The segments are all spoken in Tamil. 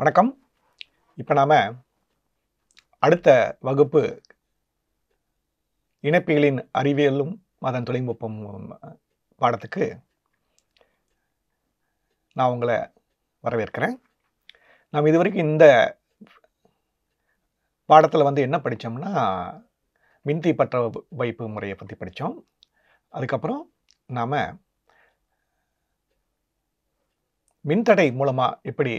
வணக்கம் இப்போ நாம் அடுத்த வகுப்பு இணைப்பிகளின் அறிவியலும் அதன் தொழில்நுட்பம் பாடத்துக்கு நான் உங்களை வரவேற்கிறேன் நாம் இதுவரைக்கும் இந்த பாடத்தில் வந்து என்ன படித்தோம்னா மின்தி பற்ற வைப்பு முறையை பற்றி படித்தோம் அதுக்கப்புறம் நாம் மின்தடை மூலமாக எப்படி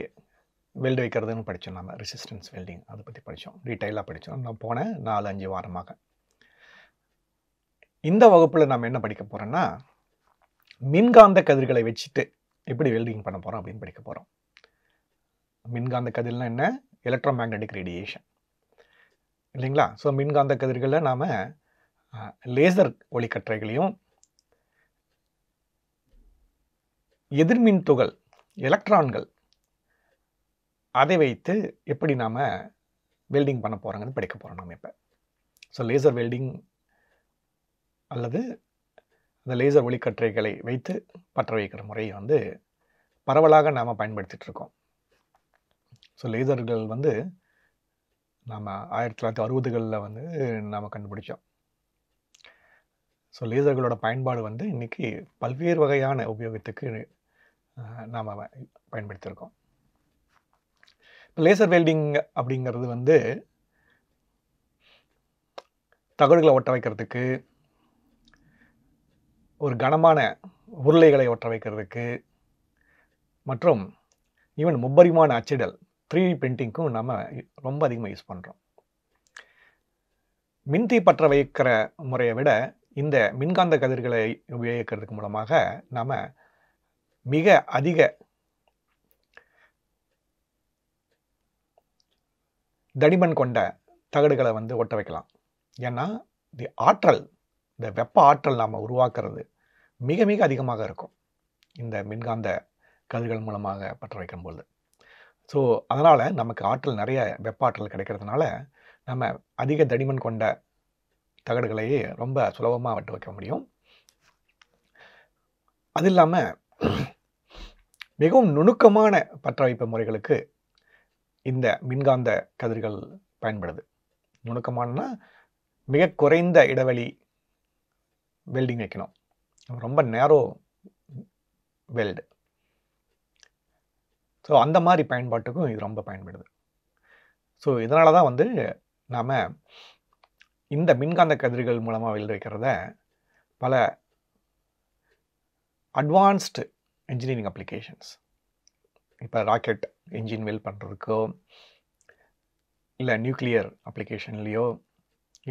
வெல்டு வைக்கிறதுன்னு படித்தோம் நம்ம ரெசிஸ்டன்ஸ் வெல்டிங் அதை பற்றி படித்தோம் டீட்டெயிலாக படித்தோம் நான் போன நாலு அஞ்சு வாரமாக இந்த வகுப்பில் நம்ம என்ன படிக்க போகிறோன்னா மின்காந்த கதிர்களை வச்சுட்டு எப்படி வெல்டிங் பண்ண போகிறோம் அப்படின்னு படிக்க போகிறோம் மின்காந்த கதிர்லாம் என்ன எலக்ட்ரோ மேக்னெட்டிக் ரேடியேஷன் இல்லைங்களா ஸோ மின்காந்த கதிர்களில் நாம் லேசர் ஒளிக்கற்றைகளையும் எதிர்மின் துகள் எலக்ட்ரான்கள் அதை வைத்து எப்படி நாம் வெல்டிங் பண்ண போகிறாங்கன்னு படிக்க போகிறோம் நம்ம இப்போ ஸோ லேசர் வெல்டிங் அல்லது அந்த லேசர் ஒளிக்கற்றைகளை வைத்து பற்ற வைக்கிற முறையை வந்து பரவலாக நாம் பயன்படுத்திகிட்ருக்கோம் ஸோ லேசர்கள் வந்து நாம் ஆயிரத்தி தொள்ளாயிரத்தி அறுபதுகளில் வந்து நாம் கண்டுபிடிச்சோம் ஸோ லேசர்களோட பயன்பாடு வந்து இன்றைக்கி பல்வேறு வகையான உபயோகத்துக்கு நாம் பயன்படுத்தியிருக்கோம் லேசர் வெல்டிங் அப்படிங்கிறது வந்து தகடுகளை ஒட்ட வைக்கிறதுக்கு ஒரு கனமான உருளைகளை ஒட்ட வைக்கிறதுக்கு மற்றும் ஈவன் முப்பரிமான அச்சிடல் த்ரீ பிரிண்டிங்க்கும் நம்ம ரொம்ப அதிகமாக யூஸ் பண்ணுறோம் மின்தி பற்ற வைக்கிற முறையை விட இந்த மின்காந்த கதிர்களை உபயோகிக்கிறதுக்கு மூலமாக நாம் மிக அதிக தடிமன் கொண்ட தகடுகளை வந்து ஒட்ட வைக்கலாம் ஏன்னா தி ஆற்றல் இந்த வெப்ப ஆற்றல் நாம் உருவாக்குறது மிக மிக அதிகமாக இருக்கும் இந்த மின்காந்த கதிர்கள் மூலமாக பற்ற வைக்கும்பொழுது ஸோ அதனால் நமக்கு ஆற்றல் நிறைய வெப்ப ஆற்றல் கிடைக்கிறதுனால நம்ம அதிக தடிமன் கொண்ட தகடுகளையே ரொம்ப சுலபமாக வெட்ட வைக்க முடியும் அது இல்லாமல் மிகவும் நுணுக்கமான பற்றவைப்பு முறைகளுக்கு இந்த மின்காந்த கதிர்கள் பயன்படுது நுணுக்கமானனா மிக குறைந்த இடைவெளி வெல்டிங் வைக்கணும் ரொம்ப நேரோ வெல்டு ஸோ அந்த மாதிரி பயன்பாட்டுக்கும் இது ரொம்ப பயன்படுது ஸோ இதனால தான் வந்து நாம் இந்த மின்காந்த கதிர்கள் மூலமாக வெல்டு வைக்கிறத பல அட்வான்ஸ்டு இன்ஜினியரிங் அப்ளிகேஷன்ஸ் இப்போ ராக்கெட் இன்ஜின் வெல் பண்ணுறதுக்கோ இல்லை நியூக்ளியர் அப்ளிகேஷன்லேயோ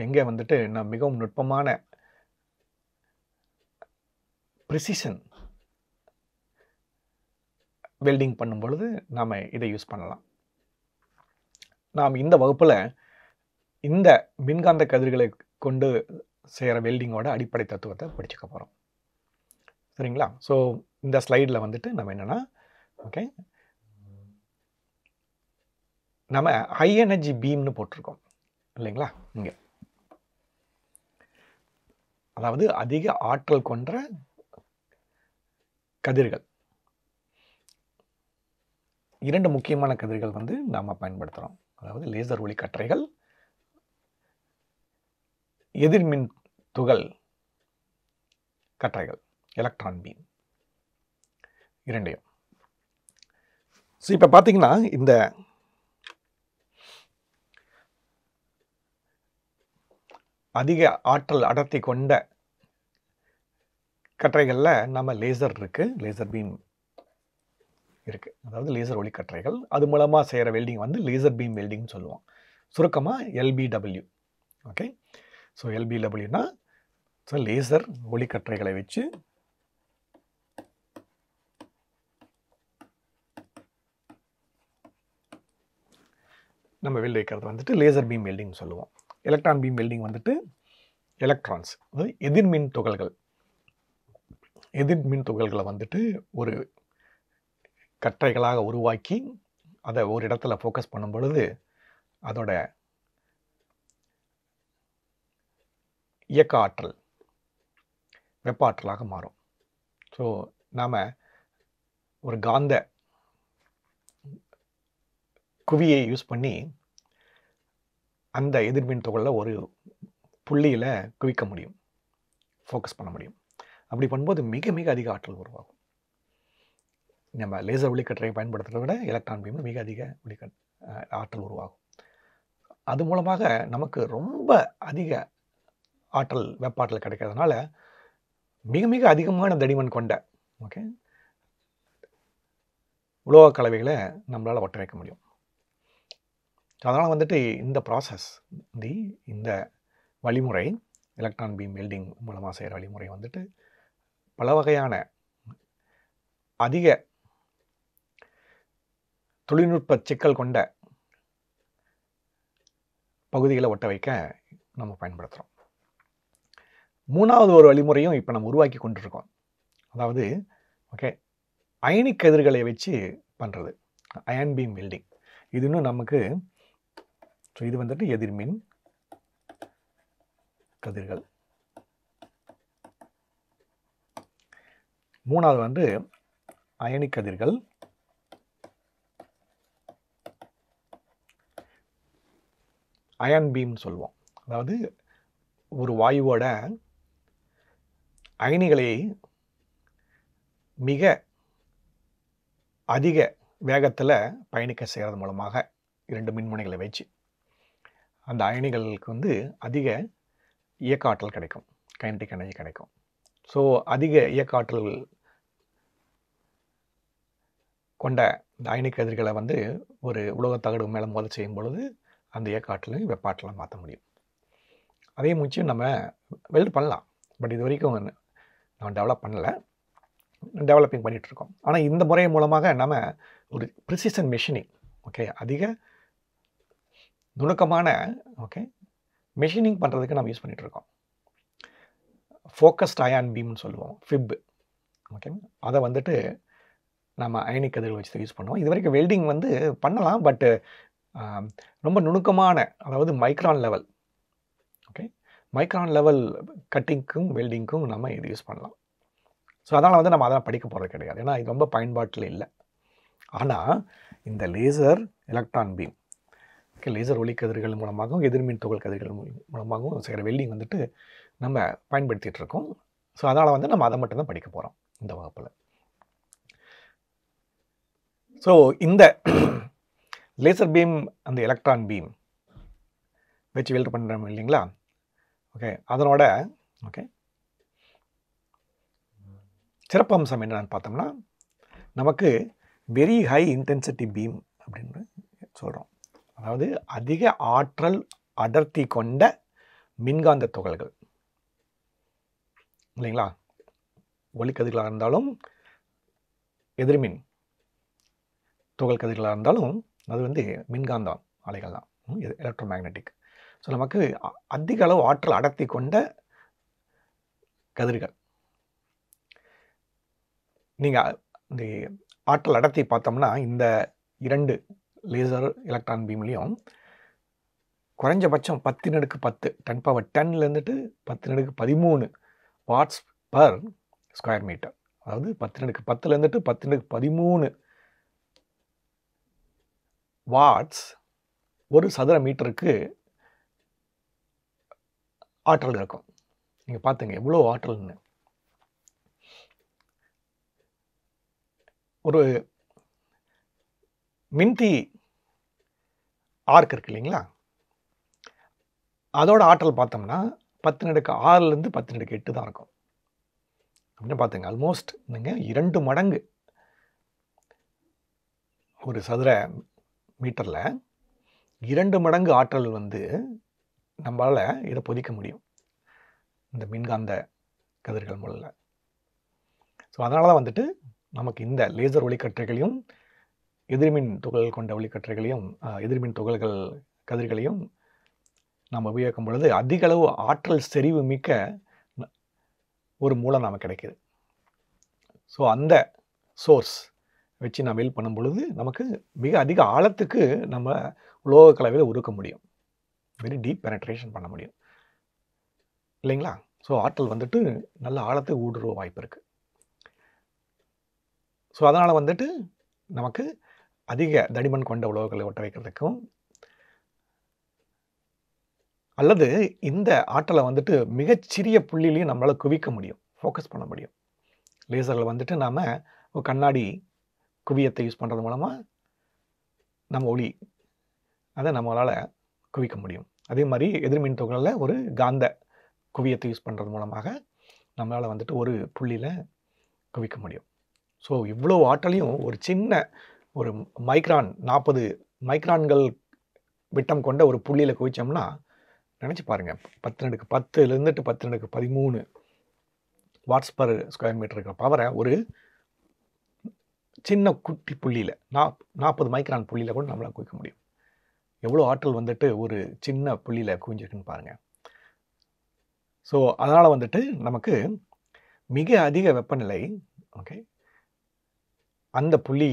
எங்கே வந்துட்டு நான் மிகவும் நுட்பமான ப்ரிசிஷன் வெல்டிங் பண்ணும் பொழுது நாம் இதை யூஸ் பண்ணலாம் நாம் இந்த வகுப்பில் இந்த மின்காந்த கதிர்களை கொண்டு செய்கிற வெல்டிங்கோட அடிப்படை தத்துவத்தை படிச்சுக்க போகிறோம் சரிங்களா ஸோ இந்த ஸ்லைடில் வந்துட்டு நம்ம என்னென்னா ஓகே நம்ம ஹை எனர்ஜி பீம்னு போட்டிருக்கோம் இல்லைங்களா இங்கே அதாவது அதிக ஆற்றல் கொன்ற கதிர்கள் இரண்டு முக்கியமான கதிர்கள் வந்து நாம் பயன்படுத்துகிறோம் அதாவது லேசர் ஒளி கற்றைகள் எதிர்மின் துகள் கற்றைகள் எலக்ட்ரான் பீம் இரண்டையும் ஸோ இப்போ பார்த்தீங்கன்னா இந்த அதிக ஆற்றல் அடர்த்தி கொண்ட கற்றைகளில் நம்ம லேசர் இருக்குது லேசர் பீம் இருக்குது அதாவது லேசர் ஒளி கற்றைகள் அது மூலமாக செய்கிற வெல்டிங் வந்து லேசர் பீம் வெல்டிங்னு சொல்லுவோம் சுருக்கமாக எல்பிடபிள்யூ ஓகே ஸோ எல்பிடபிள்யூனா ஸோ லேசர் கற்றைகளை வச்சு நம்ம வெல்ட் வைக்கிறது வந்துட்டு லேசர் பீம் வெல்டிங்னு சொல்லுவோம் எலக்ட்ரான் பீம் வெல்டிங் வந்துட்டு எலக்ட்ரான்ஸ் அதாவது எதிர்மின் துகள்கள் எதிர்மின் துகள்களை வந்துட்டு ஒரு கற்றைகளாக உருவாக்கி அதை ஒரு இடத்துல ஃபோக்கஸ் பண்ணும் பொழுது அதோட இயக்க ஆற்றல் வெப்ப ஆற்றலாக மாறும் ஸோ நாம் ஒரு காந்த குவியை யூஸ் பண்ணி அந்த எதிர்மின் துகளில் ஒரு புள்ளியில் குவிக்க முடியும் ஃபோக்கஸ் பண்ண முடியும் அப்படி பண்ணும்போது மிக மிக அதிக ஆற்றல் உருவாகும் நம்ம லேசர் ஒளிக்கற்றையை பயன்படுத்துகிறத விட எலக்ட்ரான் பீம் மிக அதிக ஒளிக்கட் ஆற்றல் உருவாகும் அது மூலமாக நமக்கு ரொம்ப அதிக ஆற்றல் வெப்பாற்றல் கிடைக்கிறதுனால மிக மிக அதிகமான தடிமன் கொண்ட ஓகே உலோக கலவைகளை நம்மளால் ஒட்ட வைக்க முடியும் அதனால் வந்துட்டு இந்த ப்ராசஸ் தி இந்த வழிமுறை எலக்ட்ரான் பீம் வெல்டிங் மூலமாக செய்கிற வழிமுறை வந்துட்டு பல வகையான அதிக தொழில்நுட்ப சிக்கல் கொண்ட பகுதிகளை ஒட்ட வைக்க நம்ம பயன்படுத்துகிறோம் மூணாவது ஒரு வழிமுறையும் இப்போ நம்ம உருவாக்கி கொண்டிருக்கோம் அதாவது ஓகே அயனிக் கதிர்களை வச்சு பண்ணுறது அயன் பீம் வெல்டிங் இது இன்னும் நமக்கு ஸோ இது வந்துட்டு எதிர்மின் கதிர்கள் மூணாவது வந்து அயனிக்கதிர்கள் கதிர்கள் அயன் பீம்னு சொல்லுவோம் அதாவது ஒரு வாயுவோட அயனிகளை மிக அதிக வேகத்தில் பயணிக்க செய்கிறது மூலமாக இரண்டு மின்முனைகளை வச்சு அந்த அயனிகளுக்கு வந்து அதிக இயக்க ஆற்றல் கிடைக்கும் கைனடிக் எனர்ஜி கிடைக்கும் ஸோ அதிக இயக்க ஆற்றல் கொண்ட இந்த கதிர்களை வந்து ஒரு உலோக தகடு மேலே முதல் செய்யும் பொழுது அந்த இயக்க ஆற்றலை மாற்ற முடியும் அதே முச்சியும் நம்ம வெல்ட் பண்ணலாம் பட் இது வரைக்கும் நம்ம டெவலப் பண்ணலை டெவலப்பிங் பண்ணிகிட்ருக்கோம் ஆனால் இந்த முறை மூலமாக நம்ம ஒரு ப்ரிசிஷன் மிஷினிங் ஓகே அதிக நுணுக்கமான ஓகே மெஷினிங் பண்ணுறதுக்கு நம்ம யூஸ் பண்ணிகிட்ருக்கோம் ஃபோக்கஸ்ட் அயான் பீம்னு சொல்லுவோம் ஃபிப் ஓகே அதை வந்துட்டு நம்ம அயனி கதிர்கள் வச்சு யூஸ் பண்ணுவோம் இது வரைக்கும் வெல்டிங் வந்து பண்ணலாம் பட்டு ரொம்ப நுணுக்கமான அதாவது micron level okay micron level கட்டிங்க்கும் வெல்டிங்க்கும் நம்ம இது யூஸ் பண்ணலாம் ஸோ அதனால் வந்து நம்ம அதெல்லாம் படிக்க போகிறது கிடையாது ஏன்னா இது ரொம்ப பயன்பாட்டில் இல்லை ஆனால் இந்த லேசர் எலக்ட்ரான் பீம் லேசர் ஒளி கதிர்கள் மூலமாகவும் எதிர்மின் துகள் கதிர்கள் மூலமாகவும் செய்கிற வெல்டிங் வந்துட்டு நம்ம பயன்படுத்திகிட்டு இருக்கோம் ஸோ அதனால் வந்து நம்ம அதை மட்டும் தான் படிக்க போகிறோம் இந்த வகுப்பில் ஸோ இந்த லேசர் பீம் அந்த எலக்ட்ரான் பீம் வச்சு வெல்ட் பண்ணுறோம் இல்லைங்களா ஓகே அதனோட ஓகே சிறப்பம்சம் என்னென்னு பார்த்தோம்னா நமக்கு வெரி ஹை இன்டென்சிட்டி பீம் அப்படின்னு சொல்கிறோம் அதாவது அதிக ஆற்றல் அடர்த்தி கொண்ட மின்காந்த துகள்கள் இல்லைங்களா ஒளிக்கதிர்களாக இருந்தாலும் எதிர்மின் துகள் கதிர்களாக இருந்தாலும் அது வந்து மின்காந்தம் அலைகள் தான் எலக்ட்ரோ மேக்னட்டிக் ஸோ நமக்கு அதிக அளவு ஆற்றல் அடர்த்தி கொண்ட கதிர்கள் நீங்கள் இந்த ஆற்றல் அடர்த்தி பார்த்தோம்னா இந்த இரண்டு லேசர் எலக்ட்ரான் பீம்லேயும் குறைஞ்சபட்சம் பத்து நடுக்கு பத்து டென் பவர் டென்லேருந்துட்டு பத்து நடுக்கு பதிமூணு வாட்ஸ் பர் ஸ்கொயர் மீட்டர் அதாவது பத்து நடுக்கு பத்துலேருந்துட்டு பத்து நடுக்கு பதிமூணு வாட்ஸ் ஒரு சதுர மீட்டருக்கு ஆற்றல் இருக்கும் நீங்கள் பார்த்துங்க எவ்வளோ ஆற்றல்னு ஒரு மின்தி ஆர்க் இருக்கு இல்லைங்களா அதோட ஆற்றல் பார்த்தோம்னா பத்து நடுக்கு ஆறுலேருந்து பத்து நடுக்கு எட்டு தான் இருக்கும் அப்படின்னு பார்த்துங்க ஆல்மோஸ்ட் நீங்கள் இரண்டு மடங்கு ஒரு சதுர மீட்டரில் இரண்டு மடங்கு ஆற்றல் வந்து நம்மளால் இதை பொதிக்க முடியும் இந்த மின்காந்த கதிர்கள் முதல்ல ஸோ அதனால தான் வந்துட்டு நமக்கு இந்த லேசர் ஒளிக்கற்றைகளையும் எதிர்மின் துகள்கள் கொண்ட ஒளிக்கற்றைகளையும் எதிர்மின் துகள்கள் கதிர்களையும் நாம் உபயோகிக்கும் பொழுது அதிக அளவு ஆற்றல் செறிவு மிக்க ஒரு மூலம் நாம் கிடைக்கிது ஸோ அந்த சோர்ஸ் வச்சு நாம் வெயில் பண்ணும் பொழுது நமக்கு மிக அதிக ஆழத்துக்கு நம்ம உலோக கலவையில் உருக்க முடியும் வெரி டீப் பெனட்ரேஷன் பண்ண முடியும் இல்லைங்களா ஸோ ஆற்றல் வந்துட்டு நல்ல ஆழத்தை ஊடுருவ வாய்ப்பு இருக்குது ஸோ அதனால் வந்துட்டு நமக்கு அதிக தடிமன் கொண்ட உலோகங்களை ஒட்ட வைக்கிறதுக்கும் அல்லது இந்த ஆற்றலை வந்துட்டு மிகச்சிறிய புள்ளிலையும் நம்மளால் குவிக்க முடியும் ஃபோக்கஸ் பண்ண முடியும் லேசரில் வந்துட்டு நாம் கண்ணாடி குவியத்தை யூஸ் பண்ணுறது மூலமாக நம்ம ஒளி அதை நம்மளால் குவிக்க முடியும் அதே மாதிரி எதிர்மின் தொகுதியில் ஒரு காந்த குவியத்தை யூஸ் பண்ணுறது மூலமாக நம்மளால் வந்துட்டு ஒரு புள்ளியில் குவிக்க முடியும் ஸோ இவ்வளோ ஆற்றலையும் ஒரு சின்ன ஒரு மைக்ரான் நாற்பது மைக்ரான்கள் விட்டம் கொண்ட ஒரு புள்ளியில் குவிச்சோம்னா நினச்சி பாருங்கள் பத்து நடுக்கு பத்துலேருந்துட்டு பத்து நடுக்கு பதிமூணு வாட்ஸ் பர் ஸ்கொயர் மீட்டர் இருக்கிற பவரை ஒரு சின்ன குட்டி புள்ளியில் நாப் நாற்பது மைக்ரான் புள்ளியில் கூட நம்மளால் குவிக்க முடியும் எவ்வளோ ஆற்றல் வந்துட்டு ஒரு சின்ன புள்ளியில் குவிஞ்சிருக்குன்னு பாருங்கள் ஸோ அதனால் வந்துட்டு நமக்கு மிக அதிக வெப்பநிலை ஓகே அந்த புள்ளி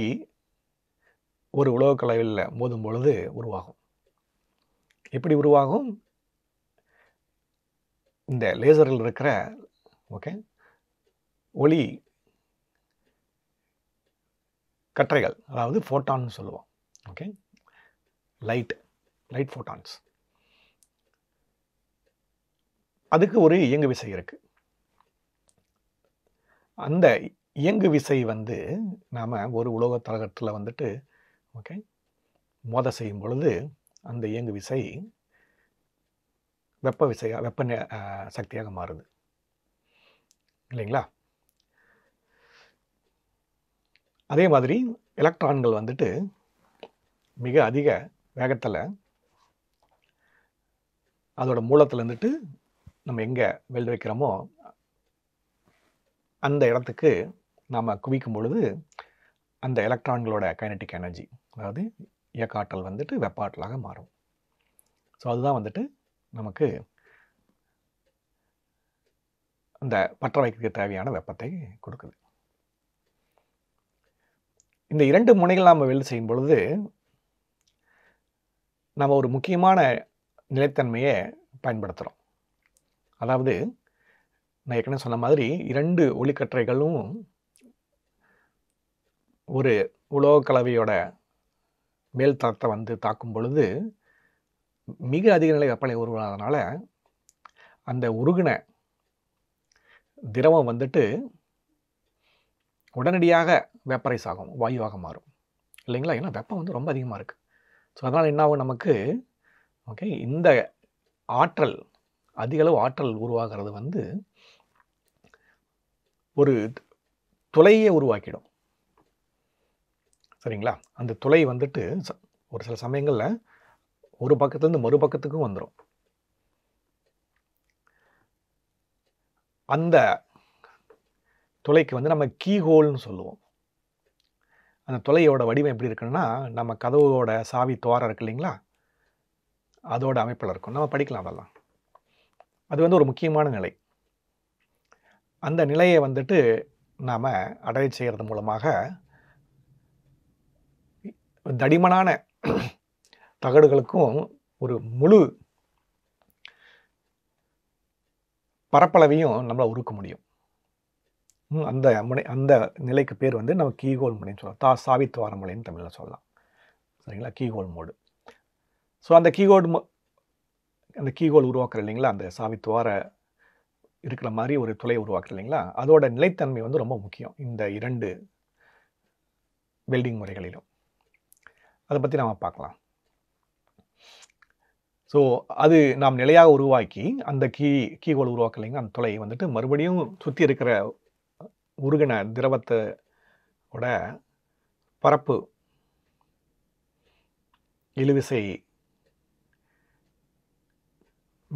ஒரு உலோகக்கலவில் மோதும் பொழுது உருவாகும் எப்படி உருவாகும் இந்த லேசரில் இருக்கிற ஓகே ஒளி கற்றைகள் அதாவது ஃபோட்டான்னு சொல்லுவோம் ஓகே லைட் லைட் ஃபோட்டான்ஸ் அதுக்கு ஒரு இயங்கு விசை இருக்குது அந்த இயங்கு விசை வந்து நாம் ஒரு உலோக தலகத்தில் வந்துட்டு ஓகே மோத செய்யும் பொழுது அந்த இயங்கு விசை வெப்ப விசையாக வெப்ப சக்தியாக மாறுது இல்லைங்களா அதே மாதிரி எலக்ட்ரான்கள் வந்துட்டு மிக அதிக வேகத்தில் அதோட மூலத்தில் இருந்துட்டு நம்ம எங்கே வெல்டு வைக்கிறோமோ அந்த இடத்துக்கு நாம் குவிக்கும் பொழுது அந்த எலக்ட்ரான்களோட கைனட்டிக் எனர்ஜி அதாவது இயக்காற்றல் வந்துட்டு வெப்பாற்றலாக மாறும் ஸோ அதுதான் வந்துட்டு நமக்கு அந்த பற்ற தேவையான வெப்பத்தை கொடுக்குது இந்த இரண்டு முனைகள் நாம் வெளி செய்யும் பொழுது நம்ம ஒரு முக்கியமான நிலைத்தன்மையை பயன்படுத்துகிறோம் அதாவது நான் ஏற்கனவே சொன்ன மாதிரி இரண்டு ஒளிக்கற்றைகளும் ஒரு உலோக கலவையோட மேல் தரத்தை வந்து தாக்கும் பொழுது மிக அதிக நிலை வெப்பநிலை உருவாதனால அந்த உருகின திரவம் வந்துட்டு உடனடியாக வெப்பரைஸ் ஆகும் வாயுவாக மாறும் இல்லைங்களா ஏன்னா வெப்பம் வந்து ரொம்ப அதிகமாக இருக்குது ஸோ அதனால் என்ன ஆகும் நமக்கு ஓகே இந்த ஆற்றல் அதிகளவு ஆற்றல் உருவாகிறது வந்து ஒரு துளையே உருவாக்கிடும் சரிங்களா அந்த துளை வந்துட்டு ஒரு சில சமயங்களில் ஒரு பக்கத்துலேருந்து மறு பக்கத்துக்கும் வந்துடும் அந்த துளைக்கு வந்து நம்ம கீஹோல்னு சொல்லுவோம் அந்த துளையோட வடிவம் எப்படி இருக்குன்னா நம்ம கதவோட சாவி துவாரம் இருக்கு இல்லைங்களா அதோட அமைப்பில் இருக்கும் நம்ம படிக்கலாம் அதெல்லாம் அது வந்து ஒரு முக்கியமான நிலை அந்த நிலையை வந்துட்டு நாம் அடைய செய்கிறது மூலமாக தடிமனான தகடுகளுக்கும் ஒரு முழு பரப்பளவையும் நம்மளால் உருக்க முடியும் அந்த முனை அந்த நிலைக்கு பேர் வந்து நம்ம கீகோல் முனைன்னு சொல்லலாம் தா சாவித்வார முனைன்னு தமிழில் சொல்லலாம் சரிங்களா கீகோல் மோடு ஸோ அந்த கீகோடு அந்த கீகோல் உருவாக்குற இல்லைங்களா அந்த சாவித்வார இருக்கிற மாதிரி ஒரு துளை உருவாக்குற இல்லைங்களா அதோட நிலைத்தன்மை வந்து ரொம்ப முக்கியம் இந்த இரண்டு வெல்டிங் முறைகளிலும் அதை பற்றி நாம் பார்க்கலாம் ஸோ அது நாம் நிலையாக உருவாக்கி அந்த கீ கீகோல் உருவாக்கலைங்க அந்த துளை வந்துட்டு மறுபடியும் சுற்றி இருக்கிற உருகின திரவத்தோட பரப்பு இழுவிசை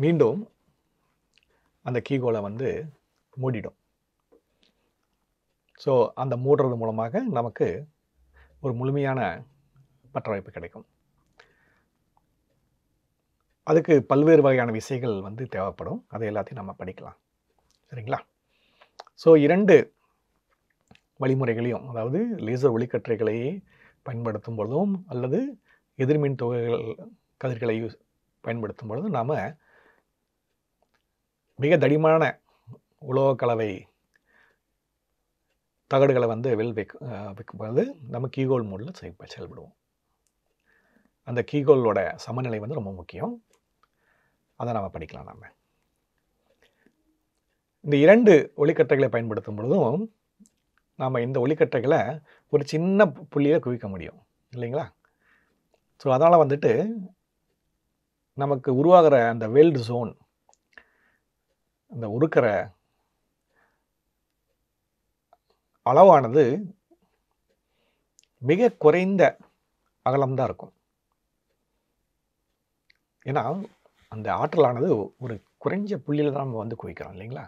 மீண்டும் அந்த கீகோலை வந்து மூடிடும் ஸோ அந்த மூடுறது மூலமாக நமக்கு ஒரு முழுமையான வாய்ப்பு கிடைக்கும் அதுக்கு பல்வேறு வகையான விசைகள் வந்து தேவைப்படும் அதை எல்லாத்தையும் நம்ம படிக்கலாம் சரிங்களா ஸோ இரண்டு வழிமுறைகளையும் அதாவது லேசர் ஒளிக்கற்றைகளையே பயன்படுத்தும் பொழுதும் அல்லது எதிர்மின் தொகைகள் கதிர்களை யூஸ் பயன்படுத்தும் பொழுதும் நாம் மிக தடிமான உலோகக் கலவை தகடுகளை வந்து வெல் வைக்கும் வைக்கும்போது நம்ம கீகோல் மூடில் செயல்படுவோம் அந்த கீகோலோட சமநிலை வந்து ரொம்ப முக்கியம் அதை நம்ம படிக்கலாம் நம்ம இந்த இரண்டு ஒளிக்கட்டைகளை பயன்படுத்தும் பொழுதும் நாம் இந்த ஒளிக்கட்டைகளை ஒரு சின்ன புள்ளியில் குவிக்க முடியும் இல்லைங்களா ஸோ அதனால் வந்துட்டு நமக்கு உருவாகிற அந்த வேல்டு ஜோன் அந்த உருக்கிற அளவானது மிக குறைந்த அகலம்தான் இருக்கும் ஏன்னா அந்த ஆற்றலானது ஒரு குறைஞ்ச புள்ளியில் தான் நம்ம வந்து குவிக்கிறோம் இல்லைங்களா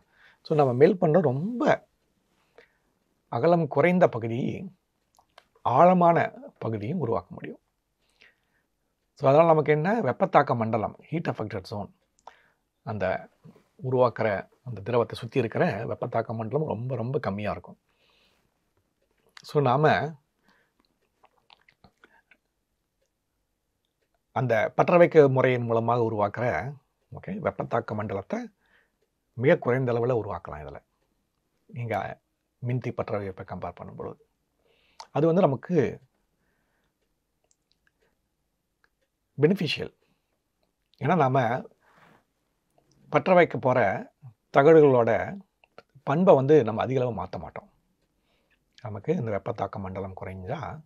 ஸோ நம்ம மேல் பண்ணுற ரொம்ப அகலம் குறைந்த பகுதி ஆழமான பகுதியும் உருவாக்க முடியும் ஸோ அதனால் நமக்கு என்ன வெப்பத்தாக்க மண்டலம் ஹீட் அஃபெக்டட் ஜோன் அந்த உருவாக்குற அந்த திரவத்தை சுற்றி இருக்கிற வெப்பத்தாக்க மண்டலம் ரொம்ப ரொம்ப கம்மியாக இருக்கும் ஸோ நாம் அந்த பற்றவைக்க முறையின் மூலமாக உருவாக்குற ஓகே வெப்பத்தாக்க மண்டலத்தை மிக குறைந்த அளவில் உருவாக்கலாம் இதில் நீங்கள் மின்தி பற்ற கம்பேர் பண்ணும்பொழுது அது வந்து நமக்கு பெனிஃபிஷியல் ஏன்னா நாம் பற்ற வைக்க போகிற தகடுகளோட பண்பை வந்து நம்ம அதிகளவு மாற்ற மாட்டோம் நமக்கு இந்த வெப்பத்தாக்க மண்டலம் குறைஞ்சால்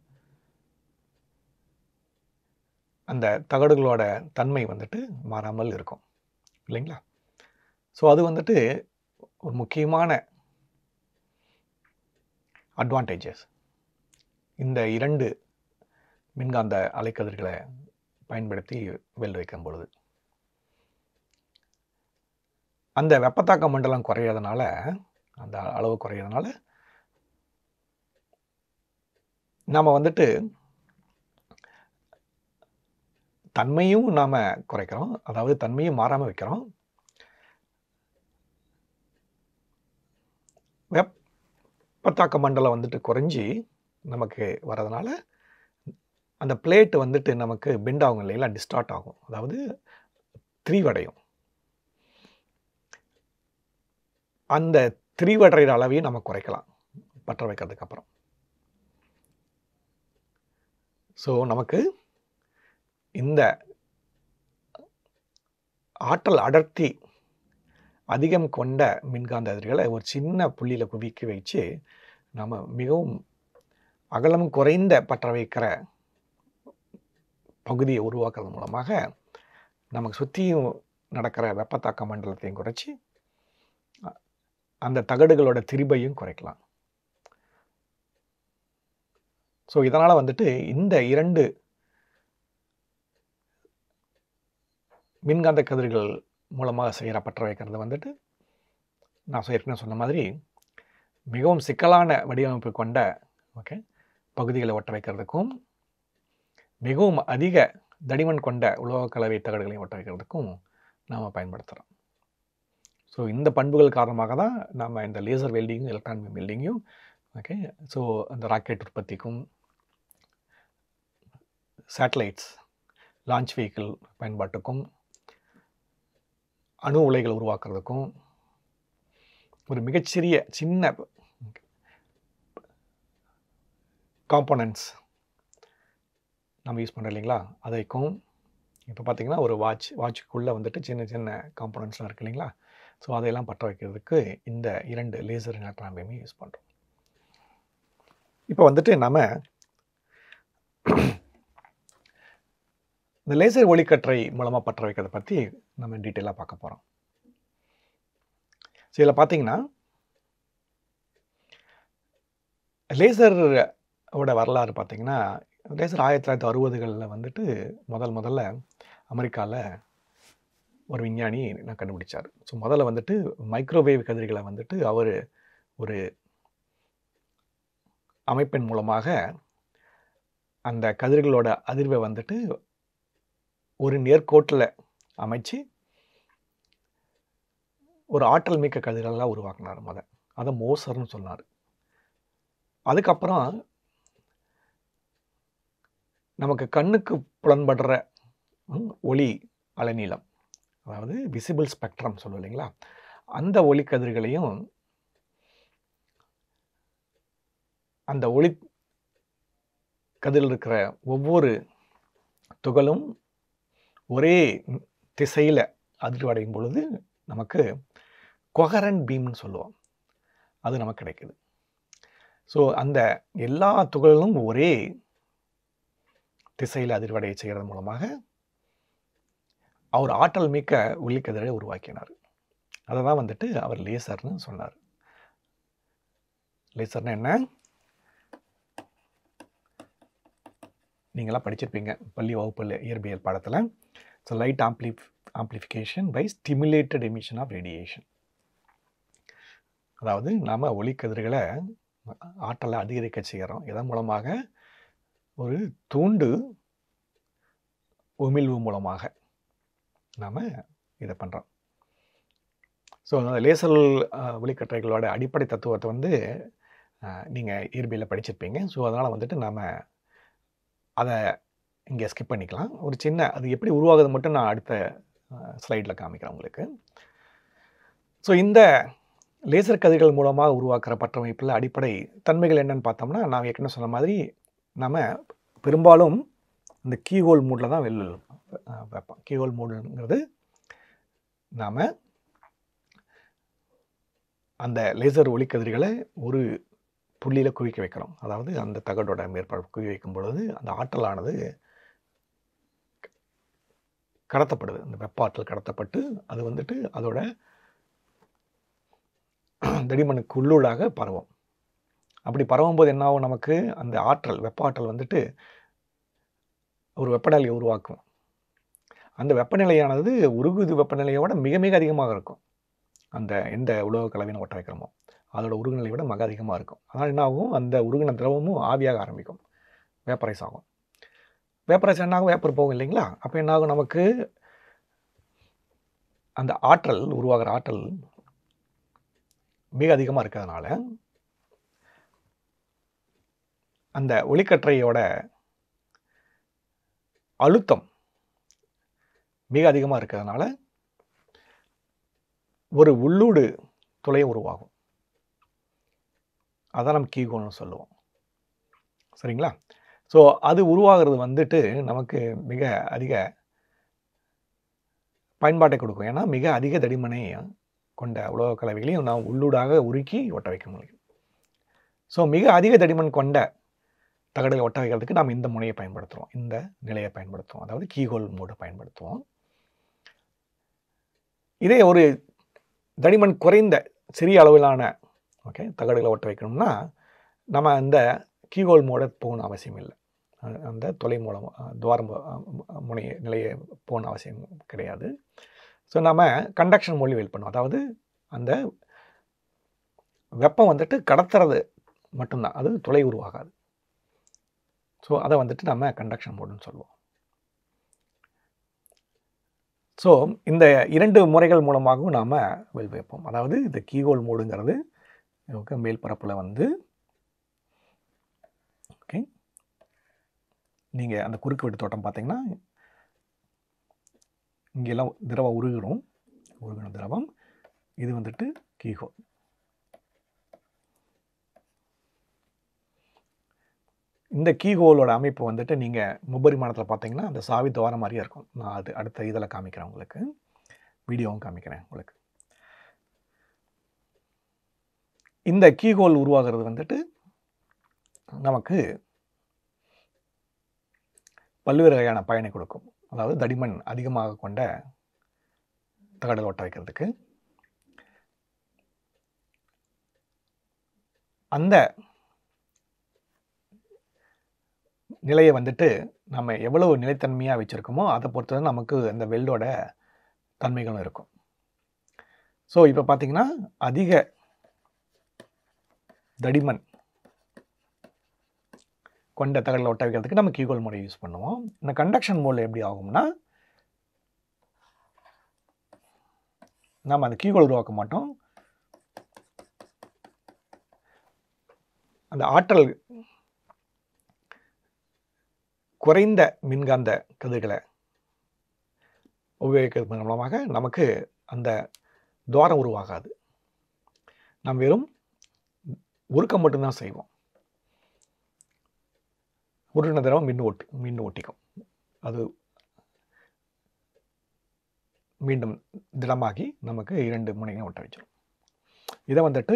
அந்த தகடுகளோட தன்மை வந்துட்டு மாறாமல் இருக்கும் இல்லைங்களா ஸோ அது வந்துட்டு ஒரு முக்கியமான அட்வான்டேஜஸ் இந்த இரண்டு மின்காந்த அலைக்கதிர்களை பயன்படுத்தி வெல் வைக்கும் பொழுது அந்த வெப்பத்தாக்க மண்டலம் குறையிறதுனால அந்த அளவு குறையிறதுனால நாம் வந்துட்டு தன்மையும் நாம் குறைக்கிறோம் அதாவது தன்மையும் மாறாமல் வைக்கிறோம் வெப்பத்தாக்க மண்டலம் வந்துட்டு குறைஞ்சி நமக்கு வர்றதுனால அந்த பிளேட்டு வந்துட்டு நமக்கு பெண்ட் ஆகும் இல்லைங்களா டிஸ்டார்ட் ஆகும் அதாவது திரிவடையும் அந்த திரிவடைகிற அளவையும் நம்ம குறைக்கலாம் பற்ற வைக்கிறதுக்கு அப்புறம் ஸோ நமக்கு இந்த ஆற்றல் அடர்த்தி அதிகம் கொண்ட மின்காந்த அதிர்களை ஒரு சின்ன புள்ளியில் குவிக்க வச்சு நம்ம மிகவும் அகலம் குறைந்த பற்ற வைக்கிற பகுதியை உருவாக்குறது மூலமாக நமக்கு சுற்றியும் நடக்கிற வெப்பத்தாக்க மண்டலத்தையும் குறைச்சி அந்த தகடுகளோட திரிபையும் குறைக்கலாம் ஸோ இதனால் வந்துட்டு இந்த இரண்டு மின்காந்த கதிர்கள் மூலமாக செய்கிற பற்ற வைக்கிறது வந்துட்டு நான் ஏற்கனவே சொன்ன மாதிரி மிகவும் சிக்கலான வடிவமைப்பு கொண்ட ஓகே பகுதிகளை ஒட்ட வைக்கிறதுக்கும் மிகவும் அதிக தடிமன் கொண்ட உலோக கலவை தகடுகளையும் ஒட்ட வைக்கிறதுக்கும் நாம் பயன்படுத்துகிறோம் ஸோ இந்த பண்புகள் காரணமாக தான் நாம் இந்த லேசர் வெல்டிங்கும் எலக்ட்ரான் பீம் வெல்டிங்கும் ஓகே ஸோ அந்த ராக்கெட் உற்பத்திக்கும் சேட்டலைட்ஸ் லான்ச் வெஹிக்கிள் பயன்பாட்டுக்கும் அணு உலைகளை உருவாக்குறதுக்கும் ஒரு மிகச்சிறிய சின்ன காம்போனன்ஸ் நம்ம யூஸ் பண்ணுறோம் இல்லைங்களா அதைக்கும் இப்போ பார்த்திங்கன்னா ஒரு வாட்ச் வாட்சுக்குள்ளே வந்துட்டு சின்ன சின்ன காம்போனன்ட்ஸ்லாம் இருக்குது இல்லைங்களா ஸோ அதையெல்லாம் பற்ற வைக்கிறதுக்கு இந்த இரண்டு லேசர் எலக்ட்ரான் யூஸ் பண்ணுறோம் இப்போ வந்துட்டு நம்ம இந்த லேசர் ஒளிக்கற்றை மூலமாக பற்ற வைக்கிறத பற்றி நம்ம டீட்டெயிலாக பார்க்க போகிறோம் ஸோ இதில் பார்த்தீங்கன்னா லேசரோட வரலாறு பார்த்திங்கன்னா லேசர் ஆயிரத்தி தொள்ளாயிரத்தி அறுபதுகளில் வந்துட்டு முதல் முதல்ல அமெரிக்காவில் ஒரு விஞ்ஞானி நான் கண்டுபிடிச்சார் ஸோ முதல்ல வந்துட்டு மைக்ரோவேவ் கதிர்களை வந்துட்டு அவர் ஒரு அமைப்பின் மூலமாக அந்த கதிர்களோட அதிர்வை வந்துட்டு ஒரு நேர்கோட்டில் அமைச்சு ஒரு ஆற்றல் மிக்க கதிரெல்லாம் உருவாக்கினார் மத அதை மோசர்னு சொன்னார் அதுக்கப்புறம் நமக்கு கண்ணுக்கு புலன்படுற ஒளி அலைநீளம் அதாவது விசிபிள் ஸ்பெக்ட்ரம் சொல்லுவோம் இல்லைங்களா அந்த கதிர்களையும் அந்த ஒளி கதிரில் இருக்கிற ஒவ்வொரு துகளும் ஒரே திசையில் அதிர்வடையும் பொழுது நமக்கு கொகரன் பீம்னு சொல்லுவோம் அது நமக்கு கிடைக்குது ஸோ அந்த எல்லா துகள்களும் ஒரே திசையில் அதிர்வடைய செய்கிறது மூலமாக அவர் ஆற்றல் மிக்க உள்ளிக்கதிரை உருவாக்கினார் அதை தான் வந்துட்டு அவர் லேசர்னு சொன்னார் லேசர்னா என்ன நீங்களாம் படிச்சிருப்பீங்க பள்ளி வகுப்பில் இயற்பியல் பாடத்தில் so light amplif amplification by stimulated emission of radiation அதாவது நாம் ஒளிக்கதிர்களை ஆற்றலை அதிகரிக்க செய்கிறோம் இதன் மூலமாக ஒரு தூண்டு உமிழ்வு மூலமாக நாம் இதை பண்ணுறோம் ஸோ அந்த லேசல் ஒலிக்கற்றைகளோட அடிப்படை தத்துவத்தை வந்து நீங்கள் இயற்பியில் படிச்சிருப்பீங்க ஸோ அதனால் வந்துட்டு நாம் அதை இங்கே ஸ்கிப் பண்ணிக்கலாம் ஒரு சின்ன அது எப்படி உருவாகுது மட்டும் நான் அடுத்த ஸ்லைடில் காமிக்கிறேன் உங்களுக்கு ஸோ இந்த லேசர் கதிர்கள் மூலமாக உருவாக்குற பற்றமைப்பில் அடிப்படை தன்மைகள் என்னென்னு பார்த்தோம்னா நான் ஏற்கனவே சொன்ன மாதிரி நம்ம பெரும்பாலும் இந்த கீஹோல் மூடில் தான் வெளியில் வைப்போம் கீஹோல் மூடுங்கிறது நாம் அந்த லேசர் ஒளிக்கதிர்களை ஒரு புள்ளியில் குவிக்க வைக்கிறோம் அதாவது அந்த தகடோட மேற்பரப்பு குவி வைக்கும் பொழுது அந்த ஆற்றலானது கடத்தப்படுது அந்த வெப்ப ஆற்றல் கடத்தப்பட்டு அது வந்துட்டு அதோட தடிமனுக்கு உள்ளூடாக பரவும் அப்படி பரவும் போது என்னாகும் நமக்கு அந்த ஆற்றல் வெப்ப ஆற்றல் வந்துட்டு ஒரு வெப்பநிலையை உருவாக்கும் அந்த வெப்பநிலையானது உருகுது வெப்பநிலையோட மிக மிக அதிகமாக இருக்கும் அந்த எந்த உலோக கலவையில் ஒட்ட வைக்கிறோமோ அதோட உருகுநிலை விட மிக அதிகமாக இருக்கும் அதனால் என்ன ஆகும் அந்த உருகின திரவமும் ஆவியாக ஆரம்பிக்கும் வேப்பரைஸ் ஆகும் வேப்பரைஸ் என்னாகும் வேப்பர் போகும் இல்லைங்களா அப்போ என்ன ஆகும் நமக்கு அந்த ஆற்றல் உருவாகிற ஆற்றல் மிக அதிகமாக இருக்கிறதுனால அந்த ஒளிக்கற்றையோட அழுத்தம் மிக அதிகமாக இருக்கிறதுனால ஒரு உள்ளூடு துளையும் உருவாகும் அதான் நம்ம கீகோன்னு சொல்லுவோம் சரிங்களா ஸோ அது உருவாகிறது வந்துட்டு நமக்கு மிக அதிக பயன்பாட்டை கொடுக்கும் ஏன்னா மிக அதிக தடிமனை கொண்ட உலோக கலவைகளையும் நாம் உள்ளூடாக உருக்கி ஒட்ட வைக்க முடியும் ஸோ மிக அதிக தடிமன் கொண்ட தகடலை ஒட்ட வைக்கிறதுக்கு நாம் இந்த முனையை பயன்படுத்துகிறோம் இந்த நிலையை பயன்படுத்துவோம் அதாவது கீகோல் மூடை பயன்படுத்துவோம் இதே ஒரு தடிமன் குறைந்த சிறிய அளவிலான ஓகே தகடுகளை ஒட்ட வைக்கணும்னா நம்ம இந்த கீகோல் மூட போகணும் அவசியம் இல்லை அந்த தொலை மூலம் துவாரம் முனைய நிலையை போகணும் அவசியம் கிடையாது ஸோ நம்ம கண்டக்ஷன் மொழி வெயில் பண்ணுவோம் அதாவது அந்த வெப்பம் வந்துட்டு கடத்துறது மட்டும்தான் அது துளை உருவாகாது ஸோ அதை வந்துட்டு நம்ம கண்டக்ஷன் மோடுன்னு சொல்லுவோம் ஸோ இந்த இரண்டு முறைகள் மூலமாகவும் நாம் வெயில் வைப்போம் அதாவது இந்த கீகோல் மோடுங்கிறது ஓகே மேல் பரப்பில் வந்து ஓகே நீங்கள் அந்த குறுக்கு வெட்டு தோட்டம் பார்த்தீங்கன்னா இங்கெல்லாம் திரவம் உருகிறோம் உருகிடும் திரவம் இது வந்துட்டு கீகோ இந்த கீகோலோட அமைப்பு வந்துட்டு நீங்கள் முப்பரிமாணத்தில் பார்த்தீங்கன்னா அந்த சாவி துவாரம் மாதிரியே இருக்கும் நான் அது அடுத்த இதில் காமிக்கிறேன் உங்களுக்கு வீடியோவும் காமிக்கிறேன் உங்களுக்கு இந்த கீகோல் உருவாகிறது வந்துட்டு நமக்கு பல்வேறு வகையான பயனை கொடுக்கும் அதாவது தடிமன் அதிகமாக கொண்ட தகடல் ஒட்ட வைக்கிறதுக்கு அந்த நிலையை வந்துட்டு நம்ம எவ்வளவு நிலைத்தன்மையாக வச்சுருக்கோமோ அதை பொறுத்தவரை நமக்கு அந்த வெல்டோட தன்மைகளும் இருக்கும் ஸோ இப்போ பார்த்திங்கன்னா அதிக தடிமன் கொண்ட தகவலை ஒட்ட வைக்கிறதுக்கு நம்ம கீகோல் முறை யூஸ் பண்ணுவோம் இந்த கண்டக்ஷன் மோல் எப்படி ஆகும்னா நாம் அந்த கீகோல் உருவாக்க மாட்டோம் அந்த ஆற்றல் குறைந்த மின்காந்த கதிர்களை உபயோகிக்கிறது மூலமாக நமக்கு அந்த துவாரம் உருவாகாது நாம் வெறும் ஒருக்கம் மட்டும்தான் செய்வோம் உருட்டின தடவை மின் ஓட்டி மின் ஓட்டிக்கும் அது மீண்டும் திடமாகி நமக்கு இரண்டு முனைகளை ஒட்ட வச்சிடும் இதை வந்துட்டு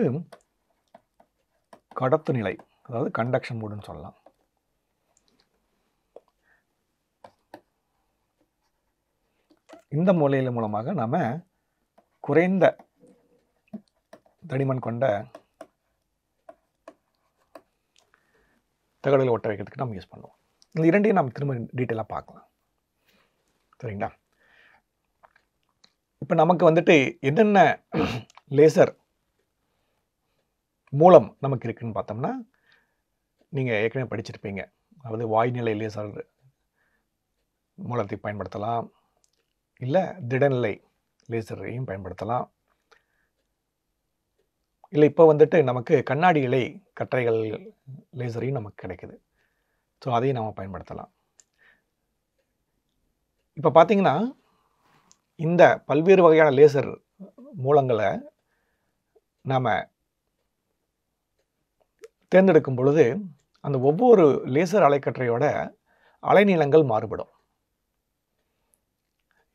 கடத்து நிலை அதாவது கண்டக்ஷன் மூடுன்னு சொல்லலாம் இந்த மூலையில் மூலமாக நாம் குறைந்த தடிமன் கொண்ட தகவல்களை ஒட்ட வைக்கிறதுக்கு நம்ம யூஸ் பண்ணுவோம் இந்த இரண்டையும் நம்ம திரும்ப டீட்டெயிலாக பார்க்கலாம் சரிங்களா இப்போ நமக்கு வந்துட்டு என்னென்ன லேசர் மூலம் நமக்கு இருக்குதுன்னு பார்த்தோம்னா நீங்கள் ஏற்கனவே படிச்சிருப்பீங்க அதாவது வாய்நிலை லேசர் மூலத்தை பயன்படுத்தலாம் இல்லை திடநிலை லேசரையும் பயன்படுத்தலாம் இல்லை இப்போ வந்துட்டு நமக்கு கண்ணாடி இலை கற்றைகள் லேசரையும் நமக்கு கிடைக்குது ஸோ அதையும் நம்ம பயன்படுத்தலாம் இப்போ பார்த்திங்கன்னா இந்த பல்வேறு வகையான லேசர் மூலங்களை நாம் தேர்ந்தெடுக்கும் பொழுது அந்த ஒவ்வொரு லேசர் அலைக்கற்றையோட அலைநீளங்கள் மாறுபடும்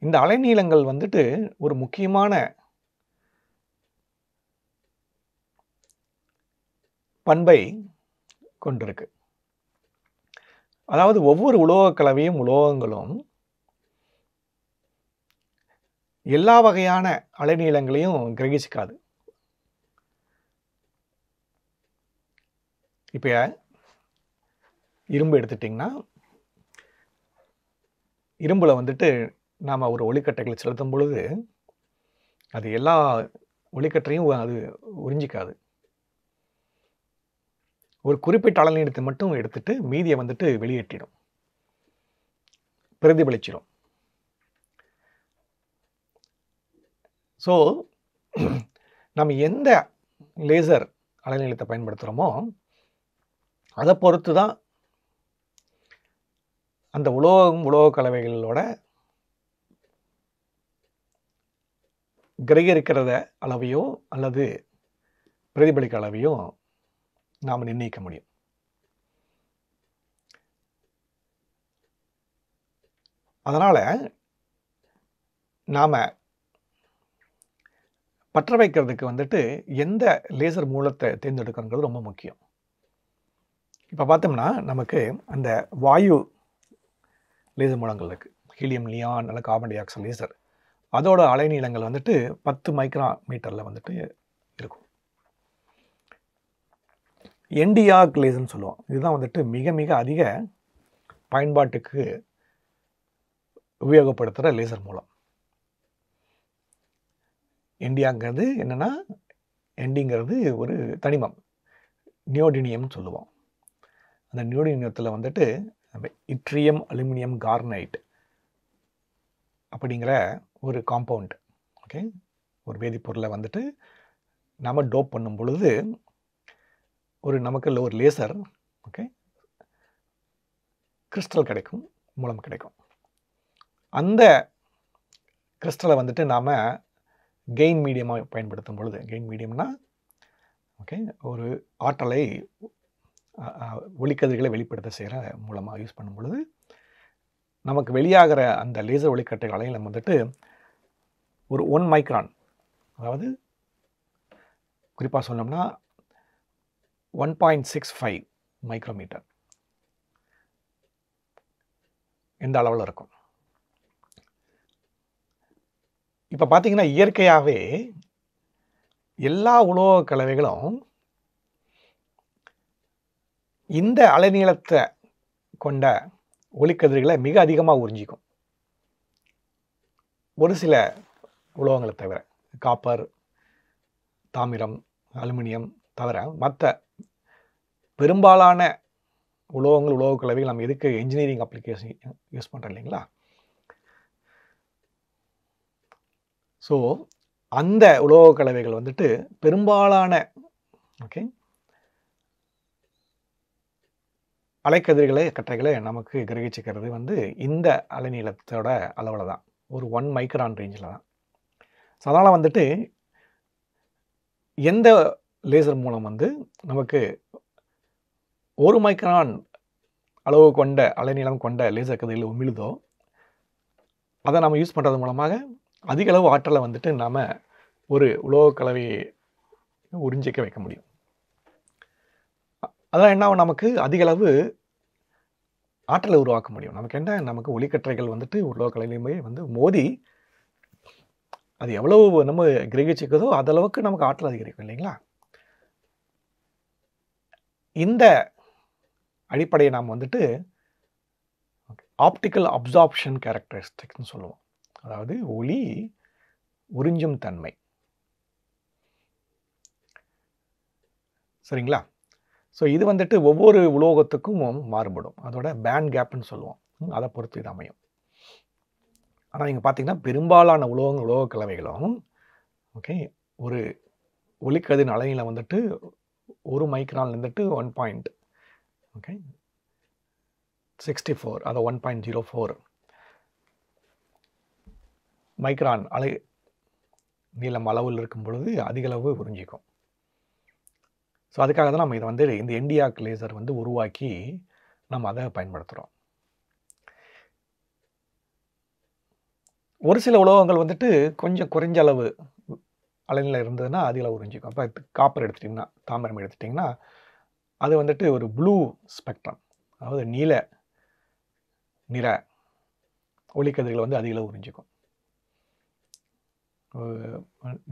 இந்த அலைநீளங்கள் வந்துட்டு ஒரு முக்கியமான பண்பை கொண்டிருக்கு அதாவது ஒவ்வொரு உலோகக் கலவையும் உலோகங்களும் எல்லா வகையான அலைநீளங்களையும் கிரகிச்சிக்காது இப்போ இரும்பு எடுத்துட்டிங்கன்னா இரும்பில் வந்துட்டு நாம் ஒரு ஒளிக்கட்டைகளை செலுத்தும் பொழுது அது எல்லா ஒளிக்கட்டையும் அது உறிஞ்சிக்காது ஒரு குறிப்பிட்ட அளநீடத்தை மட்டும் எடுத்துட்டு மீதியை வந்துட்டு வெளியேற்றிடும் பிரதிபலிச்சிடும் ஸோ நம்ம எந்த லேசர் அலைநீளத்தை பயன்படுத்துகிறோமோ அதை பொறுத்து தான் அந்த உலோகம் உலோக கலவைகளோட கிரகிருக்கிறத அளவையோ அல்லது பிரதிபலிக்க அளவையும் நாம் நிர்ணயிக்க முடியும் அதனால் நாம் பற்ற வைக்கிறதுக்கு வந்துட்டு எந்த லேசர் மூலத்தை தேர்ந்தெடுக்கணுங்கிறது ரொம்ப முக்கியம் இப்போ பார்த்தோம்னா நமக்கு அந்த வாயு லேசர் மூலங்கள் இருக்குது ஹீலியம் லியான் அல்ல கார்பன் டை ஆக்சைடு லேசர் அதோடய அலைநீளங்கள் வந்துட்டு பத்து மைக்ரா மீட்டரில் வந்துட்டு என்டிஆர் கிளேஸ்ன்னு சொல்லுவோம் இதுதான் வந்துட்டு மிக மிக அதிக பயன்பாட்டுக்கு உபயோகப்படுத்துகிற லேசர் மூலம் என்டியாங்கிறது என்னென்னா என்டிங்கிறது ஒரு தனிமம் நியோடினியம்னு சொல்லுவோம் அந்த நியோடினியத்தில் வந்துட்டு நம்ம இட்ரியம் அலுமினியம் கார்னைட் அப்படிங்கிற ஒரு காம்பவுண்ட் ஓகே ஒரு வேதிப்பொருளை வந்துட்டு நாம் டோப் பண்ணும் பொழுது ஒரு நமக்கல்ல ஒரு லேசர் ஓகே கிறிஸ்டல் கிடைக்கும் மூலம் கிடைக்கும் அந்த கிறிஸ்டலை வந்துட்டு நாம் கெயின் மீடியமாக பயன்படுத்தும் பொழுது கெயின் மீடியம்னா ஓகே ஒரு ஆற்றலை ஒளிக்கதிர்களை வெளிப்படுத்த செய்கிற மூலமாக யூஸ் பண்ணும் பொழுது நமக்கு வெளியாகிற அந்த லேசர் ஒளிக்கட்டுகளை நம்ம வந்துட்டு ஒரு ஒன் மைக்ரான் அதாவது குறிப்பாக சொன்னோம்னா 1.65 மைக்ரோமீட்டர் இந்த அளவில் இருக்கும் இப்போ பார்த்தீங்கன்னா இயற்கையாகவே எல்லா உலோக கலவைகளும் இந்த அலைநீளத்தை கொண்ட ஒளிக்கதிர்களை மிக அதிகமாக உறிஞ்சிக்கும் ஒரு சில உலோகங்களை தவிர காப்பர் தாமிரம் அலுமினியம் தவிர மற்ற பெரும்பாலான உலோகங்கள் உலோக கலவைகள் நம்ம எதுக்கு இன்ஜினியரிங் அப்ளிகேஷன் யூஸ் பண்ணுறோம் இல்லைங்களா ஸோ அந்த உலோக கலவைகள் வந்துட்டு பெரும்பாலான ஓகே அலைக்கதிர்களை கற்றைகளை நமக்கு கிரகிச்சிக்கிறது வந்து இந்த அலைநீளத்தோட அளவில் தான் ஒரு ஒன் மைக்ரான் ரேஞ்சில் தான் ஸோ அதனால் வந்துட்டு எந்த லேசர் மூலம் வந்து நமக்கு ஒரு மைக்ரான் அளவு கொண்ட அலைநீளம் கொண்ட லேசர் கதிர்கள் உமிழுதோ அதை நம்ம யூஸ் பண்ணுறது மூலமாக அதிக அளவு ஆற்றலை வந்துட்டு நாம் ஒரு உலோக கலவையை உறிஞ்சிக்க வைக்க முடியும் அதான் என்ன நமக்கு அதிக அளவு ஆற்றலை உருவாக்க முடியும் நமக்கு என்ன நமக்கு ஒலிக்கற்றைகள் வந்துட்டு உலோக வந்து மோதி அது எவ்வளவு நம்ம கிரகிச்சுக்குதோ அதளவுக்கு நமக்கு ஆற்றல் அதிகரிக்கும் இல்லைங்களா இந்த அடிப்படையை நாம் வந்துட்டு ஆப்டிக்கல் அப்சார்ப்ஷன் கேரக்டரிஸ்டிக்ஸ்னு சொல்லுவோம் அதாவது ஒளி உறிஞ்சும் தன்மை சரிங்களா ஸோ இது வந்துட்டு ஒவ்வொரு உலோகத்துக்கும் மாறுபடும் அதோட பேண்ட் கேப்னு சொல்லுவோம் அதை பொறுத்து இது அமையும் ஆனால் நீங்கள் பார்த்தீங்கன்னா பெரும்பாலான உலோகங்கள் உலோக கிழமைகளும் ஓகே ஒரு ஒலிக்கதின் அலையில் வந்துட்டு ஒரு மைக்ரான் இருந்துட்டு ஒன் பாயிண்ட் okay 64 அதை one point zero four micron அலை நீளம் அளவில் இருக்கும் பொழுது அதிகளவு உறிஞ்சிக்கும் ஸோ அதுக்காக தான் நம்ம இதை வந்து இந்த இண்டியா லேசர் வந்து உருவாக்கி நம்ம அதை பயன்படுத்துகிறோம் ஒரு சில உலோகங்கள் வந்துட்டு கொஞ்சம் குறைஞ்ச அளவு அலைநிலை இருந்ததுன்னா அதில் உறிஞ்சிக்கும் இப்போ காப்பர் எடுத்துட்டிங்கன்னா தாமிரம் எடுத்துட்டிங்கன்னா அது வந்துட்டு ஒரு ப்ளூ ஸ்பெக்ட்ரம் அதாவது நீல நிற ஒளிக்கதிர்களை வந்து அதிக அளவு உறிஞ்சிக்கும்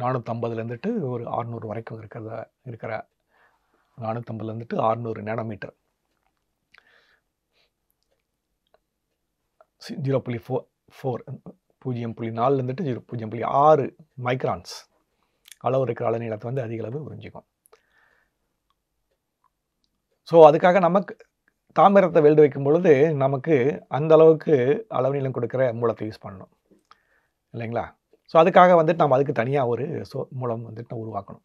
நானூற்றம்பதுலேருந்துட்டு ஒரு ஆறுநூறு வரைக்கும் இருக்கிறத இருக்கிற நானூற்றம்பதுலேருந்துட்டு ஆறுநூறு நேனோமீட்டர் ஜீரோ புள்ளி ஃபோ ஃபோர் பூஜ்ஜியம் புள்ளி நாலுலேருந்துட்டு ஜீரோ பூஜ்ஜியம் புள்ளி ஆறு மைக்ரான்ஸ் அளவு இருக்கிற அலை நீளத்தை வந்து அதிகளவு உறிஞ்சிக்கும் ஸோ அதுக்காக நமக்கு தாமிரத்தை வெல்டு வைக்கும் பொழுது நமக்கு அந்த அளவுக்கு அளவு நீளம் கொடுக்குற மூலத்தை யூஸ் பண்ணணும் இல்லைங்களா ஸோ அதுக்காக வந்துட்டு நம்ம அதுக்கு தனியாக ஒரு சோ மூலம் வந்துட்டு நம்ம உருவாக்கணும்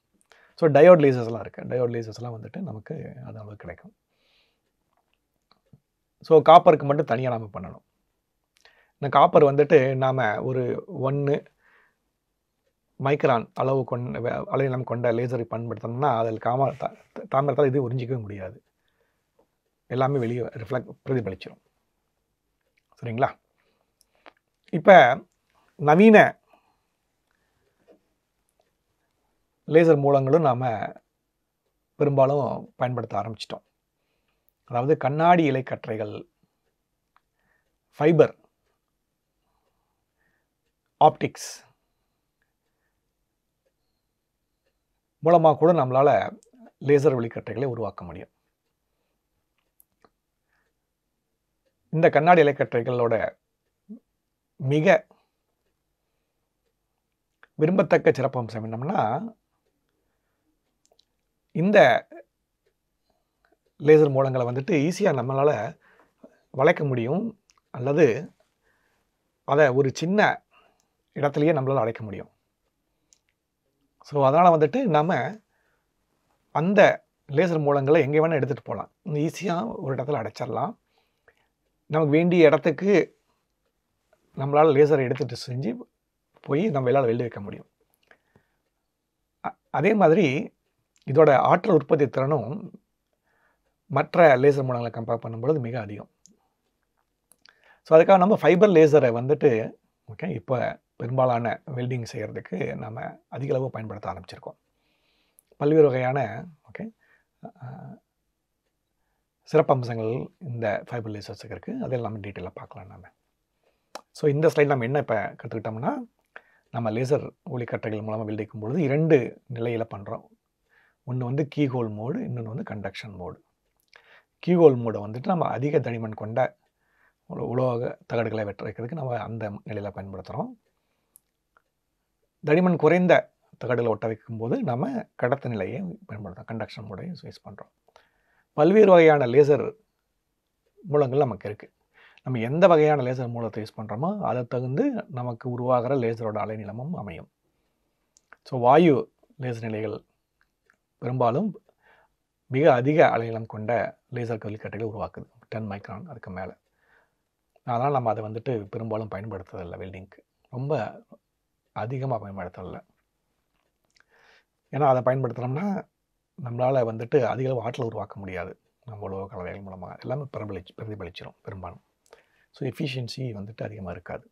ஸோ டயோட் லேசஸ்லாம் இருக்குது டயோட் லேசஸ்லாம் வந்துட்டு நமக்கு அது அளவுக்கு கிடைக்கும் ஸோ காப்பருக்கு மட்டும் தனியாக நாம் பண்ணணும் இந்த காப்பர் வந்துட்டு நாம் ஒரு ஒன்று மைக்ரான் அளவு கொண்ட அளவில் நம்ம கொண்ட லேசரை பயன்படுத்தணும்னா அதில் காம தாமிரத்தால் இது உறிஞ்சிக்கவே முடியாது எல்லாமே வெளியே ரிஃப்ளெக்ட் பிரதிபலிச்சிடும் சரிங்களா இப்போ நவீன லேசர் மூலங்களும் நாம் பெரும்பாலும் பயன்படுத்த ஆரம்பிச்சிட்டோம் அதாவது கண்ணாடி கற்றைகள் ஃபைபர் ஆப்டிக்ஸ் மூலமாக கூட நம்மளால் லேசர் வெளிக்கட்டைகளை உருவாக்க முடியும் இந்த கண்ணாடி இலைக்கற்றைகளோட மிக விரும்பத்தக்க சிறப்பம்சம் என்னம்னா இந்த லேசர் மூலங்களை வந்துட்டு ஈஸியாக நம்மளால் வளைக்க முடியும் அல்லது அதை ஒரு சின்ன இடத்துலையே நம்மளால் அடைக்க முடியும் ஸோ அதனால் வந்துட்டு நம்ம அந்த லேசர் மூலங்களை எங்கே வேணால் எடுத்துகிட்டு போகலாம் ஈஸியாக ஒரு இடத்துல அடைச்சிடலாம் நமக்கு வேண்டிய இடத்துக்கு நம்மளால் லேசரை எடுத்துகிட்டு செஞ்சு போய் நம்ம வெளியால் வெளியே வைக்க முடியும் அதே மாதிரி இதோட ஆற்றல் உற்பத்தி திறனும் மற்ற லேசர் மூலங்களை கம்பேர் பண்ணும்பொழுது மிக அதிகம் ஸோ அதுக்காக நம்ம ஃபைபர் லேசரை வந்துட்டு ஓகே இப்போ பெரும்பாலான வெல்டிங் செய்கிறதுக்கு நம்ம அதிகளவு பயன்படுத்த ஆரம்பிச்சிருக்கோம் பல்வேறு வகையான ஓகே சிறப்பம்சங்கள் இந்த ஃபைபர் லேசர்ஸுக்கு இருக்குது அது எல்லாமே டீட்டெயிலாக பார்க்கலாம் நம்ம ஸோ இந்த ஸ்லைட் நம்ம என்ன இப்போ கற்றுக்கிட்டோம்னா நம்ம லேசர் ஒளிக்கட்டைகள் மூலமாக வெல்டிக்கும் பொழுது இரண்டு நிலையில் பண்ணுறோம் ஒன்று வந்து கீகோல் மோடு இன்னொன்று வந்து கண்டக்ஷன் மோடு கீகோல் மோடை வந்துட்டு நம்ம அதிக தனிமன் கொண்ட ஒரு உலோக தகடுகளை வெட்டுறதுக்கு நம்ம அந்த நிலையில் பயன்படுத்துகிறோம் தனிமன் குறைந்த தகடுகளை ஒட்ட வைக்கும்போது நம்ம கடத்த நிலையை பயன்படுத்துகிறோம் கண்டக்ஷன் மோடையும் யூஸ் பண்ணுறோம் பல்வேறு வகையான லேசர் மூலங்கள் நமக்கு இருக்குது நம்ம எந்த வகையான லேசர் மூலத்தை யூஸ் பண்ணுறோமோ அதை தகுந்து நமக்கு உருவாகிற லேசரோட அலைநிலமும் அமையும் ஸோ வாயு லேசர் நிலைகள் பெரும்பாலும் மிக அதிக அலைநிலம் கொண்ட லேசர் கல்விக்கட்டைகளை உருவாக்குது டென் மைக்ரான் அதுக்கு மேலே அதனால் நம்ம அதை வந்துட்டு பெரும்பாலும் பயன்படுத்துறதில்லை வெல்டிங்க்கு ரொம்ப அதிகமாக பயன்படுத்தலை ஏன்னா அதை பயன்படுத்துகிறோம்னா நம்மளால் வந்துட்டு அதிக அளவு ஆற்றல் உருவாக்க முடியாது நம்ம உலக கலவைகள் மூலமாக எல்லாமே பிரபலிச்சு பிரதிபலிச்சிடும் பெரும்பாலும் ஸோ எஃபிஷியன்சி வந்துட்டு அதிகமாக இருக்காது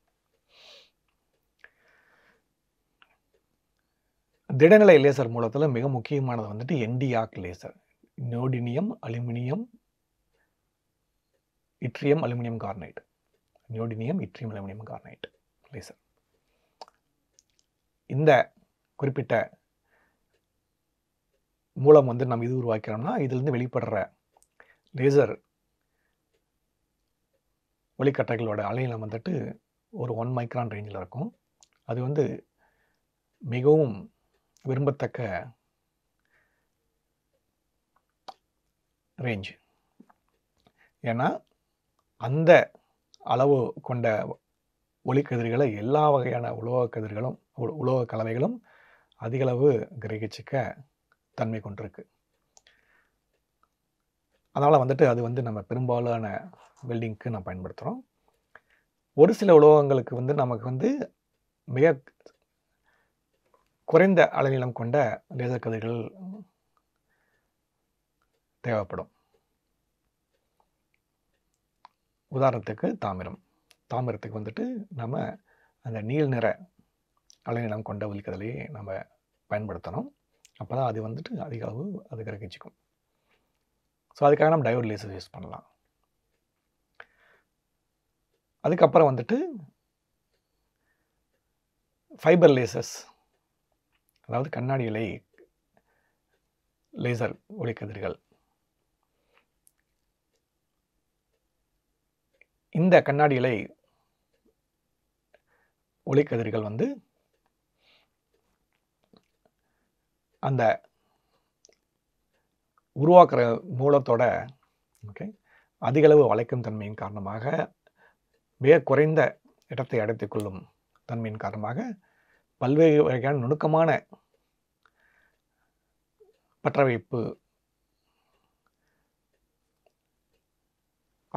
திடநிலை லேசர் மூலத்தில் மிக முக்கியமானது வந்துட்டு NdYAG laser neodymium aluminium yttrium aluminium garnet neodymium yttrium aluminium garnet laser இந்த குறிப்பிட்ட மூலம் வந்து நம்ம இது உருவாக்கிறோம்னா இதுலேருந்து வெளிப்படுற லேசர் ஒளிக்கட்டைகளோட அலையில் வந்துட்டு ஒரு ஒன் மைக்ரான் ரேஞ்சில் இருக்கும் அது வந்து மிகவும் விரும்பத்தக்க ரேஞ்ச் ஏன்னா அந்த அளவு கொண்ட ஒளிக்கதிர்களை எல்லா வகையான உலோக கதிர்களும் உலோக கலவைகளும் அதிகளவு கிரகிச்சிக்க தன்மை கொண்டிருக்கு அதனால் வந்துட்டு அது வந்து நம்ம பெரும்பாலான வெல்டிங்க்கு நான் பயன்படுத்துகிறோம் ஒரு சில உலோகங்களுக்கு வந்து நமக்கு வந்து மிக குறைந்த அலைநீளம் கொண்ட லேசர் கதிர்கள் தேவைப்படும் உதாரணத்துக்கு தாமிரம் தாமிரத்துக்கு வந்துட்டு நம்ம அந்த நீல் நிற அலைநீளம் கொண்ட ஒலிக்கதலையே நம்ம பயன்படுத்தணும் அப்போ தான் அது வந்துட்டு அதிக அளவு அது கிரகிச்சிக்கும் ஸோ அதுக்காக நம்ம டயோட் லேசர் யூஸ் பண்ணலாம் அதுக்கப்புறம் வந்துட்டு ஃபைபர் லேசர்ஸ் அதாவது கண்ணாடி இலை லேசர் ஒளிக்கதிர்கள் இந்த கண்ணாடி இலை ஒளிக்கதிர்கள் வந்து அந்த உருவாக்குற மூலத்தோட ஓகே அதிகளவு வளைக்கும் தன்மையின் காரணமாக மிக குறைந்த இடத்தை அடைத்து கொள்ளும் தன்மையின் காரணமாக பல்வேறு வகையான நுணுக்கமான பற்றவைப்பு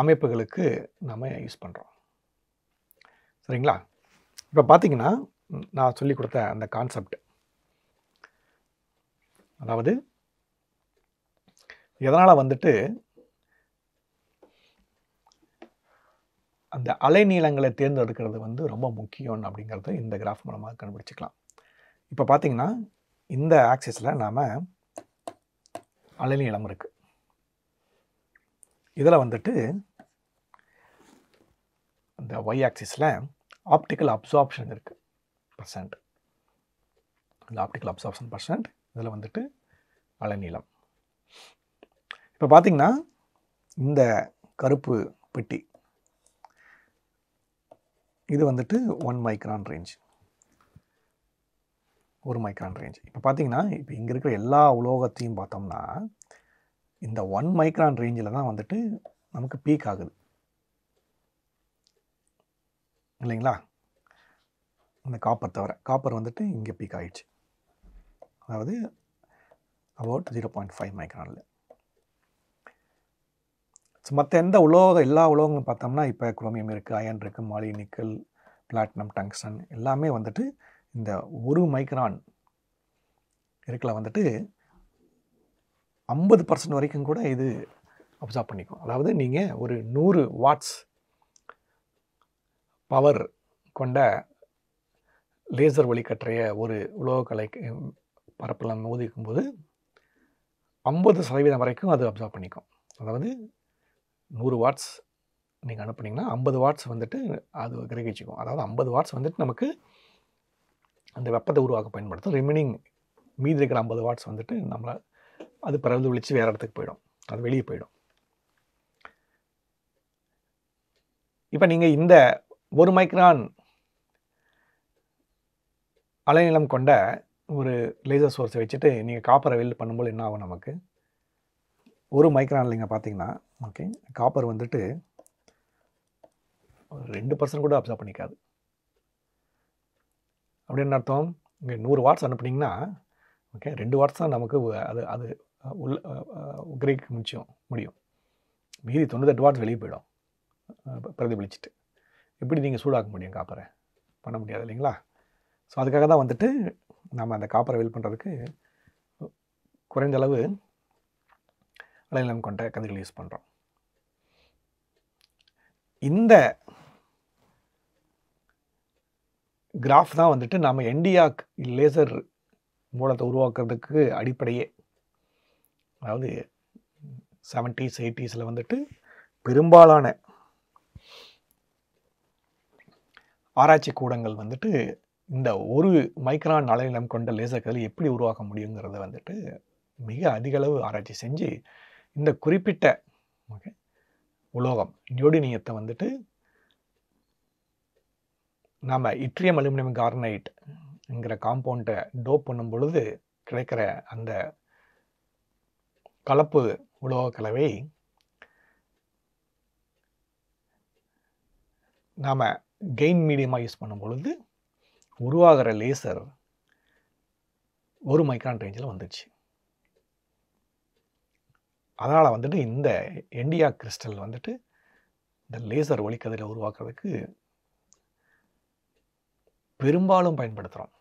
அமைப்புகளுக்கு நாம் யூஸ் பண்ணுறோம் சரிங்களா இப்போ பார்த்திங்கன்னா நான் சொல்லி கொடுத்த அந்த கான்செப்ட் அதாவது எதனால் வந்துட்டு அந்த அலைநீளங்களை தேர்ந்தெடுக்கிறது வந்து ரொம்ப முக்கியம் அப்படிங்கிறத இந்த கிராஃப் மூலமாக கண்டுபிடிச்சிக்கலாம் இப்போ பார்த்தீங்கன்னா இந்த ஆக்சிஸில் நாம் அலைநீளம் இருக்குது இதில் வந்துட்டு இந்த ஒய் ஆக்சிஸில் ஆப்டிக்கல் அப்சார்ப்ஷன் இருக்குது பர்சன்ட் இந்த ஆப்டிக்கல் அப்சார்ப்ஷன் பர்சன்ட் இதில் வந்துட்டு அலைநீளம் இப்போ பார்த்திங்கன்னா இந்த கருப்பு பெட்டி இது வந்துட்டு ஒன் மைக்ரான் ரேஞ்ச் ஒரு மைக்ரான் ரேஞ்ச் இப்போ பார்த்தீங்கன்னா இப்போ இங்கே இருக்கிற எல்லா உலோகத்தையும் பார்த்தோம்னா இந்த ஒன் மைக்ரான் ரேஞ்சில் தான் வந்துட்டு நமக்கு பீக் ஆகுது இல்லைங்களா இந்த காப்பர் தவிர காப்பர் வந்துட்டு இங்கே பீக் ஆகிடுச்சு அதாவது அபவுட் ஜீரோ பாயிண்ட் ஃபைவ் மைக்ரானில் ஸோ மற்ற எந்த உலோக எல்லா உலோகங்களும் பார்த்தோம்னா இப்போ குரோமியம் இருக்குது அயன் இருக்குது மாலி நிக்கல் பிளாட்டினம் டங்ஸ்டன் எல்லாமே வந்துட்டு இந்த ஒரு மைக்ரான் இருக்கல வந்துட்டு ஐம்பது பர்சன்ட் வரைக்கும் கூட இது அப்சர்வ் பண்ணிக்கும் அதாவது நீங்கள் ஒரு நூறு வாட்ஸ் பவர் கொண்ட லேசர் ஒளி கற்றைய ஒரு உலோகக்கலை பரப்பெல்லாம் மோதி இருக்கும்போது ஐம்பது சதவீதம் வரைக்கும் அது அப்சர்வ் பண்ணிக்கும் அதாவது நூறு வாட்ஸ் நீங்கள் அனுப்புனீங்கன்னா ஐம்பது வாட்ஸ் வந்துட்டு அது கிரகிச்சிக்கும் அதாவது ஐம்பது வாட்ஸ் வந்துட்டு நமக்கு அந்த வெப்பத்தை உருவாக்க பயன்படுத்தும் ரிமைனிங் மீதி இருக்கிற ஐம்பது வாட்ஸ் வந்துட்டு நம்மளை அது பிறந்து விழித்து வேறு இடத்துக்கு போயிடும் அது வெளியே போயிடும் இப்போ நீங்கள் இந்த ஒரு மைக்ரான் அலைநிலம் கொண்ட ஒரு லேசர் சோர்ஸை வச்சுட்டு நீங்கள் காப்பரை வெல்ட் பண்ணும்போது என்ன ஆகும் நமக்கு ஒரு மைக்ரான் நீங்கள் பார்த்தீங்கன்னா ஓகே காப்பர் வந்துட்டு ஒரு ரெண்டு பர்சன்ட் கூட அப்சர்வ் பண்ணிக்காது அப்படின்னு அர்த்தம் இங்கே நூறு வாட்ஸ் அனுப்புனீங்கன்னா ஓகே ரெண்டு வாட்ஸ் தான் நமக்கு அது அது உள்ள கிரகிக்க முடிச்சோம் முடியும் மீதி தொண்ணூத்தெட்டு வாட்ஸ் வெளியே போயிடும் பிரதிபலிச்சுட்டு எப்படி நீங்கள் சூடாக்க முடியும் காப்பரை பண்ண முடியாது இல்லைங்களா ஸோ அதுக்காக தான் வந்துட்டு நம்ம அந்த காப்பரை வெல் பண்ணுறதுக்கு குறைந்த அளவு விளைநிலம் கொண்ட கதிர்கள் யூஸ் பண்ணுறோம் இந்த கிராஃப் தான் வந்துட்டு நாம் என்டியாக் லேசர் மூலத்தை உருவாக்குறதுக்கு அடிப்படையே அதாவது செவன்டீஸ் எயிட்டிஸில் வந்துட்டு பெரும்பாலான ஆராய்ச்சி கூடங்கள் வந்துட்டு இந்த ஒரு மைக்ரான் அலைநிலம் கொண்ட லேசர் எப்படி உருவாக்க முடியுங்கிறத வந்துட்டு மிக அதிகளவு ஆராய்ச்சி செஞ்சு இந்த குறிப்பிட்ட ஓகே உலோகம் நியோடினியத்தை வந்துட்டு நாம் இட்ரியம் அலுமினியம் கார்னைட்ங்கிற காம்பவுண்டை டோப் பண்ணும் பொழுது கிடைக்கிற அந்த கலப்பு உலோக கலவை நாம் கெயின் மீடியமாக யூஸ் பண்ணும் பொழுது உருவாகிற லேசர் ஒரு மைக்ரான் ரேஞ்சில் வந்துடுச்சு அதனால் வந்துட்டு இந்த என்டியா கிறிஸ்டல் வந்துட்டு இந்த லேசர் ஒளிக்கதிரில் உருவாக்குறதுக்கு பெரும்பாலும் பயன்படுத்துகிறோம்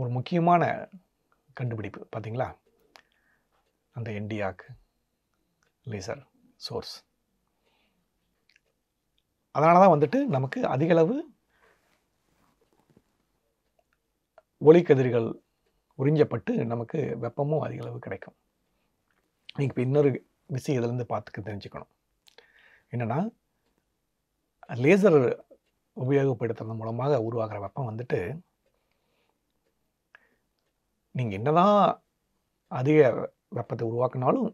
ஒரு முக்கியமான கண்டுபிடிப்பு பார்த்திங்களா அந்த என்டியாக்கு லேசர் சோர்ஸ் அதனால தான் வந்துட்டு நமக்கு அதிகளவு ஒளிக்கதிர்கள் உறிஞ்சப்பட்டு நமக்கு வெப்பமும் அதிகளவு கிடைக்கும் நீங்கள் இப்போ இன்னொரு விஷயம் இதிலேருந்து பார்த்துக்க தெரிஞ்சுக்கணும் என்னென்னா லேசர் உபயோகப்படுத்துறது மூலமாக உருவாகிற வெப்பம் வந்துட்டு நீங்கள் என்னதான் அதிக வெப்பத்தை உருவாக்கினாலும்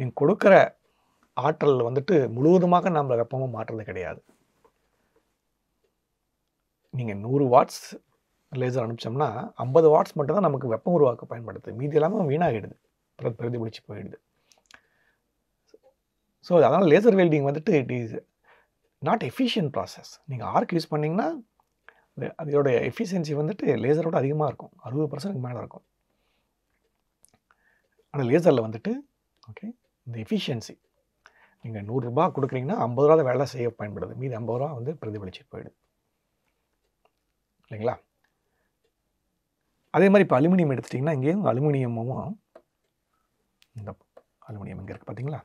நீங்கள் கொடுக்குற ஆற்றல் வந்துட்டு முழுவதுமாக நம்மளை வெப்பமாக மாற்றுறது கிடையாது நீங்கள் நூறு வாட்ஸ் லேசர் அனுப்பிச்சோம்னா ஐம்பது வாட்ஸ் மட்டும்தான் நமக்கு வெப்பம் உருவாக்க பயன்படுது மீதி எல்லாமே வீணாகிடுது பிற பிரதிபலிச்சு போயிடுது ஸோ அதனால் லேசர் வெல்டிங் வந்துட்டு it is not efficient process நீங்கள் ஆர்க் யூஸ் பண்ணிங்கன்னா அதோட எஃபிஷியன்சி வந்துட்டு லேசரோட அதிகமாக இருக்கும் அறுபது பர்சன்ட் மேலே இருக்கும் ஆனால் லேசரில் வந்துட்டு ஓகே இந்த எஃபிஷியன்சி நீங்கள் நூறுரூபா கொடுக்குறீங்கன்னா ஐம்பது ரூபா வேலை செய்ய பயன்படுது மீது ஐம்பது ரூபா வந்து பிரதிபலிச்சு போயிடுது இல்லைங்களா அதே மாதிரி இப்போ அலுமினியம் எடுத்துட்டிங்கன்னா இங்கேயும் அலுமினியமும் இந்த அலுமினியம் இங்கே இருக்குது பார்த்தீங்களா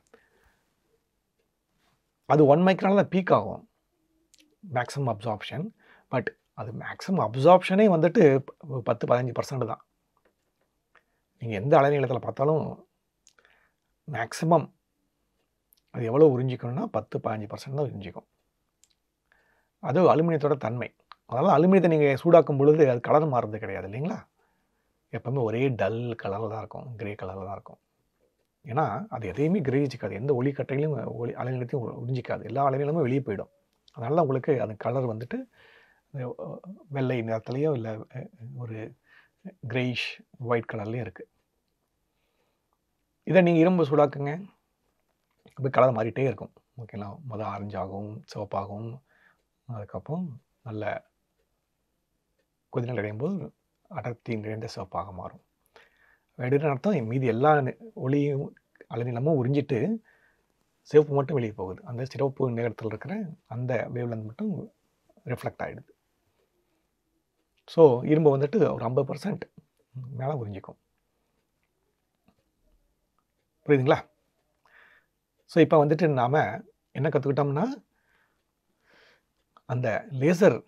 அது ஒன் மைக்ரான தான் பீக் ஆகும் மேக்ஸிமம் அப்சார்ப்ஷன் பட் அது மேக்ஸிமம் அப்சார்ப்ஷனே வந்துட்டு பத்து பதினஞ்சு பர்சன்ட் தான் நீங்கள் எந்த அலைநீளத்தில் பார்த்தாலும் மேக்ஸிமம் அது எவ்வளோ உறிஞ்சிக்கணும்னா பத்து பதினஞ்சு பர்சன்ட் தான் உறிஞ்சிக்கும் அது அலுமினியத்தோட தன்மை அதனால் அலுமினியத்தை நீங்கள் சூடாக்கும் பொழுது அது கலர் மாறுறது கிடையாது இல்லைங்களா எப்போவுமே ஒரே டல் கலரில் தான் இருக்கும் கிரே கலரில் தான் இருக்கும் ஏன்னா அது எதையுமே கிரகிச்சிக்காது எந்த ஒளி கட்டையிலும் ஒளி அலைநிலத்தையும் உறிஞ்சிக்காது எல்லா அலைநிலமும் வெளியே போயிடும் அதனால் உங்களுக்கு அந்த கலர் வந்துட்டு வெள்ளை நிறத்துலையோ இல்லை ஒரு கிரேஷ் ஒயிட் கலர்லேயும் இருக்குது இதை நீங்கள் இரும்பு சூடாக்குங்க அப்படி கலர் மாறிட்டே இருக்கும் ஓகேங்களா மொதல் ஆரஞ்சாகவும் சிவப்பாகவும் அதுக்கப்புறம் நல்ல கொஞ்ச நாள் அடையும் போது அடர்த்தி நிறைந்த சிவப்பாக மாறும் வெடின அர்த்தம் மீதி எல்லா ஒளியும் அலைநிலமும் உறிஞ்சிட்டு சிவப்பு மட்டும் வெளியே போகுது அந்த சிறப்பு நேரத்தில் இருக்கிற அந்த வேவ்லந்து மட்டும் ரிஃப்ளெக்ட் ஆகிடுது ஸோ இரும்பு வந்துட்டு ஒரு ஐம்பது பர்சன்ட் மேலே உறிஞ்சிக்கும் புரியுதுங்களா ஸோ இப்போ வந்துட்டு நாம் என்ன கற்றுக்கிட்டோம்னா அந்த லேசர்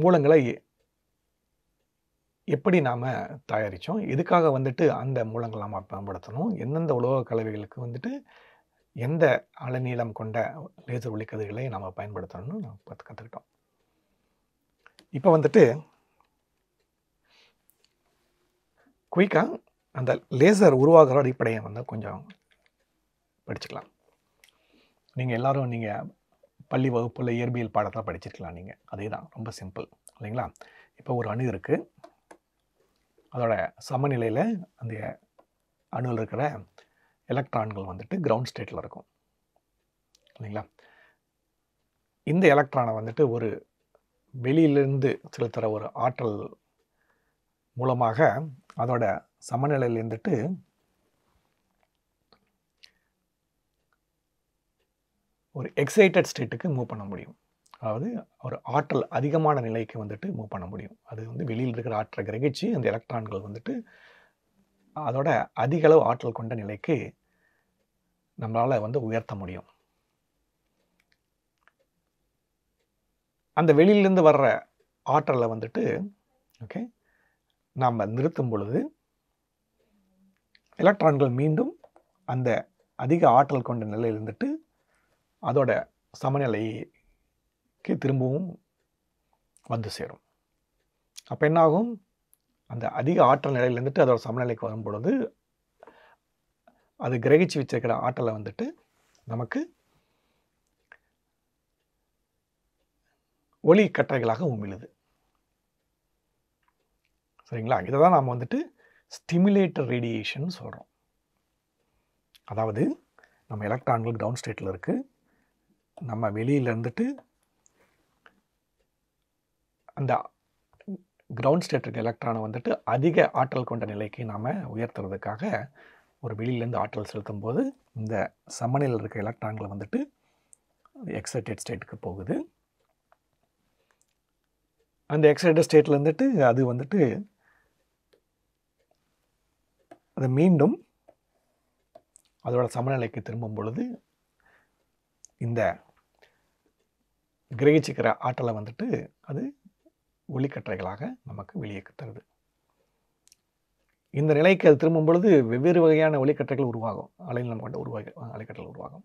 மூலங்களை எப்படி நாம் தயாரித்தோம் எதுக்காக வந்துட்டு அந்த மூலங்களை நாம் பயன்படுத்தணும் எந்தெந்த உலோக கலவைகளுக்கு வந்துட்டு எந்த அலைநீளம் கொண்ட லேசர் ஒளிக்கதிர்களை நாம் பயன்படுத்தணும்னு நம்ம பார்த்து கற்றுக்கிட்டோம் இப்போ வந்துட்டு குயிக்காக அந்த லேசர் உருவாகிற அடிப்படையை வந்து கொஞ்சம் படிச்சுக்கலாம் நீங்கள் எல்லோரும் நீங்கள் பள்ளி வகுப்பில் இயற்பியல் பாடத்தில் படிச்சிருக்கலாம் நீங்கள் அதே தான் ரொம்ப சிம்பிள் இல்லைங்களா இப்போ ஒரு அணு இருக்குது அதோட சமநிலையில் அந்த அணுவில் இருக்கிற எலக்ட்ரான்கள் வந்துட்டு கிரவுண்ட் ஸ்டேட்டில் இருக்கும் இல்லைங்களா இந்த எலக்ட்ரானை வந்துட்டு ஒரு வெளியிலிருந்து செலுத்துகிற ஒரு ஆற்றல் மூலமாக அதோட சமநிலையில் இருந்துட்டு ஒரு எக்ஸைட்டட் ஸ்டேட்டுக்கு மூவ் பண்ண முடியும் அதாவது ஒரு ஆற்றல் அதிகமான நிலைக்கு வந்துட்டு மூவ் பண்ண முடியும் அது வந்து வெளியில் இருக்கிற ஆற்றலை கிரகிச்சு அந்த எலக்ட்ரான்கள் வந்துட்டு அதோட அதிகளவு ஆற்றல் கொண்ட நிலைக்கு நம்மளால் வந்து உயர்த்த முடியும் அந்த வெளியிலேருந்து வர்ற ஆற்றலை வந்துட்டு ஓகே நாம் நிறுத்தும் பொழுது எலக்ட்ரான்கள் மீண்டும் அந்த அதிக ஆற்றல் கொண்ட நிலையில் இருந்துட்டு அதோட சமநிலைக்கு திரும்பவும் வந்து சேரும் அப்போ என்னாகும் அந்த அதிக ஆற்றல் நிலையிலேருந்துட்டு அதோட சமநிலைக்கு வரும்பொழுது அது கிரகிச்சு வச்சிருக்கிற ஆற்றலை வந்துட்டு நமக்கு ஒளி கட்டளைகளாக உமிழுது சரிங்களா இதை தான் நாம் வந்துட்டு ஸ்டிமுலேட்டர் ரேடியேஷன் சொல்கிறோம் அதாவது நம்ம எலக்ட்ரான்கள் கிரவுண்ட் ஸ்டேட்டில் இருக்குது நம்ம வெளியில் இருந்துட்டு அந்த கிரவுண்ட் ஸ்டேட் எலக்ட்ரானை வந்துட்டு அதிக ஆற்றல் கொண்ட நிலைக்கு நாம் உயர்த்துறதுக்காக ஒரு வெளியிலேருந்து ஆற்றல் செலுத்தும் போது இந்த சமநிலையில் இருக்க எலக்ட்ரான்களை வந்துட்டு எக்ஸைட்டட் ஸ்டேட்டுக்கு போகுது அந்த எக்ஸைட்டட் ஸ்டேட்டில் இருந்துட்டு அது வந்துட்டு அது மீண்டும் அதோட சமநிலைக்கு திரும்பும் பொழுது இந்த கிரகிச்சிக்கிற ஆற்றலை வந்துட்டு அது ஒளிக்கற்றைகளாக நமக்கு வெளியே தருது இந்த நிலைக்கு அது திரும்பும் பொழுது வெவ்வேறு வகையான ஒளிக்கற்றைகள் உருவாகும் அலைநலம் கொண்ட உருவாக அலைக்கற்றல் உருவாகும்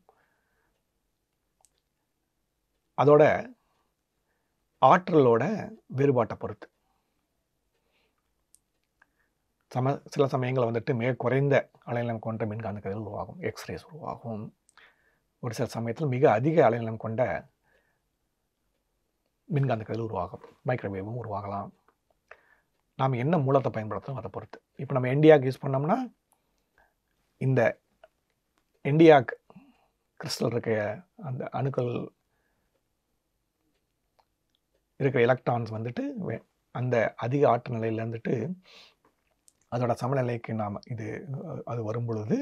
அதோட ஆற்றலோட வேறுபாட்டை பொறுத்து சம சில சமயங்களில் வந்துட்டு மிக குறைந்த அலைநிலம் கொண்ட மின்காந்த கதிர்கள் உருவாகும் எக்ஸ்ரேஸ் உருவாகும் ஒரு சில சமயத்தில் மிக அதிக அலைநிலம் கொண்ட மின்காந்த கதிர் உருவாகும் மைக்ரோவேவும் உருவாகலாம் நாம் என்ன மூலத்தை பயன்படுத்தணும் அதை பொறுத்து இப்போ நம்ம என்டியாக் யூஸ் பண்ணோம்னா இந்த என்டியாக் கிறிஸ்டல் இருக்க அந்த அணுக்கள் இருக்கிற எலக்ட்ரான்ஸ் வந்துட்டு அந்த அதிக ஆற்ற நிலையில் வந்துட்டு அதோட சமநிலைக்கு நாம் இது அது வரும்பொழுது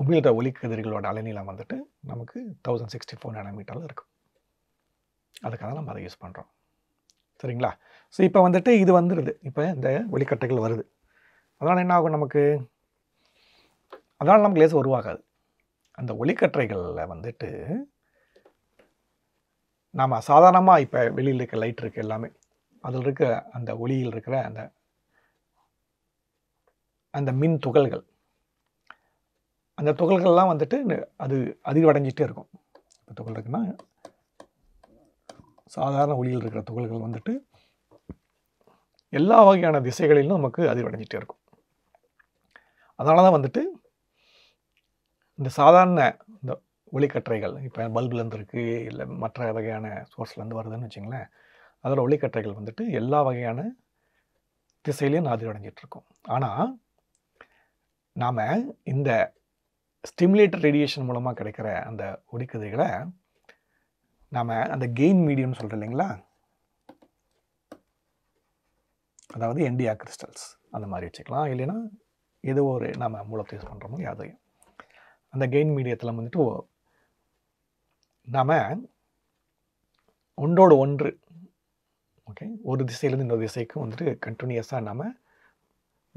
உமிழ்கிற ஒலிக்கதிர்களோட அலைநீளம் வந்துட்டு நமக்கு தௌசண்ட் சிக்ஸ்டி ஃபோர் நேனோமீட்டரில் இருக்கும் அதுக்காக நம்ம அதை யூஸ் பண்ணுறோம் சரிங்களா ஸோ இப்போ வந்துட்டு இது வந்துடுது இப்போ இந்த ஒளிக்கட்டைகள் வருது அதனால் என்ன ஆகும் நமக்கு அதனால் நமக்கு லேசு உருவாகாது அந்த ஒளிக்கற்றைகளில் வந்துட்டு நாம் சாதாரணமாக இப்போ வெளியில் இருக்க லைட் இருக்குது எல்லாமே அதில் இருக்க அந்த ஒளியில் இருக்கிற அந்த அந்த மின் துகள்கள் அந்த துகள்கள்லாம் வந்துட்டு அது அதிர்வடைஞ்சிட்டே இருக்கும் இப்போ துகள் இருக்குன்னா சாதாரண ஒளியில் இருக்கிற துகள்கள் வந்துட்டு எல்லா வகையான திசைகளிலும் நமக்கு அதிர்வடைஞ்சிட்டே இருக்கும் அதனால தான் வந்துட்டு இந்த சாதாரண இந்த ஒளிக்கற்றைகள் இப்போ பல்புலேருந்து இருக்குது இல்லை மற்ற வகையான சோர்ஸ்லேருந்து வருதுன்னு வச்சிங்களேன் அதில் ஒளிக்கற்றைகள் வந்துட்டு எல்லா வகையான திசையிலையும் அதிர்வடைஞ்சிட்ருக்கோம் ஆனால் நாம் இந்த ஸ்டிமுலேட்டட் ரேடியேஷன் மூலமாக கிடைக்கிற அந்த ஒளிக்கதிர்களை நாம் அந்த கெயின் மீடியம்னு சொல்கிறோம் இல்லைங்களா அதாவது என்டிஆ கிறிஸ்டல்ஸ் அந்த மாதிரி வச்சுக்கலாம் இல்லைன்னா ஏதோ ஒரு நாம் மூலத்தை யூஸ் பண்ணுறோமோ யாதையும் அந்த கெயின் மீடியத்தில் வந்துட்டு நாம் ஒன்றோடு ஒன்று ஓகே ஒரு திசையிலேருந்து இன்னொரு திசைக்கும் வந்துட்டு கண்டினியூஸாக நாம்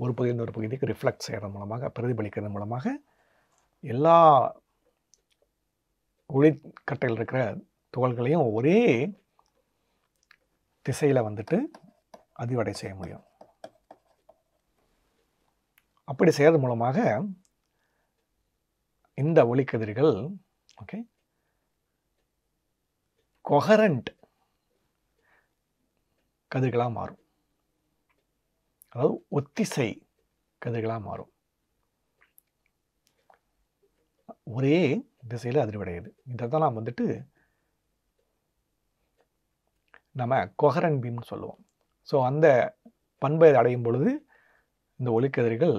ஒரு பகுதியிலிருந்து ஒரு பகுதிக்கு ரிஃப்ளெக்ட் செய்கிறது மூலமாக பிரதிபலிக்கிறது மூலமாக எல்லா கட்டையில் இருக்கிற துகள்களையும் ஒரே திசையில் வந்துட்டு அதிவடை செய்ய முடியும் அப்படி செய்கிறது மூலமாக இந்த ஒளிக்கதிர்கள் ஓகே கொஹரண்ட் கதிர்களாக மாறும் அதாவது ஒத்திசை கதிர்களாக மாறும் ஒரே திசையில் அதிர்வடையுது இதை தான் நாம் வந்துட்டு நம்ம கொஹரன் பீம்னு சொல்லுவோம் ஸோ அந்த பண்பை அடையும் பொழுது இந்த ஒளிக்கதிர்கள்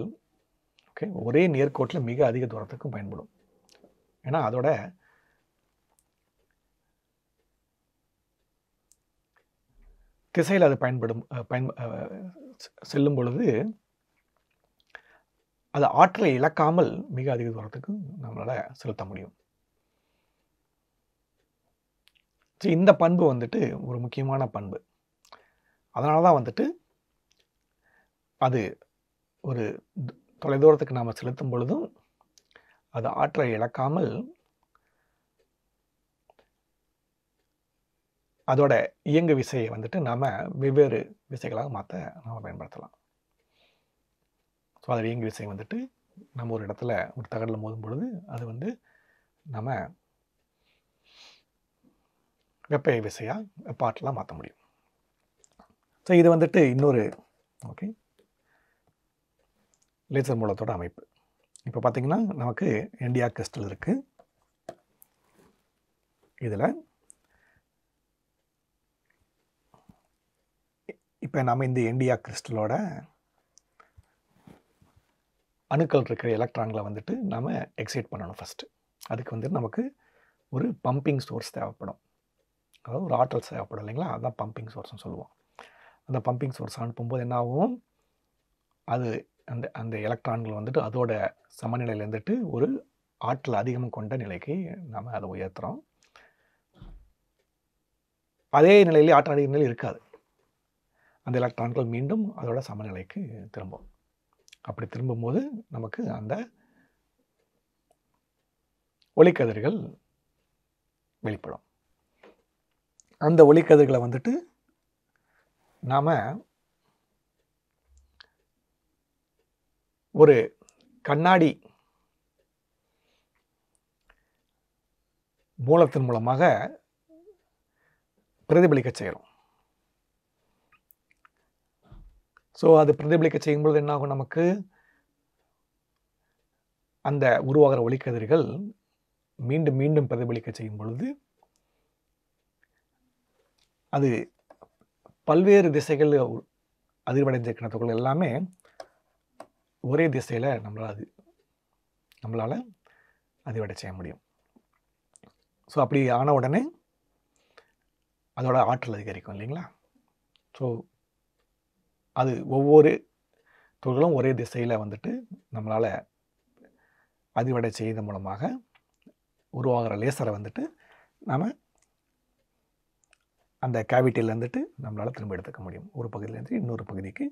ஓகே ஒரே நேர்கோட்டில் மிக அதிக தூரத்துக்கும் பயன்படும் ஏன்னா அதோட திசையில் அது பயன்படும் பயன் செல்லும் பொழுது அது ஆற்றலை இழக்காமல் மிக அதிக தூரத்துக்கு நம்மளால் செலுத்த முடியும் ஸோ இந்த பண்பு வந்துட்டு ஒரு முக்கியமான பண்பு அதனால தான் வந்துட்டு அது ஒரு தொலைதூரத்துக்கு நாம் செலுத்தும் பொழுதும் அது ஆற்றலை இழக்காமல் அதோட இயங்கு விசையை வந்துட்டு நாம் வெவ்வேறு விசைகளாக மாற்ற நாம் பயன்படுத்தலாம் ஸோ அதோட இயங்கு விசை வந்துட்டு நம்ம ஒரு இடத்துல ஒரு தகடில் மோதும் பொழுது அது வந்து நம்ம வெப்ப விசையாக பாட்டெலாம் மாற்ற முடியும் ஸோ இது வந்துட்டு இன்னொரு ஓகே லேசர் மூலத்தோட அமைப்பு இப்போ பார்த்திங்கன்னா நமக்கு இண்டியா கிறிஸ்டல் இருக்குது இதில் இப்போ நம்ம இந்த இண்டியா கிறிஸ்டலோட அணுக்கள் இருக்கிற எலக்ட்ரான்களை வந்துட்டு நாம் எக்ஸைட் பண்ணணும் ஃபஸ்ட்டு அதுக்கு வந்துட்டு நமக்கு ஒரு பம்பிங் சோர்ஸ் தேவைப்படும் அதாவது ஒரு ஆற்றல் தேவைப்படும் இல்லைங்களா அதுதான் பம்பிங் சோர்ஸ்னு சொல்லுவோம் அந்த பம்பிங் சோர்ஸ் அனுப்பும்போது என்ன ஆகும் அது அந்த அந்த எலக்ட்ரான்கள் வந்துட்டு அதோட சமநிலையில் ஒரு ஆற்றல் அதிகம் கொண்ட நிலைக்கு நம்ம அதை உயர்த்துகிறோம் அதே நிலையிலே ஆற்றல் அதிக நிலையில் இருக்காது அந்த எலக்ட்ரான்கள் மீண்டும் அதோட சமநிலைக்கு திரும்பும் அப்படி திரும்பும்போது நமக்கு அந்த ஒளிக்கதிர்கள் வெளிப்படும் அந்த ஒளிக்கதிர்களை வந்துட்டு நாம் ஒரு கண்ணாடி மூலத்தின் மூலமாக பிரதிபலிக்க செய்கிறோம் ஸோ அது பிரதிபலிக்க செய்யும்பொழுது என்னாகும் நமக்கு அந்த உருவாகிற ஒளிக்கதிர்கள் மீண்டும் மீண்டும் பிரதிபலிக்க செய்யும் பொழுது அது பல்வேறு திசைகளில் அதிர்வடைந்திருக்கிற கிணத்துக்குள் எல்லாமே ஒரே திசையில் நம்மளால் அது நம்மளால் அதிர்வடை செய்ய முடியும் ஸோ அப்படி ஆன உடனே அதோட ஆற்றல் அதிகரிக்கும் இல்லைங்களா ஸோ அது ஒவ்வொரு தொழிலும் ஒரே திசையில் வந்துட்டு நம்மளால் அதிர்வடை செய்த மூலமாக உருவாகிற லேசரை வந்துட்டு நாம் அந்த கேவிட்டியில் இருந்துட்டு நம்மளால் திரும்ப எடுத்துக்க முடியும் ஒரு பகுதியிலேருந்து இன்னொரு பகுதிக்கு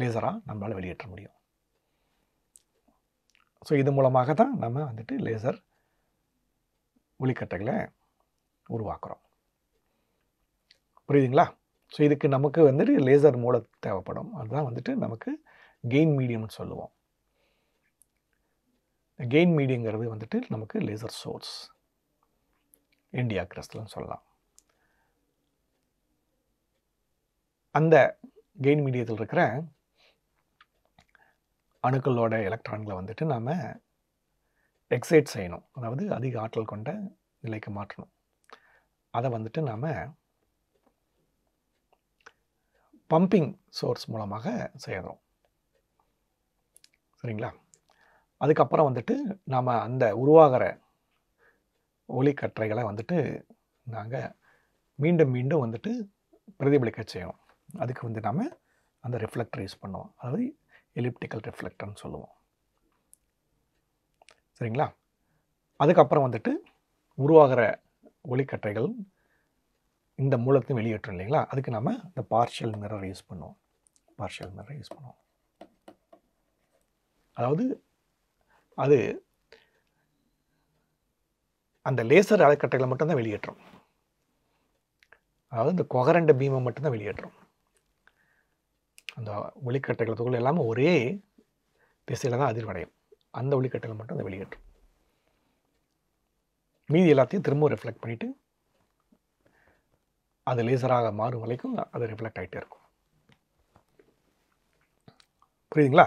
லேசராக நம்மளால் வெளியேற்ற முடியும் ஸோ இது மூலமாக தான் நம்ம வந்துட்டு லேசர் ஒளிக்கட்டைகளை உருவாக்குறோம் புரியுதுங்களா ஸோ இதுக்கு நமக்கு வந்துட்டு லேசர் மூலம் தேவைப்படும் அதுதான் வந்துட்டு நமக்கு கெயின் மீடியம்னு சொல்லுவோம் கெயின் மீடியங்கிறது வந்துட்டு நமக்கு லேசர் சோர்ஸ் இந்தியா கிறிஸ்தலன்னு சொல்லலாம் அந்த கெயின் மீடியத்தில் இருக்கிற அணுக்களோட எலக்ட்ரான்களை வந்துட்டு நாம் எக்ஸைட் செய்யணும் அதாவது அதிக ஆற்றல் கொண்ட நிலைக்கு மாற்றணும் அதை வந்துட்டு நாம் பம்பிங் சோர்ஸ் மூலமாக செய்கிறோம் சரிங்களா அதுக்கப்புறம் வந்துட்டு நாம் அந்த உருவாகிற ஒளிக்கற்றைகளை வந்துட்டு நாங்கள் மீண்டும் மீண்டும் வந்துட்டு பிரதிபலிக்க செய்யணும் அதுக்கு வந்து நாம் அந்த ரிஃப்ளெக்டர் யூஸ் பண்ணுவோம் அதாவது எலிப்டிக்கல் ரிஃப்ளெக்டர்னு சொல்லுவோம் சரிங்களா அதுக்கப்புறம் வந்துட்டு உருவாகிற ஒலிக்கற்றைகள் இந்த மூலத்தையும் வெளியேற்றும் இல்லைங்களா அதுக்கு நாம் இந்த பார்ஷியல் மிரர் யூஸ் பண்ணுவோம் பார்ஷியல் மிரர் யூஸ் பண்ணுவோம் அதாவது அது அந்த லேசர் அலைக்கட்டைகளை மட்டும்தான் வெளியேற்றும் அதாவது இந்த கொகரண்ட பீமை மட்டும்தான் வெளியேற்றும் அந்த ஒளிக்கட்டைகளை தொகுதி எல்லாமே ஒரே திசையில் தான் அதிர்வடையும் அந்த ஒளிக்கட்டைகளை மட்டும் அதை வெளியேற்றும் மீதி எல்லாத்தையும் திரும்பவும் ரிஃப்ளெக்ட் பண்ணிவிட்டு அது லேசராக மாறும் வரைக்கும் அது ரிஃப்ளெக்ட் ஆகிட்டே இருக்கும் புரியுதுங்களா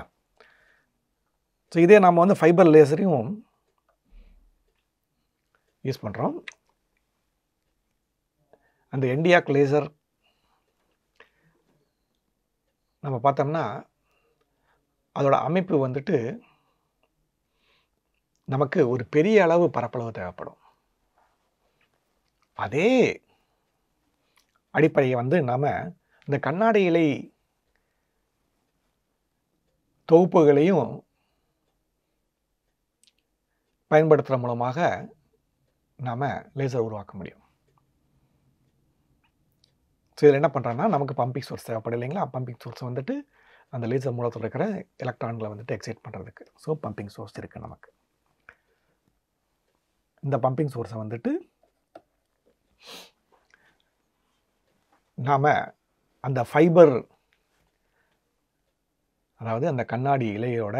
ஸோ இதே நாம் வந்து ஃபைபர் லேசரையும் யூஸ் பண்ணுறோம் அந்த என்டியாக் லேசர் நம்ம பார்த்தோம்னா அதோட அமைப்பு வந்துட்டு நமக்கு ஒரு பெரிய அளவு பரப்பளவு தேவைப்படும் அதே அடிப்படையை வந்து நாம் இந்த கண்ணாடி இலை தொகுப்புகளையும் பயன்படுத்துகிற மூலமாக நாம் லேசர் உருவாக்க முடியும் ஸோ இதில் என்ன பண்ணுறோன்னா நமக்கு பம்பிங் சோர்ஸ் தேவைப்படும் இல்லைங்களா பம்பிங் சோர்ஸ் வந்துட்டு அந்த லேசர் மூலத்தில் இருக்கிற எலக்ட்ரான்களை வந்துட்டு எக்ஸைட் பண்ணுறதுக்கு ஸோ பம்பிங் சோர்ஸ் இருக்குது நமக்கு இந்த பம்பிங் சோர்ஸை வந்துட்டு நாம் அந்த ஃபைபர் அதாவது அந்த கண்ணாடி இலையோட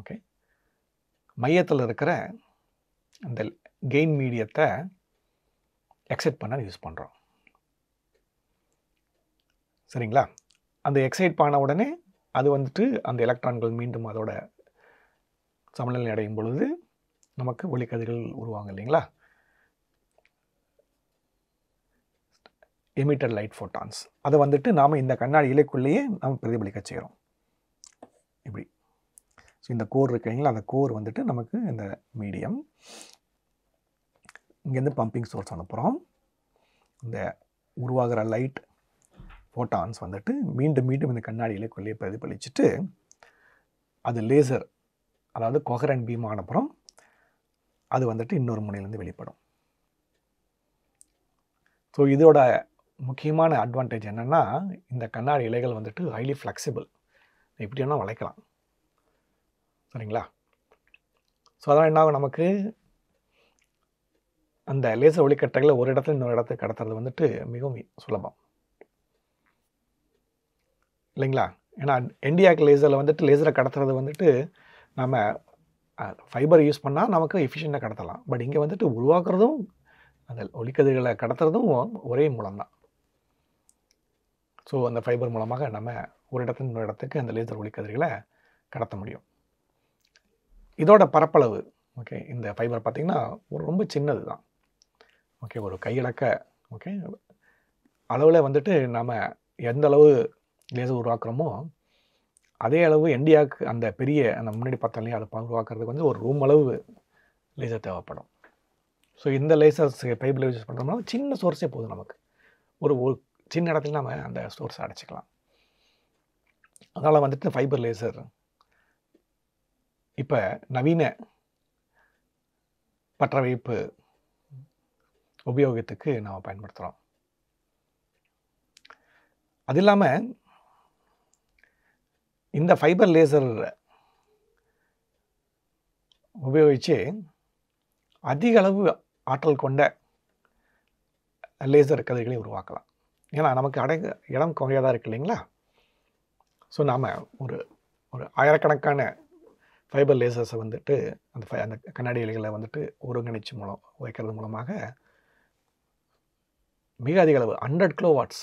ஓகே மையத்தில் இருக்கிற அந்த கெயின் மீடியத்தை எக்ஸைட் பண்ண யூஸ் பண்ணுறோம் சரிங்களா அந்த எக்ஸைட் பண்ண உடனே அது வந்துட்டு அந்த எலக்ட்ரான்கள் மீண்டும் அதோட சமநிலை அடையும் பொழுது நமக்கு ஒளிக்கதிர்கள் உருவாங்க இல்லைங்களா எமிட்டர் லைட் ஃபோட்டான்ஸ் அதை வந்துட்டு நாம் இந்த கண்ணாடி இலைக்குள்ளேயே நாம் பிரதிபலிக்க செய்கிறோம் இப்படி ஸோ இந்த கோர் இருக்குங்களா அந்த கோர் வந்துட்டு நமக்கு இந்த மீடியம் இங்கேருந்து பம்பிங் சோர்ஸ் அனுப்புகிறோம் இந்த உருவாகிற லைட் ஃபோட்டான்ஸ் வந்துட்டு மீண்டும் மீண்டும் இந்த கண்ணாடியில் கொள்ளையை பிரதிபலிச்சுட்டு அது லேசர் அதாவது கொகரன் பீம் அனுப்புகிறோம் அது வந்துட்டு இன்னொரு முனையிலேருந்து வெளிப்படும் ஸோ இதோட முக்கியமான அட்வான்டேஜ் என்னென்னா இந்த கண்ணாடி இலைகள் வந்துட்டு ஹைலி ஃப்ளெக்சிபிள் எப்படி வேணால் வளைக்கலாம் சரிங்களா ஸோ அதெல்லாம் என்ன ஆகும் நமக்கு அந்த லேசர் ஒளிக்கட்டைகளை ஒரு இடத்துல இன்னொரு இடத்துக்கு கடத்துறது வந்துட்டு மிகவும் சுலபம் இல்லைங்களா ஏன்னா என்டிஆக் லேசரில் வந்துட்டு லேசரை கடத்துறது வந்துட்டு நம்ம ஃபைபர் யூஸ் பண்ணால் நமக்கு எஃபிஷியண்ட்டாக கடத்தலாம் பட் இங்கே வந்துட்டு உருவாக்குறதும் அந்த ஒளிக்கதிர்களை கடத்துறதும் ஒரே மூலம்தான் ஸோ அந்த ஃபைபர் மூலமாக நம்ம ஒரு இடத்துல இன்னொரு இடத்துக்கு அந்த லேசர் ஒளிக்கதிர்களை கடத்த முடியும் இதோட பரப்பளவு ஓகே இந்த ஃபைபர் பார்த்திங்கன்னா ஒரு ரொம்ப சின்னது தான் ஓகே ஒரு கையடக்க ஓகே அளவில் வந்துட்டு நம்ம எந்த அளவு லேசர் உருவாக்குறோமோ அதே அளவு இந்தியாவுக்கு அந்த பெரிய அந்த முன்னாடி பார்த்தோம் அதை உருவாக்குறதுக்கு வந்து ஒரு ரூம் அளவு லேசர் தேவைப்படும் ஸோ இந்த லேசர்ஸ் பைப்பில் யூஸ் பண்ணுறோம்னா சின்ன சோர்ஸே போதும் நமக்கு ஒரு ஒரு சின்ன இடத்துல நம்ம அந்த சோர்ஸை அடைச்சிக்கலாம் அதனால் வந்துட்டு ஃபைபர் லேசர் இப்போ நவீன பற்றவைப்பு உபயோகத்துக்கு நாம் பயன்படுத்துகிறோம் அது இல்லாமல் இந்த ஃபைபர் லேசர் உபயோகித்து அதிக அளவு ஆற்றல் கொண்ட லேசர் கதைகளையும் உருவாக்கலாம் ஏன்னா நமக்கு அடங்க இடம் குறையாக தான் இருக்குது இல்லைங்களா ஸோ நாம் ஒரு ஒரு ஆயிரக்கணக்கான ஃபைபர் லேசர்ஸை வந்துட்டு அந்த ஃபை அந்த கண்ணாடி இலைகளை வந்துட்டு ஒருங்கிணைச்சி மூலம் வைக்கிறது மூலமாக மிக அதிக அளவு hundred kilowatts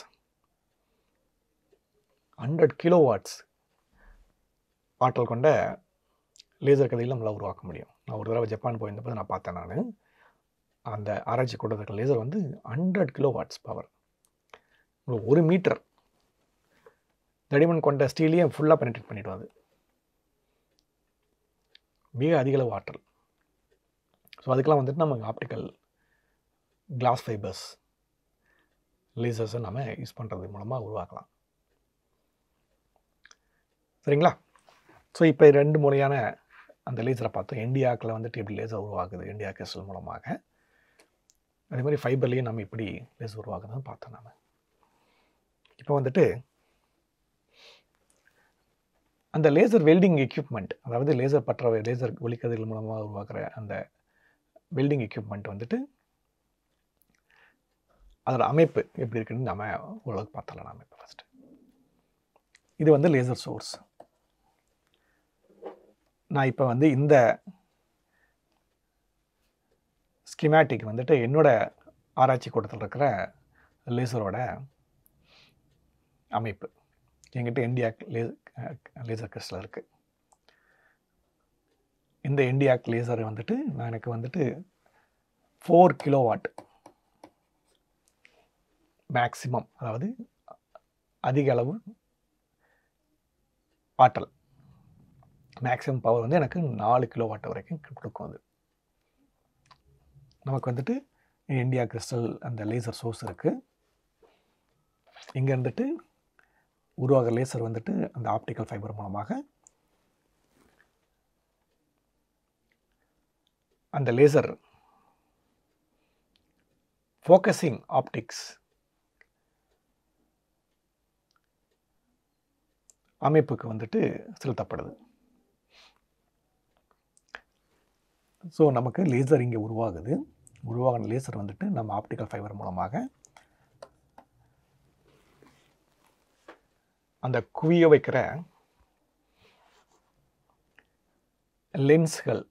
hundred kilowatts ஆற்றல் கொண்ட லேசர் கதையில் நம்மளால் உருவாக்க முடியும் நான் ஒரு தடவை ஜப்பான் போயிருந்தபோது நான் பார்த்தேன் நான் அந்த ஆராய்ச்சி இருக்கிற லேசர் வந்து ஹண்ட்ரட் கிலோ வாட்ஸ் பவர் ஒரு மீட்டர் தடிமன் கொண்ட ஸ்டீலையும் ஃபுல்லாக பெனிட்ரேட் பண்ணிவிடுவாது மிக மிக அதிகளவு ஆற்றல் ஸோ அதுக்கெல்லாம் வந்துட்டு நமக்கு ஆப்டிக்கல் கிளாஸ் ஃபைபர்ஸ் லேசர்ஸை நம்ம யூஸ் பண்ணுறது மூலமாக உருவாக்கலாம் சரிங்களா ஸோ இப்போ ரெண்டு முறையான அந்த லேசரை பார்த்தோம் இண்டியாக்கில் வந்துட்டு எப்படி லேசர் உருவாக்குது இண்டியா கேசல் மூலமாக அதே மாதிரி ஃபைபர்லேயும் நம்ம இப்படி லேசர் உருவாக்குதுன்னு பார்த்தோம் நம்ம இப்போ வந்துட்டு அந்த லேசர் வெல்டிங் எக்யூப்மெண்ட் அதாவது லேசர் பற்ற லேசர் ஒலிக்கதிர்கள் மூலமாக உருவாக்குற அந்த வெல்டிங் எக்யூப்மெண்ட் வந்துட்டு அதோட அமைப்பு எப்படி இருக்குன்னு நம்ம ஓரளவுக்கு பார்த்தலாம் நம்ம இப்போ ஃபஸ்ட்டு இது வந்து லேசர் சோர்ஸ் நான் இப்போ வந்து இந்த ஸ்கிமேட்டிக் வந்துட்டு என்னோடய ஆராய்ச்சி கூட்டத்தில் இருக்கிற லேசரோட அமைப்பு எங்கிட்ட இண்டியாக் லே லேசர் கிறிஸ்டில் இருக்குது இந்த இண்டியாக் லேசர் வந்துட்டு நான் எனக்கு வந்துட்டு ஃபோர் கிலோவாட் மேக்சிமம் அதாவது அதிக அளவு ஆற்றல் மேக்ஸிமம் பவர் வந்து எனக்கு நாலு கிலோ வாட் வரைக்கும் கொடுக்கும் அது நமக்கு வந்துட்டு இந்தியா கிறிஸ்டல் அந்த லேசர் சோர்ஸ் இருக்குது இங்கே இருந்துட்டு உருவாகிற லேசர் வந்துட்டு அந்த ஆப்டிக்கல் ஃபைபர் மூலமாக அந்த லேசர் ஃபோக்கஸிங் ஆப்டிக்ஸ் அமைப்புக்கு வந்துட்டு செலுத்தப்படுது ஸோ நமக்கு லேசர் இங்கே உருவாகுது உருவாகின லேசர் வந்துட்டு நம்ம ஆப்டிக்கல் ஃபைபர் மூலமாக அந்த குவிய வைக்கிற லென்ஸ்கள்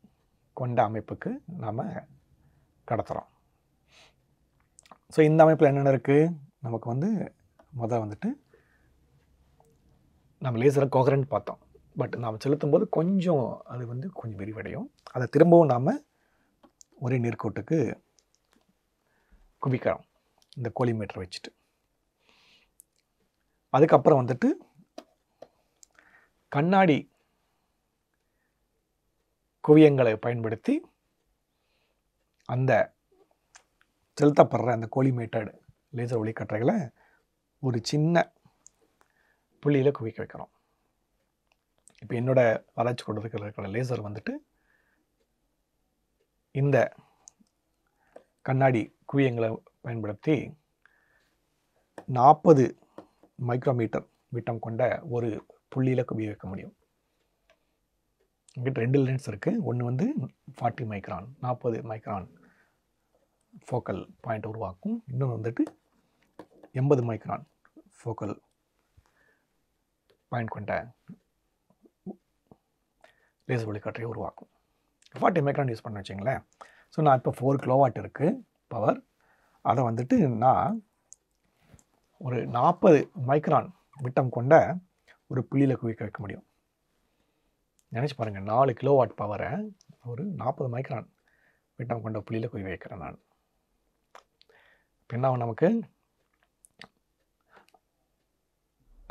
கொண்ட அமைப்புக்கு நாம் கடத்துகிறோம் ஸோ இந்த அமைப்பில் என்னென்ன இருக்குது நமக்கு வந்து முதல் வந்துட்டு நம்ம லேசரை கோகரண்ட் பார்த்தோம் பட் நாம் செலுத்தும் போது கொஞ்சம் அது வந்து கொஞ்சம் விரிவடையும் அதை திரும்பவும் நாம் ஒரே நேர்கோட்டுக்கு குவிக்கிறோம் இந்த கோலிமீட்டர் வச்சுட்டு அதுக்கப்புறம் வந்துட்டு கண்ணாடி குவியங்களை பயன்படுத்தி அந்த செலுத்தப்படுற அந்த கோலிமேட்டட் லேசர் ஒளிக்கற்றைகளை ஒரு சின்ன புள்ளியில் குவிக்க வைக்கிறோம் இப்போ என்னோடய வளர்ச்சி கொண்டிருக்கிற இருக்கிற லேசர் வந்துட்டு இந்த கண்ணாடி குவியங்களை பயன்படுத்தி நாற்பது மைக்ரோமீட்டர் விட்டம் கொண்ட ஒரு புள்ளியில் குவிய வைக்க முடியும் இங்கிட்ட ரெண்டு லென்ஸ் இருக்குது ஒன்று வந்து ஃபார்ட்டி மைக்ரான் நாற்பது மைக்ரான் ஃபோக்கல் பாயிண்ட் உருவாக்கும் இன்னொன்று வந்துட்டு எண்பது மைக்ரான் ஃபோக்கல் பாயிண்ட் கொண்ட லேசர் ஒளிக்கற்றையை உருவாக்கும் ஃபார்ட்டி மைக்ரான் யூஸ் பண்ண வச்சிங்களேன் ஸோ நான் இப்போ ஃபோர் கிலோவாட் இருக்குது பவர் அதை வந்துட்டு நான் ஒரு நாற்பது மைக்ரான் விட்டம் கொண்ட ஒரு புள்ளியில் குவிக்க வைக்க முடியும் நினச்சி பாருங்கள் நாலு கிலோவாட் பவரை ஒரு நாற்பது மைக்ரான் விட்டம் கொண்ட புள்ளியில் குவி வைக்கிறேன் நான் பின்னாவும் என்ன நமக்கு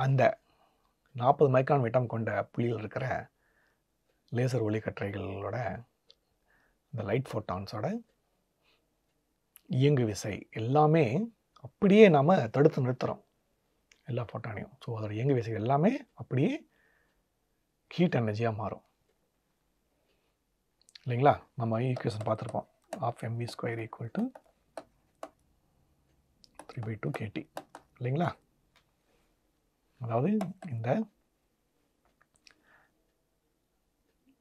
அந்த நாற்பது மைக்ரான் விட்டம் கொண்ட புள்ளியில் இருக்கிற லேசர் கற்றைகளோட இந்த லைட் ஃபோட்டான்ஸோட இயங்கு விசை எல்லாமே அப்படியே நாம் தடுத்து நிறுத்துகிறோம் எல்லா ஃபோட்டானையும் ஸோ அதோடய இயங்கு விசை எல்லாமே அப்படியே ஹீட் எனர்ஜியாக மாறும் இல்லைங்களா நம்ம ஈக்குவேஷன் பார்த்துருப்போம் half MV square equal to three by two KT இல்லைங்களா அதாவது இந்த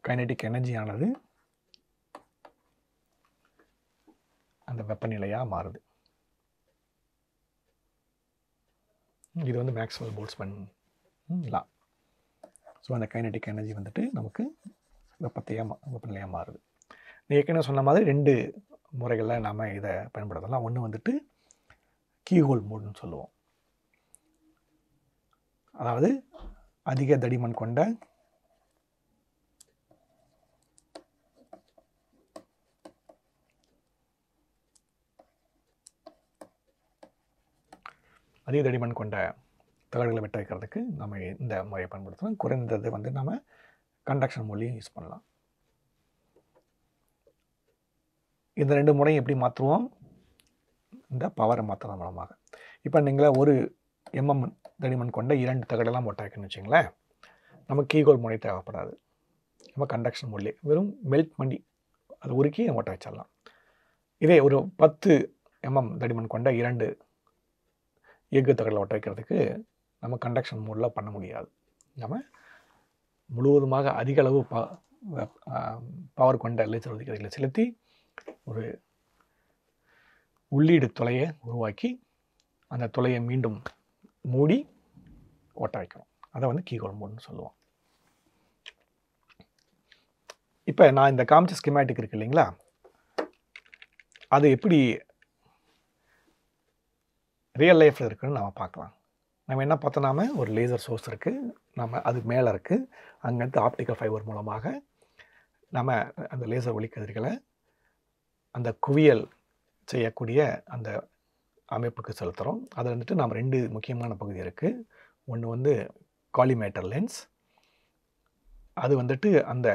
கைனடிக் எனர்ஜியானது அந்த வெப்பநிலையாக மாறுது இது வந்து மேக்ஸ்வெல் போல்ட்ஸ்மன் லா ஸோ அந்த கைனடிக் எனர்ஜி வந்துட்டு நமக்கு வெப்பத்தையாக மா வெப்பநிலையாக மாறுது ஏற்கனவே சொன்ன மாதிரி ரெண்டு முறைகளில் நாம் இதை பயன்படுத்தலாம் ஒன்று வந்துட்டு கீஹோல் மோடுன்னு சொல்லுவோம் அதாவது அதிக தடிமன் கொண்ட அதிக தடிமன் கொண்ட தகடுகளை வெட்ட வைக்கிறதுக்கு நம்ம இந்த முறையை பயன்படுத்தணும் குறைந்தது வந்து நம்ம கண்டக்ஷன் மொழியும் யூஸ் பண்ணலாம் இந்த ரெண்டு முறையும் எப்படி மாற்றுவோம் இந்த பவரை மாற்றுறது மூலமாக இப்போ நீங்களே ஒரு எம்எம் தடிமன் கொண்ட இரண்டு தகடெல்லாம் போட்டாக்குன்னு வச்சுங்களேன் நமக்கு கீகோல் முனை தேவைப்படாது நம்ம கண்டக்ஷன் முள்ளே வெறும் மெல்ட் பண்ணி அது உருக்கி நம்ம ஒட்ட வச்சிடலாம் இதே ஒரு பத்து எம்எம் தடிமன் கொண்ட இரண்டு எஃகு தகடில் ஒட்ட வைக்கிறதுக்கு நம்ம கண்டக்ஷன் மூடில் பண்ண முடியாது நம்ம முழுவதுமாக அதிக அளவு ப பவர் கொண்ட லேசர் ஒதுக்கிறதுகளை செலுத்தி ஒரு உள்ளீடு தொலையை உருவாக்கி அந்த துளையை மீண்டும் மூடி ஒட்ட வைக்கிறோம் அதை வந்து கீ குழம்புன்னு சொல்லுவோம் இப்போ நான் இந்த காமிச்ச ஸ்கிமேட்டிக் இருக்குது இல்லைங்களா அது எப்படி ரியல் லைஃப்பில் இருக்குதுன்னு நம்ம பார்க்கலாம் நம்ம என்ன பார்த்தோம் ஒரு லேசர் சோர்ஸ் இருக்குது நம்ம அது மேலே இருக்குது அங்கேருந்து ஆப்டிக்கல் ஃபைபர் மூலமாக நம்ம அந்த லேசர் ஒளிக்கதிர்களை அந்த குவியல் செய்யக்கூடிய அந்த அமைப்புக்கு செலுத்துகிறோம் அதில் வந்துட்டு நம்ம ரெண்டு முக்கியமான பகுதி இருக்குது ஒன்று வந்து காலிமேட்டர் லென்ஸ் அது வந்துட்டு அந்த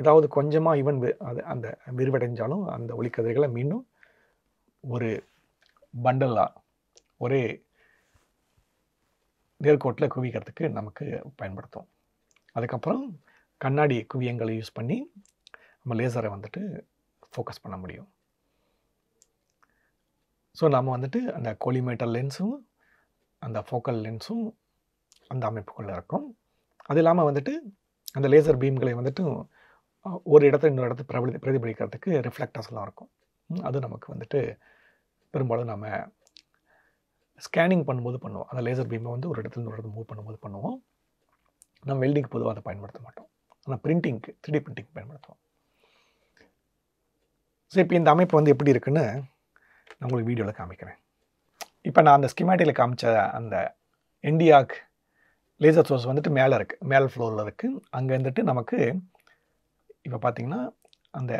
ஏதாவது கொஞ்சமாக ஈவன் அது அந்த விரிவடைஞ்சாலும் அந்த ஒளிக்கதிர்களை மீண்டும் ஒரு பண்டலாக ஒரே நேர்கோட்டில் குவிக்கிறதுக்கு நமக்கு பயன்படுத்தும் அதுக்கப்புறம் கண்ணாடி குவியங்களை யூஸ் பண்ணி நம்ம லேசரை வந்துட்டு ஃபோக்கஸ் பண்ண முடியும் ஸோ நம்ம வந்துட்டு அந்த கோலிமேட்டர் லென்ஸும் அந்த ஃபோக்கல் லென்ஸும் அந்த அமைப்புக்குள்ளே இருக்கும் அது இல்லாமல் வந்துட்டு அந்த லேசர் பீம்களை வந்துட்டு ஒரு இடத்துல இன்னொரு இடத்துல பிரபலி பிரதிபலிக்கிறதுக்கு ரிஃப்ளெக்டர்ஸ்லாம் இருக்கும் அது நமக்கு வந்துட்டு பெரும்பாலும் நம்ம ஸ்கேனிங் பண்ணும்போது பண்ணுவோம் அந்த லேசர் பீமை வந்து ஒரு இடத்துல இன்னொரு மூவ் பண்ணும்போது பண்ணுவோம் நம்ம வெல்டிங்க்கு பொதுவாக அதை பயன்படுத்த மாட்டோம் ஆனால் பிரிண்டிங்க்கு த்ரீ பிரிண்டிங் பயன்படுத்துவோம் ஸோ இப்போ இந்த அமைப்பு வந்து எப்படி இருக்குன்னு நான் உங்களுக்கு வீடியோவில் காமிக்கிறேன் இப்போ நான் அந்த ஸ்கிமேட்டியில் காமிச்ச அந்த இந்தியாவுக்கு லேசர் சோர்ஸ் வந்துட்டு மேலே இருக்குது மேல் ஃப்ளோரில் இருக்குது அங்கே வந்துட்டு நமக்கு இப்போ பார்த்திங்கன்னா அந்த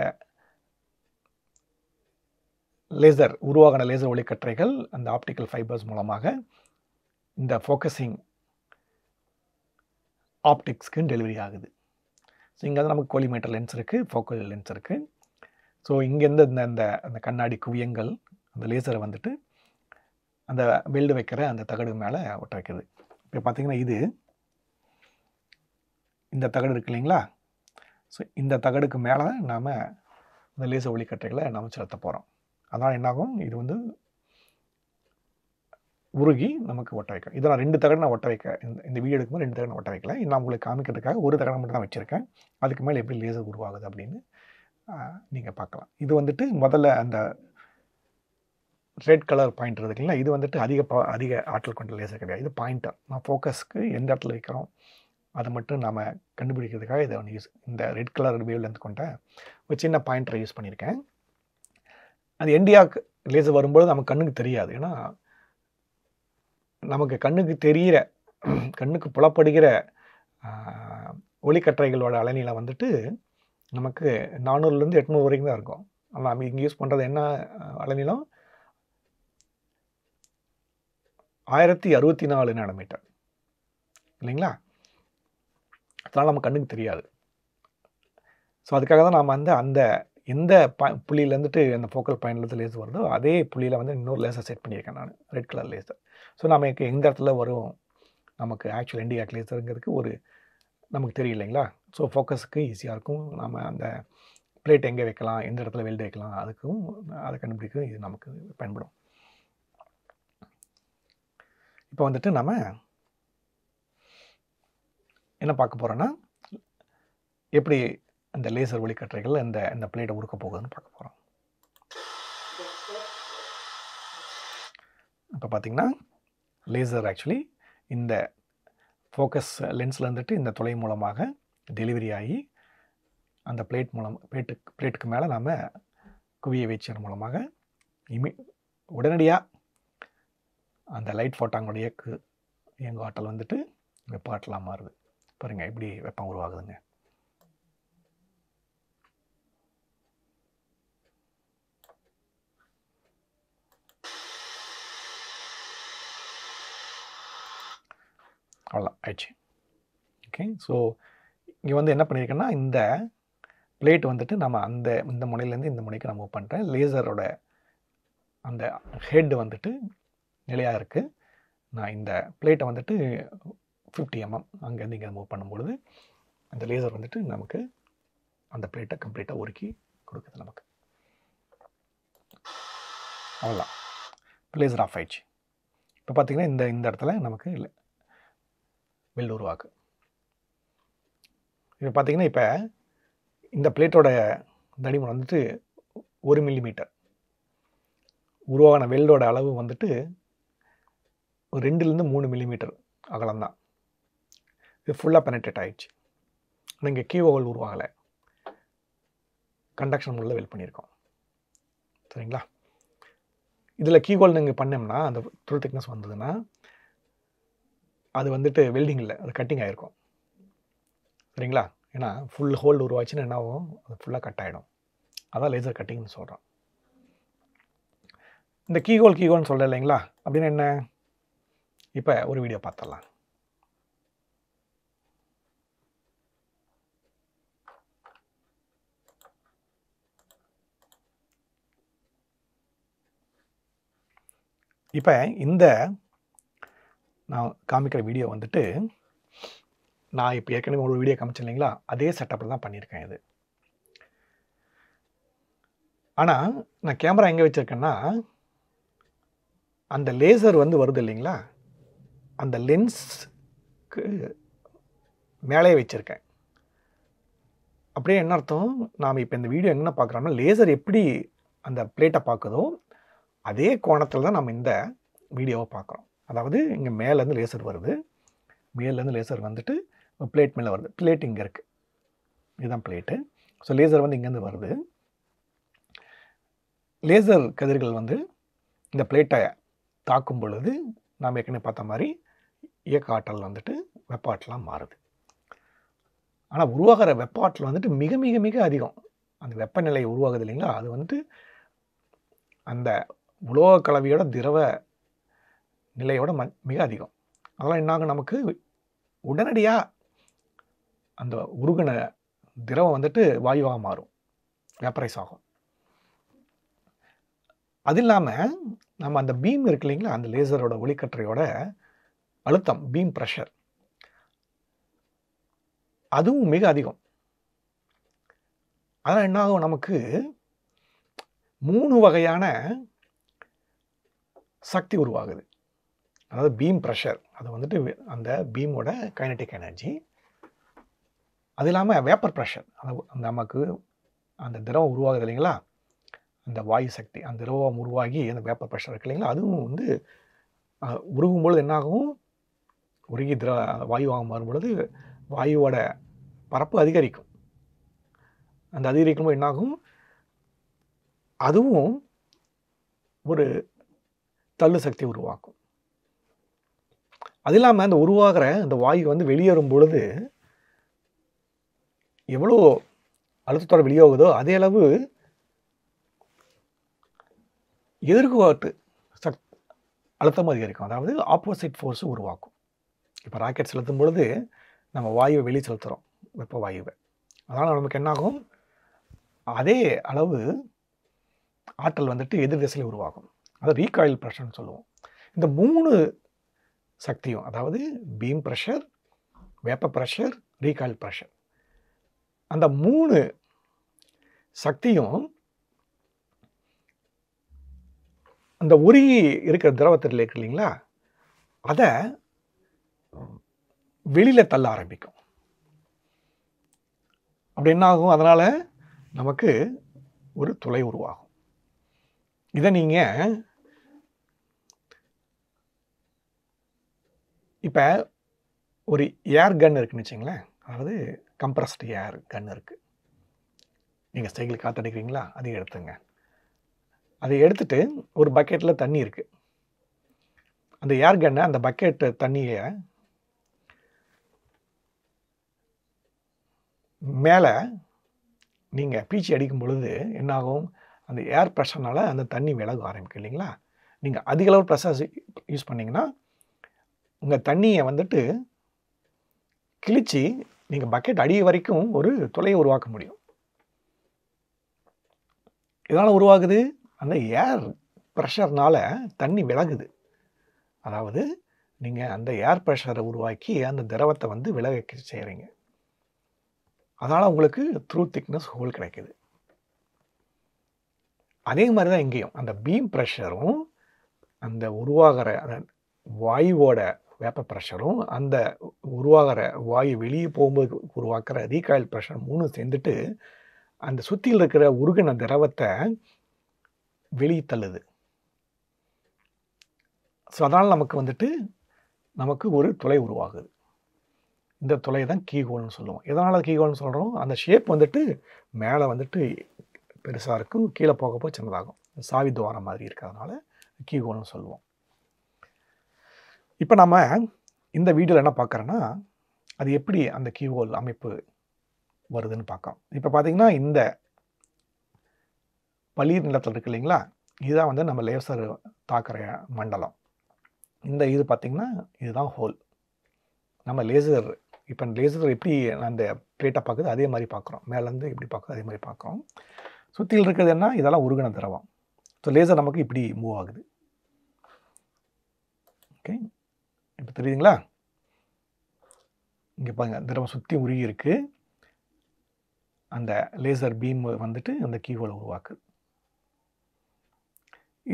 லேசர் உருவாகின லேசர் ஒளிக்கற்றைகள் அந்த ஆப்டிக்கல் ஃபைபர்ஸ் மூலமாக இந்த ஃபோக்கஸிங் ஆப்டிக்ஸ்க்கு டெலிவரி ஆகுது ஸோ இங்கே வந்து நமக்கு கோலிமீட்டர் லென்ஸ் இருக்குது ஃபோக்கல் லென்ஸ் இருக்குது ஸோ இங்கேருந்து இந்த அந்த அந்த கண்ணாடி குவியங்கள் அந்த லேசரை வந்துட்டு அந்த வெல்டு வைக்கிற அந்த தகடு மேலே ஒட்ட இப்போ பார்த்திங்கன்னா இது இந்த தகடு இருக்கு இல்லைங்களா ஸோ இந்த தகடுக்கு மேலே தான் நாம் இந்த லேச ஒளிக்கட்டைகளை நாம் செலுத்த போகிறோம் அதனால் என்னாகும் இது வந்து உருகி நமக்கு ஒட்ட வைக்கும் இதை நான் ரெண்டு தகடை நான் ஒட்ட வைக்க இந்த இந்த வீடியோ எடுக்கும்போது ரெண்டு தகடை ஒட்ட வைக்கல நான் உங்களுக்கு காமிக்கிறதுக்காக ஒரு தகடை மட்டும் தான் வச்சுருக்கேன் அதுக்கு மேலே எப்படி லேசர் உருவாகுது அப்படின்னு நீங்கள் பார்க்கலாம் இது வந்துட்டு முதல்ல அந்த ரெட் கலர் பாயிண்ட் இருக்குல்ல இது வந்துட்டு அதிக ப அதிக ஆற்றல் கொண்ட லேசர் கிடையாது இது பாயிண்டர் நான் ஃபோக்கஸ்க்கு எந்த இடத்துல வைக்கிறோம் அதை மட்டும் நாம் கண்டுபிடிக்கிறதுக்காக இதை ஒன்று யூஸ் இந்த ரெட் கலர் வேவ் லென்த் கொண்ட ஒரு சின்ன பாயிண்டரை யூஸ் பண்ணியிருக்கேன் அது என்டிஆக்கு லேசர் வரும்போது நம்ம கண்ணுக்கு தெரியாது ஏன்னா நமக்கு கண்ணுக்கு தெரிகிற கண்ணுக்கு புலப்படுகிற ஒளிக்கற்றைகளோட அலைநிலை வந்துட்டு நமக்கு நானூறுலேருந்து எட்நூறு வரைக்கும் தான் இருக்கும் ஆனால் நம்ம இங்கே யூஸ் பண்ணுறது என்ன அலைநிலம் ஆயிரத்தி அறுபத்தி நாலு நானோமீட்டர் இல்லைங்களா அதனால் நம்ம கண்ணுக்கு தெரியாது ஸோ அதுக்காக தான் நாம் வந்து அந்த எந்த ப புள்ளியிலேருந்துட்டு அந்த ஃபோக்கல் பாயிண்ட்லேருந்து லேசர் வருதோ அதே புள்ளியில் வந்து இன்னொரு லேசர் செட் பண்ணியிருக்கேன் நான் ரெட் கலர் லேசர் ஸோ நமக்கு எந்த இடத்துல வரும் நமக்கு ஆக்சுவல் இண்டியாக் லேசருங்கிறதுக்கு ஒரு நமக்கு தெரியும் இல்லைங்களா ஸோ ஃபோக்கஸுக்கு ஈஸியாக இருக்கும் நம்ம அந்த பிளேட் எங்கே வைக்கலாம் எந்த இடத்துல வெல்டு வைக்கலாம் அதுக்கும் அதை கண்டுபிடிக்க இது நமக்கு பயன்படும் இப்போ வந்துட்டு நம்ம என்ன பார்க்க போகிறோன்னா எப்படி இந்த லேசர் ஒளிக்கற்றைகள் இந்த இந்த பிளேட்டை உருக்க போகுதுன்னு பார்க்க போகிறோம் இப்போ பார்த்திங்கன்னா லேசர் ஆக்சுவலி இந்த ஃபோக்கஸ் லென்ஸில் இருந்துட்டு இந்த தொலை மூலமாக டெலிவரி ஆகி அந்த பிளேட் மூலம் பிளேட்டுக்கு பிளேட்டுக்கு மேலே நாம் குவிய வீச்சியர் மூலமாக இமி உடனடியாக அந்த லைட் ஃபோட்டாங்களோட இயக்கு எங்கள் ஆற்றல் வந்துட்டு வெப்ப ஆற்றலாக மாறுது பாருங்கள் எப்படி வெப்பம் உருவாகுதுங்க அவ்வளோ ஆயிடுச்சு ஓகே ஸோ இங்கே வந்து என்ன பண்ணியிருக்கேன்னா இந்த பிளேட் வந்துட்டு நம்ம அந்த இந்த முனையிலேருந்து இந்த முனைக்கு நான் மூவ் பண்ணுறேன் லேசரோட அந்த ஹெட் வந்துட்டு நிலையாக இருக்குது நான் இந்த பிளேட்டை வந்துட்டு ஃபிஃப்டி எம்எம் அங்கேருந்து இங்கே மூவ் பண்ணும்பொழுது அந்த லேசர் வந்துட்டு நமக்கு அந்த பிளேட்டை கம்ப்ளீட்டாக ஒருக்கி கொடுக்குது நமக்கு அவ்வளோதான் லேசர் ஆஃப் ஆயிடுச்சு இப்போ பார்த்திங்கன்னா இந்த இந்த இடத்துல நமக்கு இல்லை வெல் உருவாக்கு இப்போ பார்த்திங்கன்னா இப்போ இந்த பிளேட்டோட தடிமன் வந்துட்டு ஒரு மில்லிமீட்டர் உருவாகின வெல்லோட அளவு வந்துட்டு ஒரு ரெண்டுலேருந்து மூணு மில்லிமீட்டர் அகலம்தான் இது ஃபுல்லாக பெனட்ரேட் ஆகிடுச்சு ஆனால் இங்கே கீவோவல் உருவாகலை கண்டக்ஷன் உள்ள வெல் பண்ணியிருக்கோம் சரிங்களா இதில் கீகோல் நீங்கள் பண்ணோம்னா அந்த த்ரூ திக்னஸ் வந்ததுன்னா அது வந்துட்டு வெல்டிங் இல்லை அது கட்டிங் ஆகிருக்கும் சரிங்களா ஏன்னா ஃபுல் ஹோல்டு உருவாச்சுன்னு என்ன ஆகும் அது ஃபுல்லாக கட் ஆகிடும் அதான் லேசர் கட்டிங்னு சொல்கிறோம் இந்த கீகோல் கீகோல்னு சொல்கிறேன் இல்லைங்களா அப்படின்னு என்ன இப்போ ஒரு வீடியோ பார்த்துடலாம் இப்போ இந்த நான் காமிக்கிற வீடியோ வந்துட்டு நான் இப்போ ஏற்கனவே ஒரு வீடியோ காமிச்சேன் இல்லைங்களா அதே செட்டப்பில் தான் பண்ணியிருக்கேன் இது ஆனால் நான் கேமரா எங்கே வச்சுருக்கேன்னா அந்த லேசர் வந்து வருது இல்லைங்களா அந்த லென்ஸ்க்கு மேலே வச்சுருக்கேன் அப்படியே என்ன அர்த்தம் நாம் இப்போ இந்த வீடியோ என்ன பார்க்குறோம்னா லேசர் எப்படி அந்த பிளேட்டை பார்க்குதோ அதே கோணத்தில் தான் நம்ம இந்த வீடியோவை பார்க்குறோம் அதாவது இங்கே மேலேருந்து லேசர் வருது மேலேருந்து லேசர் வந்துட்டு பிளேட் மேலே வருது பிளேட் இங்கே இருக்குது இதுதான் பிளேட்டு ஸோ லேசர் வந்து இங்கேருந்து வருது லேசர் கதிர்கள் வந்து இந்த பிளேட்டை தாக்கும் பொழுது நாம் ஏற்கனவே பார்த்த மாதிரி இயக்க ஆற்றல் வந்துட்டு வெப்பாட்டலாம் மாறுது ஆனால் உருவாகிற வெப்ப வந்துட்டு மிக மிக மிக அதிகம் அந்த வெப்பநிலை உருவாகுது இல்லைங்களா அது வந்துட்டு அந்த உலோக கலவையோட திரவ நிலையோட ம மிக அதிகம் அதெல்லாம் என்னாகும் நமக்கு உடனடியாக அந்த உருகின திரவம் வந்துட்டு வாயுவாக மாறும் வெப்பரைஸ் ஆகும் அது இல்லாமல் நம்ம அந்த பீம் இருக்கு இல்லைங்களா அந்த லேசரோட ஒளிக்கற்றையோட அழுத்தம் பீம் ப்ரெஷர் அதுவும் மிக அதிகம் அதனால் என்னாகும் நமக்கு மூணு வகையான சக்தி உருவாகுது அதாவது பீம் ப்ரெஷர் அது வந்துட்டு அந்த பீமோட கைனட்டிக் எனர்ஜி அது இல்லாமல் வேப்பர் ப்ரெஷர் அந்த நமக்கு அந்த திரவம் உருவாகுது இல்லைங்களா அந்த வாயு சக்தி அந்த திரவம் உருவாகி அந்த வேப்பர் ப்ரெஷர் இருக்கு இல்லைங்களா அதுவும் வந்து உருகும்பொழுது என்னாகும் உருகி திர வாயுவாக மாறும் பொழுது வாயுவோட பரப்பு அதிகரிக்கும் அந்த அதிகரிக்கும் என்னாகும் அதுவும் ஒரு தள்ளு சக்தி உருவாக்கும் அது இல்லாமல் அந்த உருவாகிற அந்த வாயு வந்து வெளியேறும் பொழுது எவ்வளோ அழுத்தத்தோடு வெளியாகுதோ அதே அளவு எதிர்கோட்டு சக் அழுத்தம் அதிகரிக்கும் அதாவது ஆப்போசிட் ஃபோர்ஸும் உருவாக்கும் இப்போ ராக்கெட் செலுத்தும் பொழுது நம்ம வாயுவை வெளியே செலுத்துகிறோம் வெப்ப வாயுவை அதனால் நமக்கு என்னாகும் அதே அளவு ஆற்றல் வந்துட்டு எதிர் திசையில் உருவாகும் அது ரீகாயில் ப்ரெஷர்னு சொல்லுவோம் இந்த மூணு சக்தியும் அதாவது beam pressure vapour pressure recoil pressure அந்த மூணு சக்தியும் அந்த உருகி இருக்கிற திரவத்தில் இருக்கு இல்லைங்களா அதை வெளியில் தள்ள ஆரம்பிக்கும் அப்படி என்ன ஆகும் அதனால் நமக்கு ஒரு துளை உருவாகும் இதை நீங்கள் இப்போ ஒரு ஏர் கன் இருக்குன்னு வச்சிங்களேன் அதாவது கம்ப்ரஸ்டு ஏர் கன் இருக்குது நீங்கள் சைக்கிள் காற்றடிக்கிறீங்களா அதை எடுத்துங்க அதை எடுத்துட்டு ஒரு பக்கெட்டில் தண்ணி இருக்குது அந்த ஏர் கன்னை அந்த பக்கெட்டு தண்ணியை மேலே நீங்கள் பீச்சி அடிக்கும் பொழுது என்னாகும் அந்த ஏர் ப்ரெஷர்னால் அந்த தண்ணி விலக ஆரம்பிக்கும் இல்லைங்களா நீங்கள் அதிகளவு ப்ரெஷர் யூஸ் பண்ணிங்கன்னா உங்கள் தண்ணியை வந்துட்டு கிழித்து நீங்கள் பக்கெட் அடி வரைக்கும் ஒரு துளையை உருவாக்க முடியும் இதனால் உருவாகுது அந்த ஏர் ப்ரெஷர்னால் தண்ணி விலகுது அதாவது நீங்கள் அந்த ஏர் ப்ரெஷரை உருவாக்கி அந்த திரவத்தை வந்து விலக செய்கிறீங்க அதனால் உங்களுக்கு த்ரூ திக்னஸ் ஹோல் கிடைக்குது அதே மாதிரி தான் இங்கேயும் அந்த பீம் ப்ரெஷரும் அந்த உருவாகிற அந்த வாயுவோட வேப்ப ப்ரெஷரும் அந்த உருவாகிற வாயு வெளியே போகும்போது உருவாக்குற ரீகாயில் ப்ரெஷர் மூணு சேர்ந்துட்டு அந்த சுற்றியில் இருக்கிற உருகின திரவத்தை வெளியே தள்ளுது ஸோ அதனால் நமக்கு வந்துட்டு நமக்கு ஒரு துளை உருவாகுது இந்த தொலையை தான் கீகோல்னு சொல்லுவோம் எதனால் அது கீகோல்னு சொல்கிறோம் அந்த ஷேப் வந்துட்டு மேலே வந்துட்டு பெருசாக இருக்கும் கீழே போக போக சின்னதாகும் சாவி துவாரம் மாதிரி இருக்கிறதுனால கீகோல்னு சொல்லுவோம் இப்போ நம்ம இந்த வீடியோவில் என்ன பார்க்குறோன்னா அது எப்படி அந்த கீகோல் அமைப்பு வருதுன்னு பார்க்கலாம் இப்போ பார்த்திங்கன்னா இந்த பளிர் நிலத்தில் இருக்கு இல்லைங்களா இதுதான் வந்து நம்ம லேசர் தாக்குற மண்டலம் இந்த இது பார்த்திங்கன்னா இதுதான் ஹோல் நம்ம லேசர் இப்போ லேசர் எப்படி அந்த பிளேட்டை பார்க்குது அதே மாதிரி பார்க்குறோம் மேலேருந்து எப்படி பார்க்குது அதே மாதிரி பார்க்குறோம் சுற்றியில் இருக்கிறது என்ன இதெல்லாம் உருகின திரவம் ஸோ லேசர் நமக்கு இப்படி மூவ் ஆகுது ஓகே இப்போ தெரியுதுங்களா இங்கே பாருங்கள் திரவம் சுற்றி உருகி இருக்குது அந்த லேசர் பீம் வந்துட்டு அந்த கீஹோலை உருவாக்குது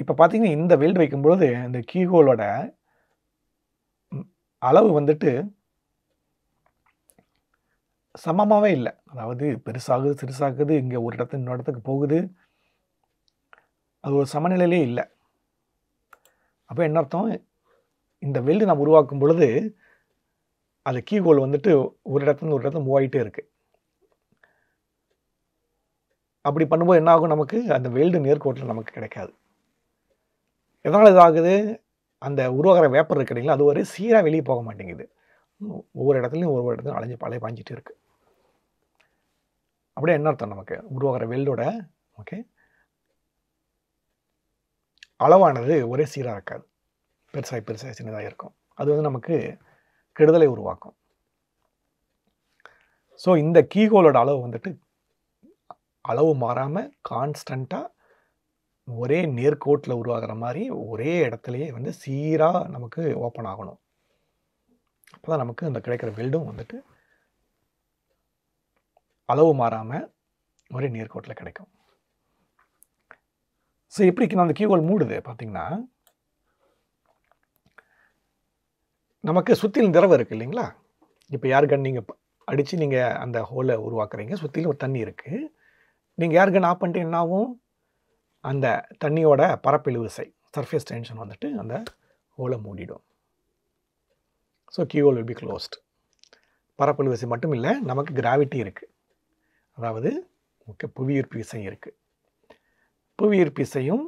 இப்போ பார்த்தீங்கன்னா இந்த வெல்டு வைக்கும்பொழுது இந்த கீஹோலோட அளவு வந்துட்டு சமமாகவே இல்லை அதாவது பெருசாகுது சிறுசாகுது இங்கே ஒரு இடத்துல இன்னொரு இடத்துக்கு போகுது அது ஒரு சமநிலையிலே இல்லை அப்போ என்ன அர்த்தம் இந்த வெல்டு நாம் உருவாக்கும் பொழுது அது கீகோல் வந்துட்டு ஒரு இடத்துல ஒரு இடத்துல மூவ் ஆகிட்டே இருக்குது அப்படி பண்ணும்போது என்ன ஆகும் நமக்கு அந்த வெல்டு நேர்கோட்டில் நமக்கு கிடைக்காது எதனால் இதாகுது அந்த உருவாகிற வேப்பர் இருக்கிறீங்களா அது ஒரு சீராக வெளியே போக மாட்டேங்குது ஒவ்வொரு இடத்துலையும் ஒவ்வொரு இடத்துலையும் அலைஞ்சு பழைய பாஞ்சிட்டு இருக்குது அப்படியே என்ன அர்த்தம் நமக்கு உருவாகிற வெல்லோட ஓகே அளவானது ஒரே சீராக இருக்காது பெருசாக பெருசாக சின்னதாக இருக்கும் அது வந்து நமக்கு கெடுதலை உருவாக்கும் ஸோ இந்த கீகோலோட அளவு வந்துட்டு அளவு மாறாமல் கான்ஸ்டண்ட்டாக ஒரே நேர்கோட்டில் உருவாகிற மாதிரி ஒரே இடத்துலையே வந்து சீராக நமக்கு ஓப்பன் ஆகணும் அப்போ தான் நமக்கு அந்த கிடைக்கிற வெல்டும் வந்துட்டு அளவு மாறாமல் ஒரே நேர்கோட்டில் கிடைக்கும் ஸோ எப்படி நான் அந்த கியூகோல் மூடுது பார்த்தீங்கன்னா நமக்கு சுற்றிலும் திரவம் இருக்குது இல்லைங்களா இப்போ யார் நீங்கள் அடித்து நீங்கள் அந்த ஹோலை உருவாக்குறீங்க சுற்றிலும் ஒரு தண்ணி இருக்குது நீங்கள் யார் கன் ஆஃப் பண்ணிட்டு அந்த தண்ணியோட பரப்பிழிவு விசை சர்ஃபேஸ் டென்ஷன் வந்துட்டு அந்த ஹோலை மூடிடும் so keyhole will be closed பரப்பிழிவு விசை மட்டும் இல்லை நமக்கு கிராவிட்டி இருக்குது அதாவது முக்கிய புவியீர்ப்பு விசை இருக்குது புவியீர்ப்பு விசையும்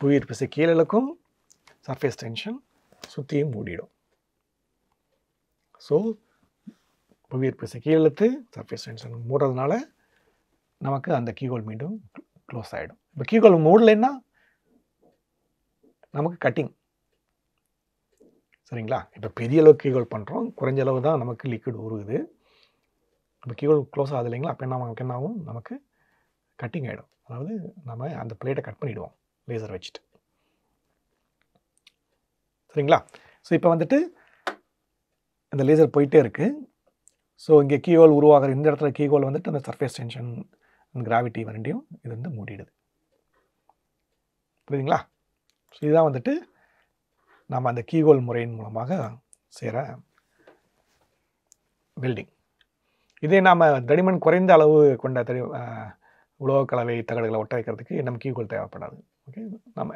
புவியீர்ப்பு விசை கீழே இழுக்கும் சர்ஃபேஸ் டென்ஷன் சுற்றியும் மூடிடும் ஸோ புவியீர்ப்பு விசை கீழே இழுத்து சர்ஃபேஸ் டென்ஷன் மூடுறதுனால நமக்கு அந்த கீகோல் மீண்டும் க்ளோஸ் ஆகிடும் இப்போ கீகோல் மூடலைன்னா நமக்கு கட்டிங் சரிங்களா இப்போ பெரிய அளவு கீகோல் பண்ணுறோம் குறைஞ்ச அளவு தான் நமக்கு லிக்விட் உருகுது நம்ம கீழ் க்ளோஸ் ஆகுது இல்லைங்களா அப்போ என்ன நமக்கு என்ன ஆகும் நமக்கு கட்டிங் ஆகிடும் அதாவது நம்ம அந்த பிளேட்டை கட் பண்ணிவிடுவோம் லேசர் வச்சுட்டு சரிங்களா ஸோ இப்போ வந்துட்டு அந்த லேசர் போயிட்டே இருக்குது ஸோ இங்கே கீகோல் உருவாகிற இந்த இடத்துல கீகோல் வந்துட்டு அந்த சர்ஃபேஸ் டென்ஷன் கிராவிட்டி வரண்டியும் இது வந்து மூடிடுது புரியுதுங்களா ஸோ இதுதான் வந்துட்டு நம்ம அந்த கீகோல் முறையின் மூலமாக செய்கிற வெல்டிங் இதே நாம் தடிமன் குறைந்த அளவு கொண்ட தடி உலோக கலவை தகடுகளை ஒட்ட வைக்கிறதுக்கு நம்ம கீகோல் தேவைப்படாது ஓகே நம்ம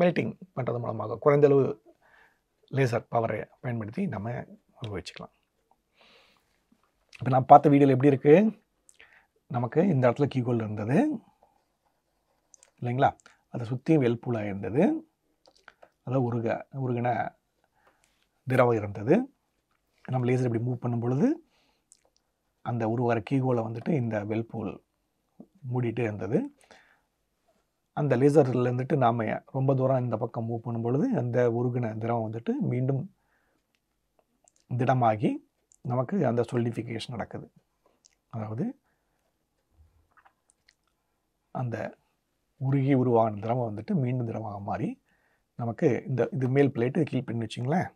மெல்ட்டிங் பண்ணுறது மூலமாக குறைந்த அளவு லேசர் பவரை பயன்படுத்தி நம்ம உபயோகிச்சுக்கலாம் இப்போ நான் பார்த்த வீடியோவில் எப்படி இருக்குது நமக்கு இந்த இடத்துல கீகோல் இருந்தது இல்லைங்களா அதை சுற்றியும் வெல்புலாக இருந்தது அதாவது உருக உருகின திரவம் இருந்தது நம்ம லேசர் இப்படி மூவ் பண்ணும் பொழுது அந்த உருவர கீகோலை வந்துட்டு இந்த வெல்பூல் மூடிட்டு இருந்தது அந்த லேசர்லேருந்துட்டு நாம் ரொம்ப தூரம் இந்த பக்கம் மூவ் பண்ணும் பொழுது அந்த உருகின திரவம் வந்துட்டு மீண்டும் திடமாகி நமக்கு அந்த சொல்லிஃபிகேஷன் நடக்குது அதாவது அந்த உருகி உருவான திரவம் வந்துட்டு மீண்டும் திரவமாக மாறி நமக்கு இந்த இது மேல் பிளேட்டு கீழ் பண்ணி வச்சிங்களேன்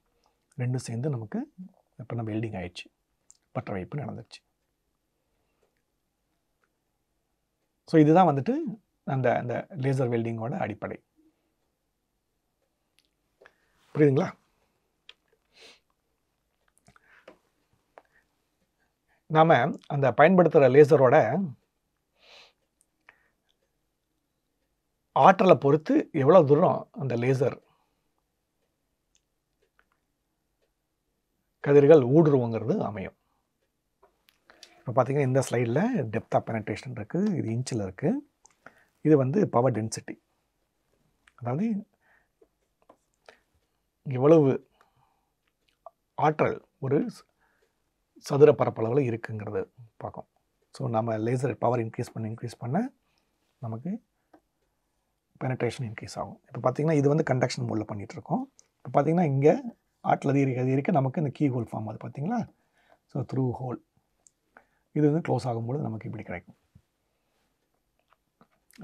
ரெண்டும் சேர்ந்து நமக்கு இப்போ நம்ம வெல்டிங் ஆயிடுச்சு பற்ற வைப்பு நடந்துடுச்சு ஸோ இதுதான் வந்துட்டு அந்த அந்த லேசர் வெல்டிங்கோட அடிப்படை புரியுதுங்களா நாம் அந்த பயன்படுத்துகிற லேசரோட ஆற்றலை பொறுத்து எவ்வளோ தூரம் அந்த லேசர் கதிர்கள் ஊடுருவங்கிறது அமையும் இப்போ பார்த்தீங்கன்னா இந்த ஸ்லைடில் டெப்த் ஆஃப் பெனட்ரேஷன் இருக்குது இது இன்ச்சில் இருக்குது இது வந்து பவர் டென்சிட்டி அதாவது எவ்வளவு ஆற்றல் ஒரு சதுர பரப்பளவில் இருக்குங்கிறது பார்க்கும் ஸோ நம்ம லேசர் பவர் இன்க்ரீஸ் பண்ண இன்க்ரீஸ் பண்ண நமக்கு பெனட்ரேஷன் இன்க்ரீஸ் ஆகும் இப்போ பார்த்திங்கன்னா இது வந்து கண்டக்ஷன் மோடில் பண்ணிகிட்ருக்கோம் இப்போ பார்த்திங்கன்னா இங்கே ஆற்றல் அதிகரிக்க அதிகரிக்க நமக்கு இந்த கீ ஹோல் ஃபார்ம் அது பார்த்திங்களா ஸோ த்ரூ ஹோல் இது வந்து க்ளோஸ் ஆகும்போது நமக்கு இப்படி கிடைக்கும்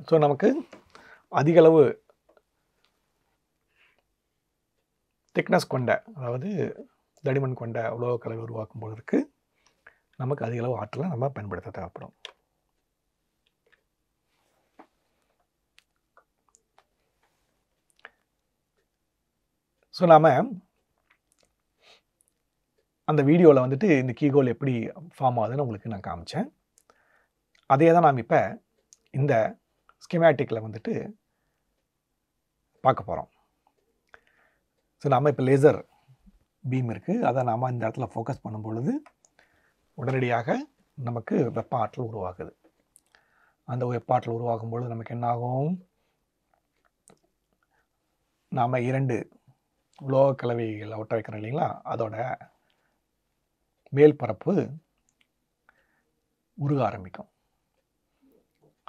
ஸோ நமக்கு அதிகளவு திக்னஸ் கொண்ட அதாவது தடிமன் கொண்ட உலோகக்கலை உருவாக்கும் பொழுதுக்கு நமக்கு அதிகளவு ஆற்றலை நம்ம பயன்படுத்த தேவைப்படும் ஸோ நாம் அந்த வீடியோவில் வந்துட்டு இந்த கீகோல் எப்படி ஃபார்ம் ஆகுதுன்னு உங்களுக்கு நான் காமிச்சேன் அதே தான் நாம் இப்போ இந்த ஸ்கிமேட்டிக்கில் வந்துட்டு பார்க்க போகிறோம் ஸோ நாம் இப்போ லேசர் பீம் இருக்குது அதை நாம் இந்த இடத்துல ஃபோக்கஸ் பண்ணும் பொழுது உடனடியாக நமக்கு வெப்ப ஆற்றல் உருவாகுது அந்த வெப்ப ஆற்றல் உருவாகும் பொழுது நமக்கு என்னாகும் நாம் இரண்டு உலோக கலவைகளை ஒட்ட வைக்கிறோம் இல்லைங்களா அதோட மேல் பரப்பு உருக ஆரம்பிக்கும்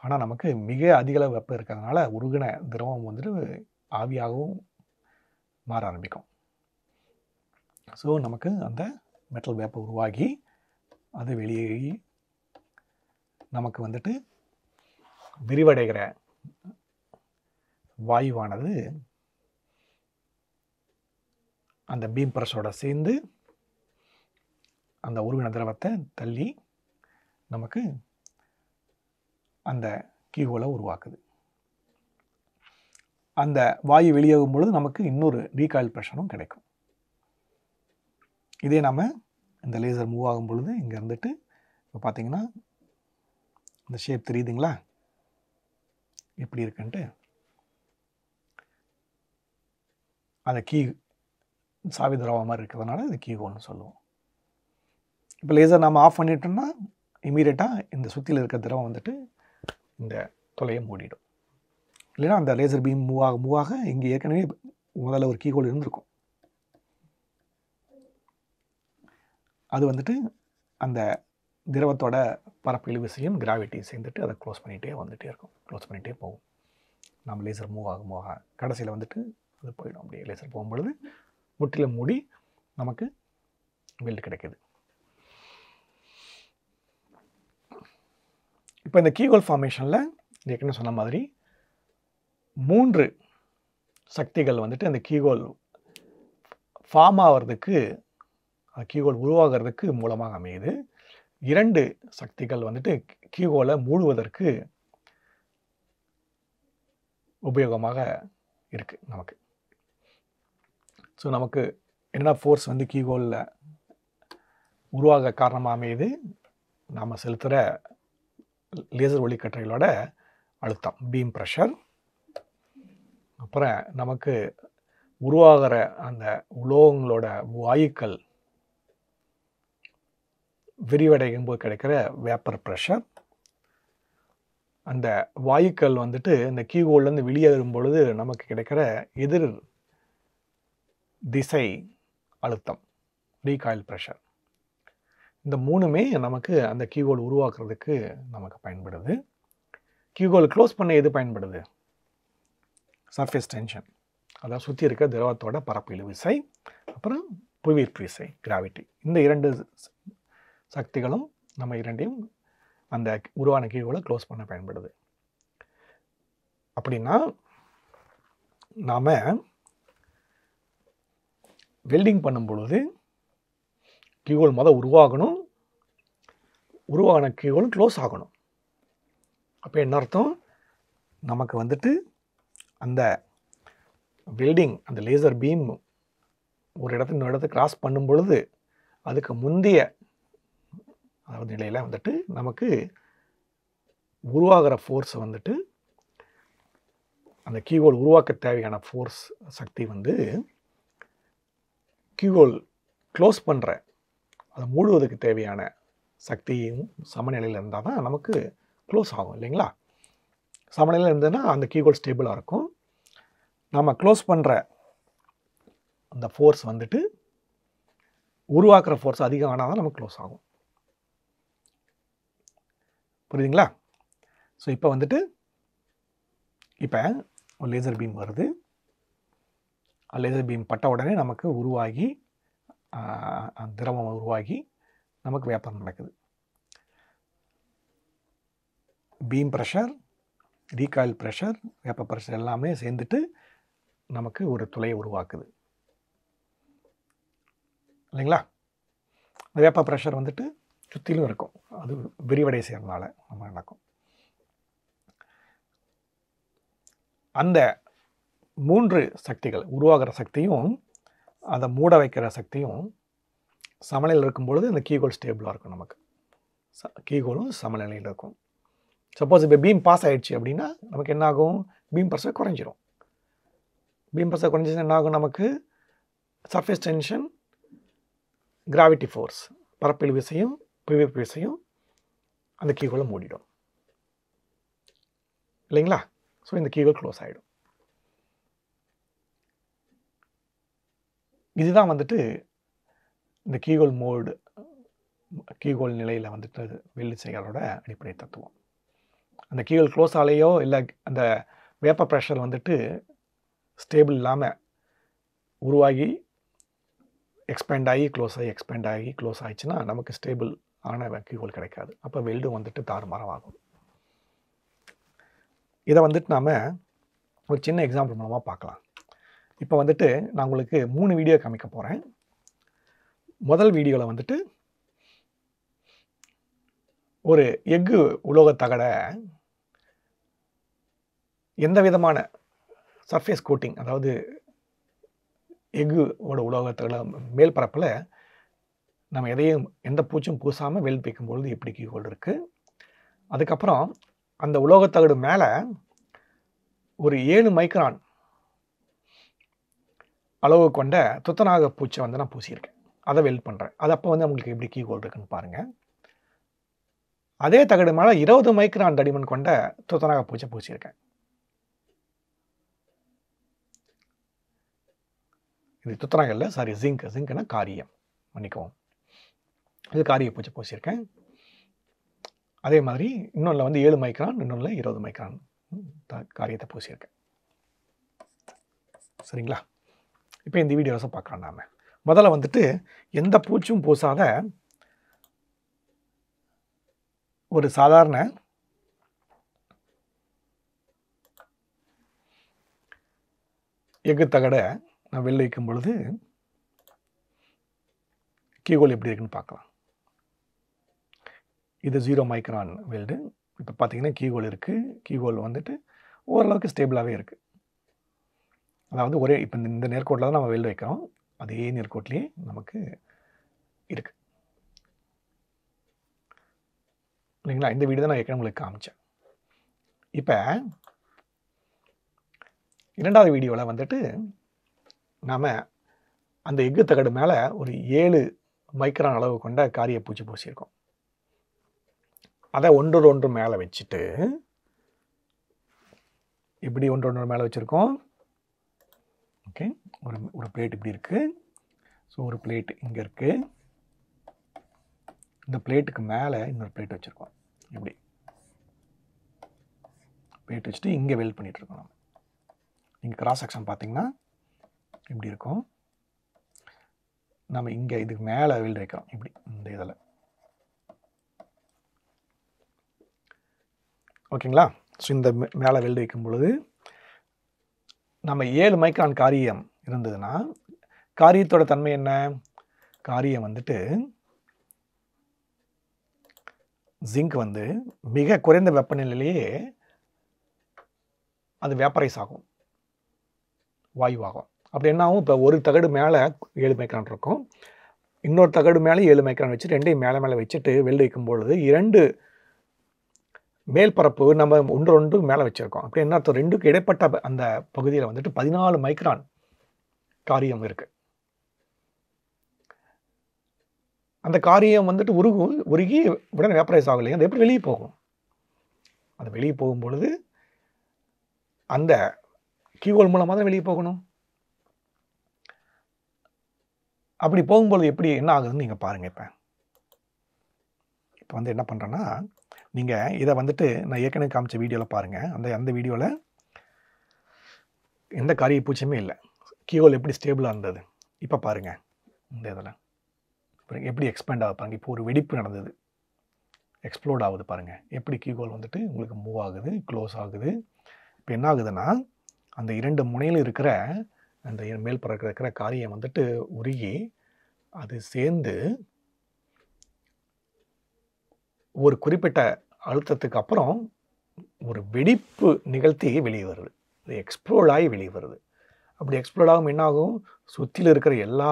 ஆனால் நமக்கு மிக அதிகளவு வெப்பம் இருக்கிறதுனால உருகின திரவம் வந்துட்டு ஆவியாகவும் மாற ஆரம்பிக்கும் ஸோ நமக்கு அந்த மெட்டல் வேப்பை உருவாகி அது வெளியேறி நமக்கு வந்துட்டு விரிவடைகிற வாயுவானது அந்த பீம்பரஸோட சேர்ந்து அந்த உருவின திரவத்தை தள்ளி நமக்கு அந்த கீகோலை உருவாக்குது அந்த வாயு வெளியாகும் பொழுது நமக்கு இன்னொரு ரீகாயில் பிரஷனும் கிடைக்கும் இதே நம்ம இந்த லேசர் மூவ் ஆகும் பொழுது இங்கே இருந்துட்டு இப்போ பார்த்தீங்கன்னா இந்த ஷேப் தெரியுதுங்களா எப்படி இருக்குன்ட்டு அந்த கீ சாவி திரவம் மாதிரி இருக்கிறதுனால இது கீகோன்னு சொல்லுவோம் இப்போ லேசர் நாம் ஆஃப் பண்ணிட்டோம்னா இமீடியட்டாக இந்த சுற்றியில் இருக்கிற திரவம் வந்துட்டு இந்த தொலையை மூடிடும் இல்லைன்னா அந்த லேசர் பீம் மூவ் ஆக மூவ் ஆக இங்கே ஏற்கனவே முதல்ல ஒரு கீகோல் இருந்திருக்கும் அது வந்துட்டு அந்த திரவத்தோட பரப்பு இழுவிசையும் கிராவிட்டியும் சேர்ந்துட்டு அதை க்ளோஸ் பண்ணிகிட்டே வந்துகிட்டே இருக்கும் க்ளோஸ் பண்ணிகிட்டே போகும் நம்ம லேசர் மூவ் ஆகும் மூவ் ஆக கடைசியில் வந்துட்டு அது போயிடும் அப்படியே லேசர் போகும்பொழுது முற்றிலும் மூடி நமக்கு வெல்ட் கிடைக்கிது இப்போ இந்த கீகோல் ஃபார்மேஷனில் ஏற்கனவே சொன்ன மாதிரி மூன்று சக்திகள் வந்துட்டு அந்த கீகோல் ஃபார்ம் ஆகிறதுக்கு கீகோல் உருவாகிறதுக்கு மூலமாக அமையுது இரண்டு சக்திகள் வந்துட்டு கீகோலை மூடுவதற்கு உபயோகமாக இருக்குது நமக்கு ஸோ நமக்கு என்னென்ன ஃபோர்ஸ் வந்து கீகோலில் உருவாக காரணமாக அமையுது நாம் செலுத்துகிற லேசர் ஒளிக்கற்றைகளோட அழுத்தம் பீம் ப்ரெஷர் அப்புறம் நமக்கு உருவாகிற அந்த உலோகங்களோட வாயுக்கள் விரிவடையும் போது கிடைக்கிற வேப்பர் ப்ரெஷர் அந்த வாயுக்கள் வந்துட்டு இந்த கீகோல்லேருந்து வெளியே பொழுது நமக்கு கிடைக்கிற எதிர் திசை அழுத்தம் ரீகாயில் ப்ரெஷர் இந்த மூணுமே நமக்கு அந்த கியூகோல் உருவாக்குறதுக்கு நமக்கு பயன்படுது கியூகோல் க்ளோஸ் பண்ண எது பயன்படுது சர்ஃபேஸ் டென்ஷன் அதாவது சுற்றி இருக்க திரவத்தோட பரப்பு இழுவிசை அப்புறம் புவியீர்ப்பு விசை கிராவிட்டி இந்த இரண்டு சக்திகளும் நம்ம இரண்டையும் அந்த உருவான கீழ்களை க்ளோஸ் பண்ண பயன்படுது அப்படின்னா நாம் வெல்டிங் பண்ணும் பொழுது கீகோல் மொதல் உருவாகணும் உருவான கீகோல் க்ளோஸ் ஆகணும் அப்போ என்ன அர்த்தம் நமக்கு வந்துட்டு அந்த வெல்டிங் அந்த லேசர் பீம் ஒரு இடத்துல இன்னொரு இடத்த கிராஸ் பண்ணும் பொழுது அதுக்கு முந்தைய அதாவது நிலையில் வந்துட்டு நமக்கு உருவாகிற ஃபோர்ஸ் வந்துட்டு அந்த கீகோல் உருவாக்க தேவையான ஃபோர்ஸ் சக்தி வந்து கீகோல் க்ளோஸ் பண்ணுற அதை மூடுவதற்கு தேவையான சக்தியும் சமநிலையில் இருந்தால் தான் நமக்கு க்ளோஸ் ஆகும் இல்லைங்களா சமநிலையில் இருந்ததுன்னா அந்த கீகோல் ஸ்டேபிளாக இருக்கும் நம்ம க்ளோஸ் பண்ணுற அந்த ஃபோர்ஸ் வந்துட்டு உருவாக்குற ஃபோர்ஸ் அதிகம் ஆனால் தான் நமக்கு க்ளோஸ் ஆகும் புரியுதுங்களா ஸோ இப்போ வந்துட்டு இப்போ ஒரு லேசர் பீம் வருது லேசர் பீம் பட்ட உடனே நமக்கு உருவாகி திரவம் உருவாகி நமக்கு வியாபாரம் நடக்குது beam pressure recoil pressure vapour pressure எல்லாமே சேர்ந்துட்டு நமக்கு ஒரு துளையை உருவாக்குது இல்லைங்களா இந்த வேப்ப ப்ரெஷர் வந்துட்டு சுற்றிலும் இருக்கும் அது விரிவடை செய்கிறதுனால நம்ம நடக்கும் அந்த மூன்று சக்திகள் உருவாகிற சக்தியும் அதை மூட வைக்கிற சக்தியும் சமநிலையில் இருக்கும் பொழுது இந்த கீகோல் ஸ்டேபிளாக இருக்கும் நமக்கு ச கீகோலும் சமநிலையில் இருக்கும் சப்போஸ் இப்போ பீம் பாஸ் ஆகிடுச்சு அப்படின்னா நமக்கு என்ன ஆகும் பீம் ப்ரெஷர் குறைஞ்சிரும் பீம் பர்சை குறைஞ்சிச்சுன்னா என்ன ஆகும் நமக்கு சர்ஃபேஸ் டென்ஷன் கிராவிட்டி ஃபோர்ஸ் பரப்பில் விசையும் புவிப்பு விசையும் அந்த கீகோலை மூடிடும் இல்லைங்களா ஸோ இந்த கீகோல் க்ளோஸ் ஆகிடும் இதுதான் வந்துட்டு இந்த கீகோல் மோடு கீகோல் நிலையில் வந்துட்டு வெள்ளி செயலோட அடிப்படை தத்துவம் அந்த கீகோல் க்ளோஸ் ஆலையோ இல்லை அந்த வேப்ப ப்ரெஷர் வந்துட்டு ஸ்டேபிள் இல்லாமல் உருவாகி எக்ஸ்பேண்ட் ஆகி க்ளோஸ் ஆகி எக்ஸ்பேண்ட் ஆகி க்ளோஸ் ஆகிடுச்சுன்னா நமக்கு ஸ்டேபிள் ஆன கீகோல் கிடைக்காது அப்போ வெல்டு வந்துட்டு தாறுமாறமாகும் இதை வந்துட்டு நாம் ஒரு சின்ன எக்ஸாம்பிள் மூலமாக பார்க்கலாம் இப்போ வந்துட்டு நான் உங்களுக்கு மூணு வீடியோ காமிக்க போகிறேன் முதல் வீடியோவில் வந்துட்டு ஒரு எஃகு உலோகத்தகடை எந்த விதமான சர்ஃபேஸ் கோட்டிங் அதாவது எஃகுவோட உலோகத்தகடை மேல்பரப்பில் நம்ம எதையும் எந்த பூச்சும் பூசாமல் வெல் பொழுது எப்படி கீழ் இருக்குது அதுக்கப்புறம் அந்த உலோகத்தகடு மேலே ஒரு ஏழு மைக்ரான் அளவு கொண்ட துத்தநாக பூச்சை வந்து நான் பூசியிருக்கேன் அதை வெல்ட் பண்ணுறேன் அது அப்போ வந்து உங்களுக்கு எப்படி கீ கோல் இருக்குன்னு பாருங்கள் அதே தகடு மேலே இருபது மைக்ரான் தடிமன் கொண்ட துத்தநாக பூச்சை பூசியிருக்கேன் இது துத்தநாக இல்லை சாரி ஜிங்க் ஜிங்க்னா காரியம் மன்னிக்கவும் இது காரிய பூச்சை பூசியிருக்கேன் அதே மாதிரி இன்னொன்றில் வந்து ஏழு மைக்ரான் இன்னொன்றில் இருபது மைக்ரான் காரியத்தை பூசியிருக்கேன் சரிங்களா இப்போ இந்த வீடியோஸை பார்க்கலாம் நாம் முதல்ல வந்துட்டு எந்த பூச்சும் பூசாத ஒரு சாதாரண எஃகு தகடை நான் வெளில வைக்கும் பொழுது கீகோல் எப்படி இருக்குன்னு பார்க்கலாம் இது ஜீரோ மைக்ரான் வெல்டு இப்போ பார்த்தீங்கன்னா கீகோல் இருக்குது கீகோல் வந்துட்டு ஓரளவுக்கு ஸ்டேபிளாகவே இருக்குது அதாவது ஒரே இப்போ இந்த நேர்கோட்டில் தான் நம்ம வெளில வைக்கிறோம் அதே நேர்கோட்லேயே நமக்கு இருக்குது இல்லைங்களா இந்த வீடு தான் நான் ஏற்கனவே உங்களுக்கு காமிச்சேன் இப்போ இரண்டாவது வீடியோவில் வந்துட்டு நாம் அந்த எஃகு தகடு மேலே ஒரு ஏழு மைக்ரான் அளவு கொண்ட காரிய பூச்சி பூசியிருக்கோம் அதை ஒன்று ஒன்று மேலே வச்சுட்டு இப்படி ஒன்று ஒன்று மேலே வச்சுருக்கோம் ஓகே ஒரு ஒரு பிளேட் இப்படி இருக்குது ஸோ ஒரு பிளேட் இங்கே இருக்குது இந்த பிளேட்டுக்கு மேலே இன்னொரு பிளேட் வச்சுருக்கோம் இப்படி பிளேட் வச்சுட்டு இங்கே வெல்ட் பண்ணிகிட்ருக்கோம் நம்ம இங்கே கிராஸ் செக்ஷன் பார்த்திங்கன்னா இப்படி இருக்கும் நம்ம இங்கே இதுக்கு மேலே வெல்ட் வைக்கிறோம் இப்படி இந்த இதில் ஓகேங்களா ஸோ இந்த மேலே வெல்ட் வைக்கும் பொழுது நம்ம ஏழு மைக்ரான் காரியம் இருந்ததுன்னா காரியத்தோட தன்மை என்ன காரியம் வந்துட்டு ஜிங்க் வந்து மிக குறைந்த வெப்பநிலையிலேயே அது வேப்பரைஸ் ஆகும் வாயுவாகும் அப்படி என்ன ஆகும் இப்போ ஒரு தகடு மேலே ஏழு மைக்ரான் இருக்கும் இன்னொரு தகடு மேலே ஏழு மைக்ரான் வச்சு ரெண்டையும் மேலே மேலே வச்சுட்டு வெளில வைக்கும் பொழுது இரண்டு மேல்பரப்பு நம்ம ஒன்று ஒன்று மேலே வச்சுருக்கோம் அப்படி என்ன அர்த்தம் ரெண்டுக்கு இடைப்பட்ட அந்த பகுதியில் வந்துட்டு பதினாலு மைக்ரான் காரியம் இருக்குது அந்த காரியம் வந்துட்டு உருகு உருகி உடனே வேப்பரைஸ் ஆகலையே அது எப்படி வெளியே போகும் அது வெளியே போகும் பொழுது அந்த கியூவல் மூலமாக தான் வெளியே போகணும் அப்படி போகும்பொழுது எப்படி என்ன ஆகுதுன்னு நீங்கள் பாருங்கள் இப்போ இப்போ வந்து என்ன பண்ணுறேன்னா நீங்கள் இதை வந்துட்டு நான் ஏற்கனவே காமிச்ச வீடியோவில் பாருங்கள் அந்த அந்த வீடியோவில் எந்த காரிய பூச்சியுமே இல்லை கியோல் எப்படி ஸ்டேபிளாக இருந்தது இப்போ பாருங்கள் இந்த இதில் அப்புறம் எப்படி எக்ஸ்பேண்ட் ஆகுது பாருங்கள் இப்போ ஒரு வெடிப்பு நடந்தது எக்ஸ்ப்ளோர்ட் ஆகுது பாருங்கள் எப்படி கியூகோல் வந்துட்டு உங்களுக்கு மூவ் ஆகுது க்ளோஸ் ஆகுது இப்போ என்ன ஆகுதுன்னா அந்த இரண்டு முனையில் இருக்கிற அந்த மேல் பறக்க இருக்கிற காரியம் வந்துட்டு உருகி அது சேர்ந்து ஒரு குறிப்பிட்ட அழுத்தத்துக்கு அப்புறம் ஒரு வெடிப்பு நிகழ்த்தி வெளியே வருது இது எக்ஸ்ப்ளோர்ட் ஆகி வெளியே வருது அப்படி எக்ஸ்ப்ளோர்ட் ஆகும் என்னாகும் சுற்றியில் இருக்கிற எல்லா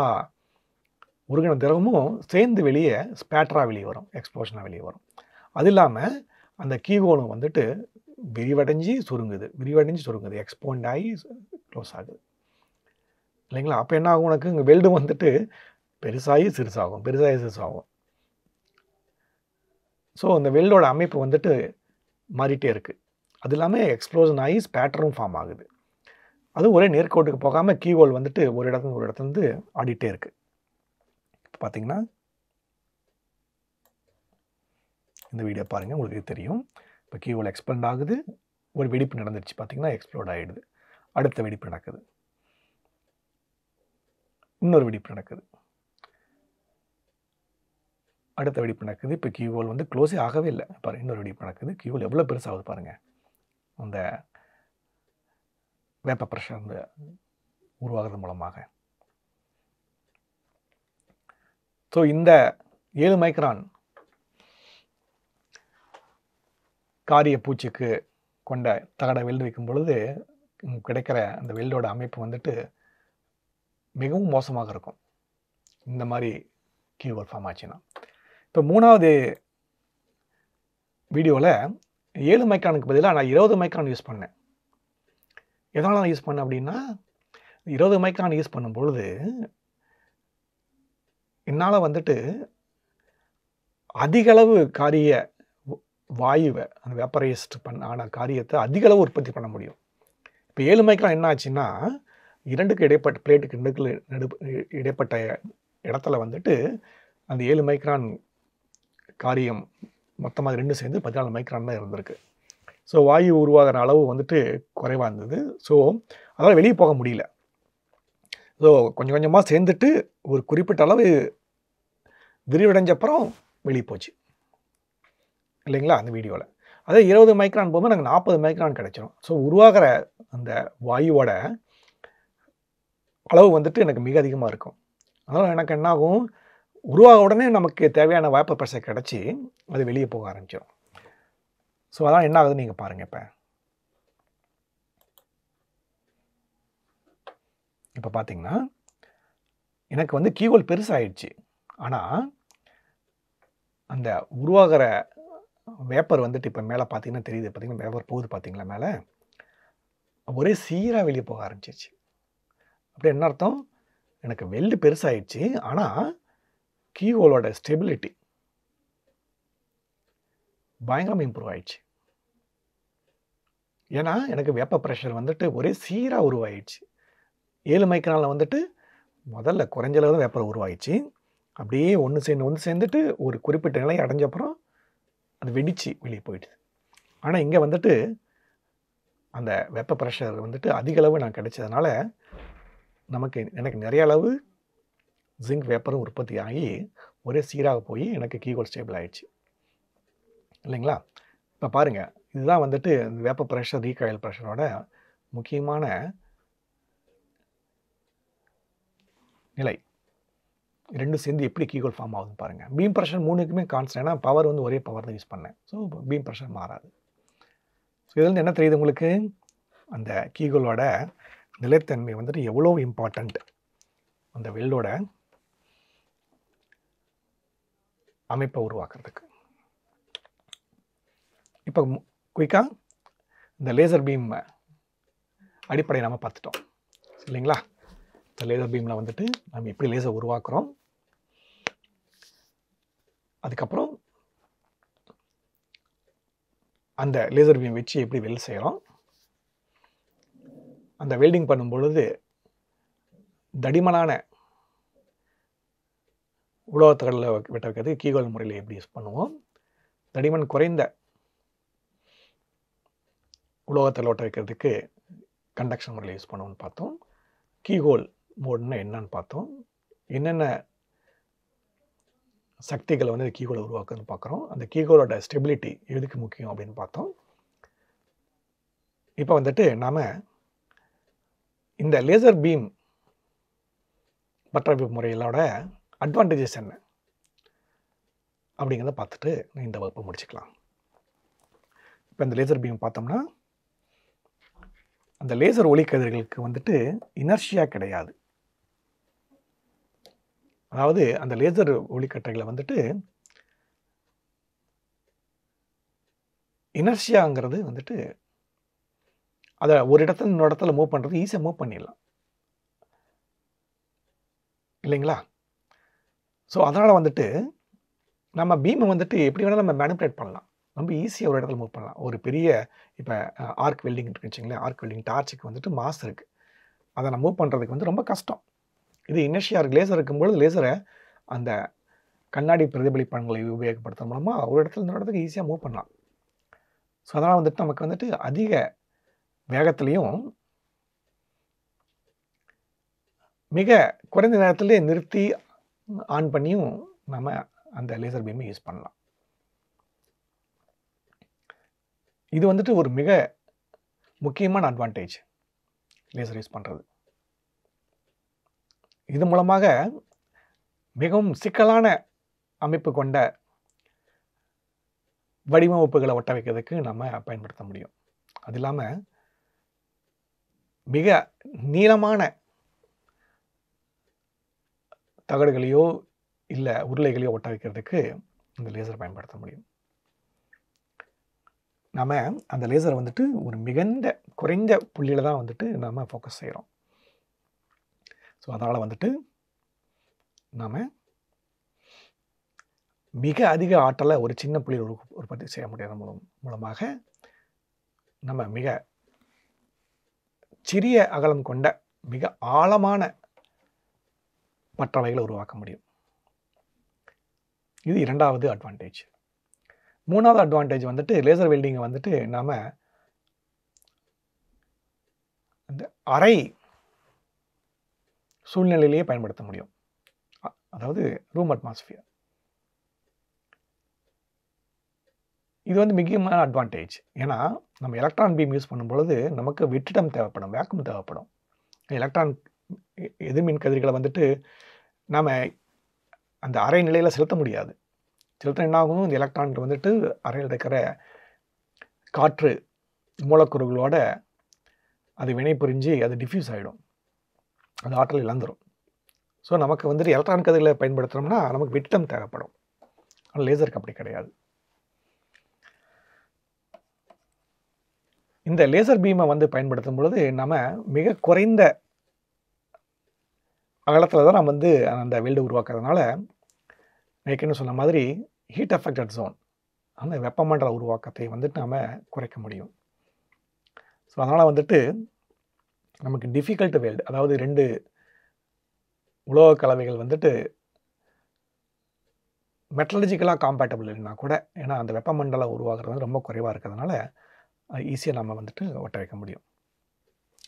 உருகின திரவமும் சேர்ந்து வெளியே ஸ்பேட்டராக வெளியே வரும் எக்ஸ்ப்ளோஷனாக வெளியே வரும் அது இல்லாமல் அந்த கீகோணம் வந்துட்டு விரிவடைஞ்சி சுருங்குது விரிவடைஞ்சி சுருங்குது எக்ஸ்போண்ட் ஆகி க்ளோஸ் ஆகுது இல்லைங்களா அப்போ என்ன ஆகும் உனக்கு இங்கே வெல்டு வந்துட்டு பெருசாகி சிறுசாகும் பெருசாகி சிறுசாகும் ஸோ அந்த வெல்லோட அமைப்பு வந்துட்டு மாறிட்டே இருக்குது அது இல்லாமல் எக்ஸ்ப்ளோஷன் ஆகி ஸ்பேட்டரும் ஃபார்ம் ஆகுது அது ஒரே நேர்கோட்டுக்கு போகாமல் கீவோல் வந்துட்டு ஒரு இடத்துல ஒரு இடத்துலேருந்து ஆடிட்டே இருக்குது இப்போ பார்த்தீங்கன்னா இந்த வீடியோ பாருங்கள் உங்களுக்கு தெரியும் இப்போ கீவோல் எக்ஸ்பெண்ட் ஆகுது ஒரு வெடிப்பு நடந்துருச்சு பார்த்தீங்கன்னா எக்ஸ்ப்ளோர்ட் ஆகிடுது அடுத்த வெடிப்பு நடக்குது இன்னொரு வெடிப்பு நடக்குது அடுத்த வெடிப்பு நடக்குது இப்போ கியூவோல் வந்து க்ளோஸே ஆகவே இல்லை பாரு இன்னொரு வெடிப்பு நடக்குது கியூவோல் எவ்வளோ பெருசாகுது பாருங்கள் அந்த வேப்ப ப்ரெஷர் வந்து உருவாகிறது மூலமாக ஸோ இந்த ஏழு மைக்ரான் காரிய பூச்சிக்கு கொண்ட தகட வெல் வைக்கும் பொழுது கிடைக்கிற அந்த வெல்டோட அமைப்பு வந்துட்டு மிகவும் மோசமாக இருக்கும் இந்த மாதிரி கீவேர்ட் ஃபார்ம் ஆச்சுன்னா இப்போ மூணாவது வீடியோவில் ஏழு மைக்கானுக்கு பதிலாக நான் இருபது மைக்கான் யூஸ் பண்ணேன் எதனால் நான் யூஸ் பண்ணேன் அப்படின்னா இருபது மைக்கான் யூஸ் பண்ணும் பொழுது என்னால் வந்துட்டு அதிகளவு காரிய வாயுவை அந்த வெப்பரைஸ்ட் பண்ண ஆன காரியத்தை அதிகளவு உற்பத்தி பண்ண முடியும் இப்போ ஏழு மைக்கான் என்ன ஆச்சுன்னா இரண்டுக்கு இடைப்பட்ட பிளேட்டுக்கு இரண்டுக்கு நடு இடைப்பட்ட இடத்துல வந்துட்டு அந்த ஏழு மைக்ரான் காரியம் மொத்தமாக ரெண்டும் சேர்ந்து பதினாலு மைக்ரான் தான் இருந்திருக்கு ஸோ வாயு உருவாகிற அளவு வந்துட்டு குறைவாக இருந்தது ஸோ அதனால் வெளியே போக முடியல ஸோ கொஞ்சம் கொஞ்சமாக சேர்ந்துட்டு ஒரு குறிப்பிட்ட அளவு விரிவடைஞ்சப்புறம் வெளியே போச்சு இல்லைங்களா அந்த வீடியோவில் அதே இருபது மைக்ரான் போகும்போது நாங்கள் நாற்பது மைக்ரான் கிடச்சிரும் ஸோ உருவாகிற அந்த வாயுவோட அளவு வந்துட்டு எனக்கு மிக அதிகமாக இருக்கும் அதனால் எனக்கு என்னாகும் உருவாக உடனே நமக்கு தேவையான வாய்ப்பு பிரசை கிடச்சி அது வெளியே போக ஆரம்பிச்சிடும் ஸோ அதான் என்ன ஆகுதுன்னு நீங்கள் பாருங்கள் இப்போ இப்போ பார்த்தீங்கன்னா எனக்கு வந்து கீகோல் பெருசாகிடுச்சு ஆனால் அந்த உருவாகிற வேப்பர் வந்துட்டு இப்போ மேலே பார்த்தீங்கன்னா தெரியுது பார்த்தீங்கன்னா வேப்பர் போகுது பார்த்தீங்களா மேலே ஒரே சீராக வெளியே போக ஆரம்பிச்சிச்சு அப்படி என்ன அர்த்தம் எனக்கு வெள்ளு பெருசாகிடுச்சு ஆனால் கீஹோலோட ஸ்டெபிலிட்டி பயங்கரமாக இம்ப்ரூவ் ஆயிடுச்சு ஏன்னா எனக்கு வெப்ப ப்ரெஷர் வந்துட்டு ஒரே சீராக உருவாயிடுச்சு ஏழு மைக்ரானில் வந்துட்டு முதல்ல குறைஞ்ச அளவு தான் வெப்பம் உருவாயிடுச்சு அப்படியே ஒன்று சேர்ந்து ஒன்று சேர்ந்துட்டு ஒரு குறிப்பிட்ட நிலை அடைஞ்சப்புறம் அது வெடிச்சு வெளியே போயிடுது ஆனால் இங்கே வந்துட்டு அந்த வெப்ப ப்ரெஷர் வந்துட்டு அதிகளவு நான் கிடைச்சதுனால நமக்கு எனக்கு நிறைய அளவு ஜிங்க் வேப்பரும் உற்பத்தி ஆகி ஒரே சீராக போய் எனக்கு கீகோல் ஸ்டேபிள் ஆகிடுச்சு இல்லைங்களா இப்போ பாருங்கள் இதுதான் வந்துட்டு வேப்ப ப்ரெஷர் ரீகாயில் ப்ரெஷரோட முக்கியமான நிலை ரெண்டும் சேர்ந்து எப்படி கீகோல் ஃபார்ம் ஆகுதுன்னு பாருங்கள் பீம் ப்ரெஷர் மூணுக்குமே கான்ஸ்டன் பவர் வந்து ஒரே பவர் தான் யூஸ் பண்ணேன் ஸோ பீம் ப்ரெஷர் மாறாது ஸோ இதுலேருந்து என்ன தெரியுது உங்களுக்கு அந்த கீகோலோட நிலைத்தன்மை வந்துட்டு எவ்வளோ இம்பார்ட்டண்ட் அந்த வெல்லோட அமைப்பை உருவாக்குறதுக்கு இப்போ குயிக்காக இந்த லேசர் பீம் அடிப்படையை நம்ம பார்த்துட்டோம் இல்லைங்களா இந்த லேசர் பீமில் வந்துட்டு நம்ம எப்படி லேசர் உருவாக்குறோம் அதுக்கப்புறம் அந்த லேசர் பீம் வச்சு எப்படி வெல் செய்கிறோம் அந்த வெல்டிங் பண்ணும் பொழுது தடிமனான உலோகத்தகடலை விட்ட வைக்கிறதுக்கு கீகோல் முறையில் எப்படி யூஸ் பண்ணுவோம் தடிமன் குறைந்த உலோகத்தில் ஒட்ட வைக்கிறதுக்கு கண்டக்ஷன் முறையில் யூஸ் பண்ணுவோம்னு பார்த்தோம் கீகோல் மோட்னா என்னன்னு பார்த்தோம் என்னென்ன சக்திகளை வந்து கீகோலை உருவாக்குதுன்னு பார்க்குறோம் அந்த கீகோலோட ஸ்டெபிலிட்டி எதுக்கு முக்கியம் அப்படின்னு பார்த்தோம் இப்போ வந்துட்டு நாம் இந்த லேசர் பீம் பட்டர்ஃபிப் முறையிலோட அட்வான்டேஜஸ் என்ன அப்படிங்கிறத பார்த்துட்டு இந்த வகுப்பை முடிச்சுக்கலாம் இப்போ இந்த லேசர் பீம் பார்த்தோம்னா அந்த லேசர் ஒளிக்கதிர்களுக்கு வந்துட்டு இனர்ஷியா கிடையாது அதாவது அந்த லேசர் ஒளிக்கட்டைகளை வந்துட்டு இனர்ஷியாங்கிறது வந்துட்டு அதை ஒரு இடத்துல இன்னொரு இடத்துல மூவ் பண்ணுறது ஈஸியாக மூவ் பண்ணிடலாம் இல்லைங்களா ஸோ அதனால் வந்துட்டு நம்ம பீமை வந்துட்டு எப்படி வேணால் நம்ம மேனிப்புலேட் பண்ணலாம் ரொம்ப ஈஸியாக ஒரு இடத்துல மூவ் பண்ணலாம் ஒரு பெரிய இப்போ ஆர்க் வெல்டிங் இருக்குங்களேன் ஆர்க் வெல்டிங் டார்ச்சுக்கு வந்துட்டு மாஸ் இருக்குது அதை நம்ம மூவ் பண்ணுறதுக்கு வந்து ரொம்ப கஷ்டம் இது இனிஷியார் லேசர் இருக்கும்பொழுது லேசரை அந்த கண்ணாடி பிரதிபலிப்பங்களை உபயோகப்படுத்த மூலமாக ஒரு இடத்துல இந்த இடத்துக்கு ஈஸியாக மூவ் பண்ணலாம் ஸோ அதனால் வந்துட்டு நமக்கு வந்துட்டு அதிக வேகத்துலேயும் மிக குறைந்த நேரத்துலேயே நிறுத்தி ஆன் பண்ணியும் நம்ம அந்த லேசர் பீமை யூஸ் பண்ணலாம் இது வந்துட்டு ஒரு மிக முக்கியமான அட்வான்டேஜ் லேசர் யூஸ் பண்ணுறது இது மூலமாக மிகவும் சிக்கலான அமைப்பு கொண்ட வடிவமைப்புகளை ஒட்ட வைக்கிறதுக்கு நம்ம பயன்படுத்த முடியும் அது இல்லாமல் மிக நீளமான தகடுகளையோ இல்லை உருளைகளையோ ஒட்ட வைக்கிறதுக்கு இந்த லேசர் பயன்படுத்த முடியும் நம்ம அந்த லேசரை வந்துட்டு ஒரு மிகுந்த குறைந்த புள்ளியில் தான் வந்துட்டு நம்ம ஃபோக்கஸ் செய்கிறோம் ஸோ அதனால் வந்துட்டு நாம் மிக அதிக ஆற்றலை ஒரு சின்ன புள்ளியில் உற்பத்தி செய்ய முடியாத மூலம் மூலமாக நம்ம மிக சிறிய அகலம் கொண்ட மிக ஆழமான மற்ற உருவாக்க முடியும் இது இரண்டாவது அட்வான்டேஜ் மூணாவது அட்வான்டேஜ் வந்துட்டு லேசர் வெல்டிங்கை வந்துட்டு நாம் அந்த அறை சூழ்நிலையிலேயே பயன்படுத்த முடியும் அதாவது ரூம் அட்மாஸ்ஃபியர் இது வந்து மிகமான அட்வான்டேஜ் ஏன்னா நம்ம எலக்ட்ரான் பீம் யூஸ் பண்ணும்பொழுது நமக்கு வெற்றிடம் தேவைப்படும் வேக்கம் தேவைப்படும் எலக்ட்ரான் எதிர்மின் கதிர்களை வந்துட்டு நாம் அந்த அரை நிலையில் செலுத்த முடியாது செலுத்த என்னாகும் இந்த எலக்ட்ரான்கள் வந்துட்டு அறையில் இருக்கிற காற்று மூலக்கூறுகளோட அது வினைபுரிஞ்சு அது டிஃப்யூஸ் ஆகிடும் அது ஆற்றல் இழந்துடும் ஸோ நமக்கு வந்துட்டு எலக்ட்ரான் கதிர்களை பயன்படுத்துகிறோம்னா நமக்கு விட்டம் தேவைப்படும் ஆனால் லேசருக்கு அப்படி கிடையாது இந்த லேசர் பீமை வந்து பயன்படுத்தும் பொழுது நம்ம மிக குறைந்த அகலத்தில் தான் நம்ம வந்து அந்த வேல்டு உருவாக்குறதுனால ஏற்கனவே சொன்ன மாதிரி ஹீட் அஃபெக்டட் ஜோன் அந்த வெப்பமண்டல உருவாக்கத்தை வந்துட்டு நாம் குறைக்க முடியும் ஸோ அதனால் வந்துட்டு நமக்கு டிஃபிகல்ட் வேல்டு அதாவது ரெண்டு உலோக கலவைகள் வந்துட்டு மெட்டலஜிக்கலாக காம்பேட்டபிள் இல்லைனா கூட ஏன்னா அந்த வெப்பமண்டலம் உருவாகிறது வந்து ரொம்ப குறைவாக இருக்கிறதுனால ஈஸியாக நம்ம வந்துட்டு ஒட்ட வைக்க முடியும்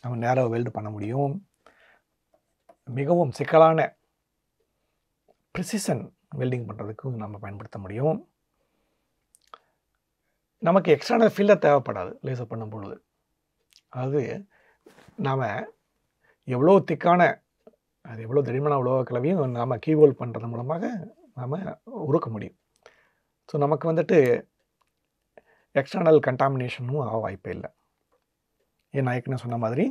நம்ம நேராக வெல்டு பண்ண முடியும் மிகவும் சிக்கலான ப்ரிசிஷன் வெல்டிங் பண்ணுறதுக்கும் நம்ம பயன்படுத்த முடியும் நமக்கு எக்ஸ்டர்னல் ஃபீல்டர் தேவைப்படாது லேசர் பண்ணும் பொழுது அது நாம் எவ்வளோ திக்கான அது எவ்வளோ தடிமனான உலோக கலவையும் நாம் கீவோல் பண்ணுறது மூலமாக நாம் உருக்க முடியும் ஸோ நமக்கு வந்துட்டு எக்ஸ்டர்னல் கண்டாமினேஷனும் ஆக வாய்ப்பே இல்லை ஏன் நான் ஏற்கனவே சொன்ன மாதிரி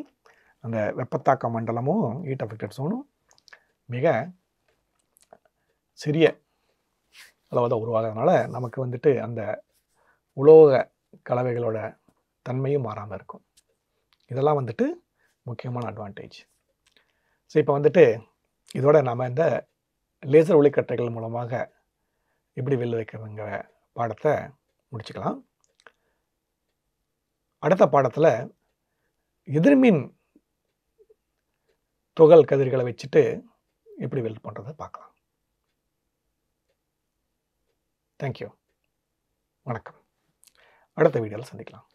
அந்த வெப்பத்தாக்க மண்டலமும் ஹீட் அஃபெக்டட் சோனும் மிக சிறிய அளவு தான் உருவாகிறதுனால நமக்கு வந்துட்டு அந்த உலோக கலவைகளோட தன்மையும் மாறாமல் இருக்கும் இதெல்லாம் வந்துட்டு முக்கியமான அட்வான்டேஜ் ஸோ இப்போ வந்துட்டு இதோட நம்ம இந்த லேசர் ஒளிக்கட்டைகள் மூலமாக எப்படி வெளில வைக்கிறதுங்கிற பாடத்தை முடிச்சுக்கலாம் அடுத்த பாடத்தில் எதிர்மின் துகள் கதிர்களை வச்சுட்டு எப்படி வெல்ட் பண்ணுறதை பார்க்கலாம் தேங்க்யூ வணக்கம் அடுத்த வீடியோவில் சந்திக்கலாம்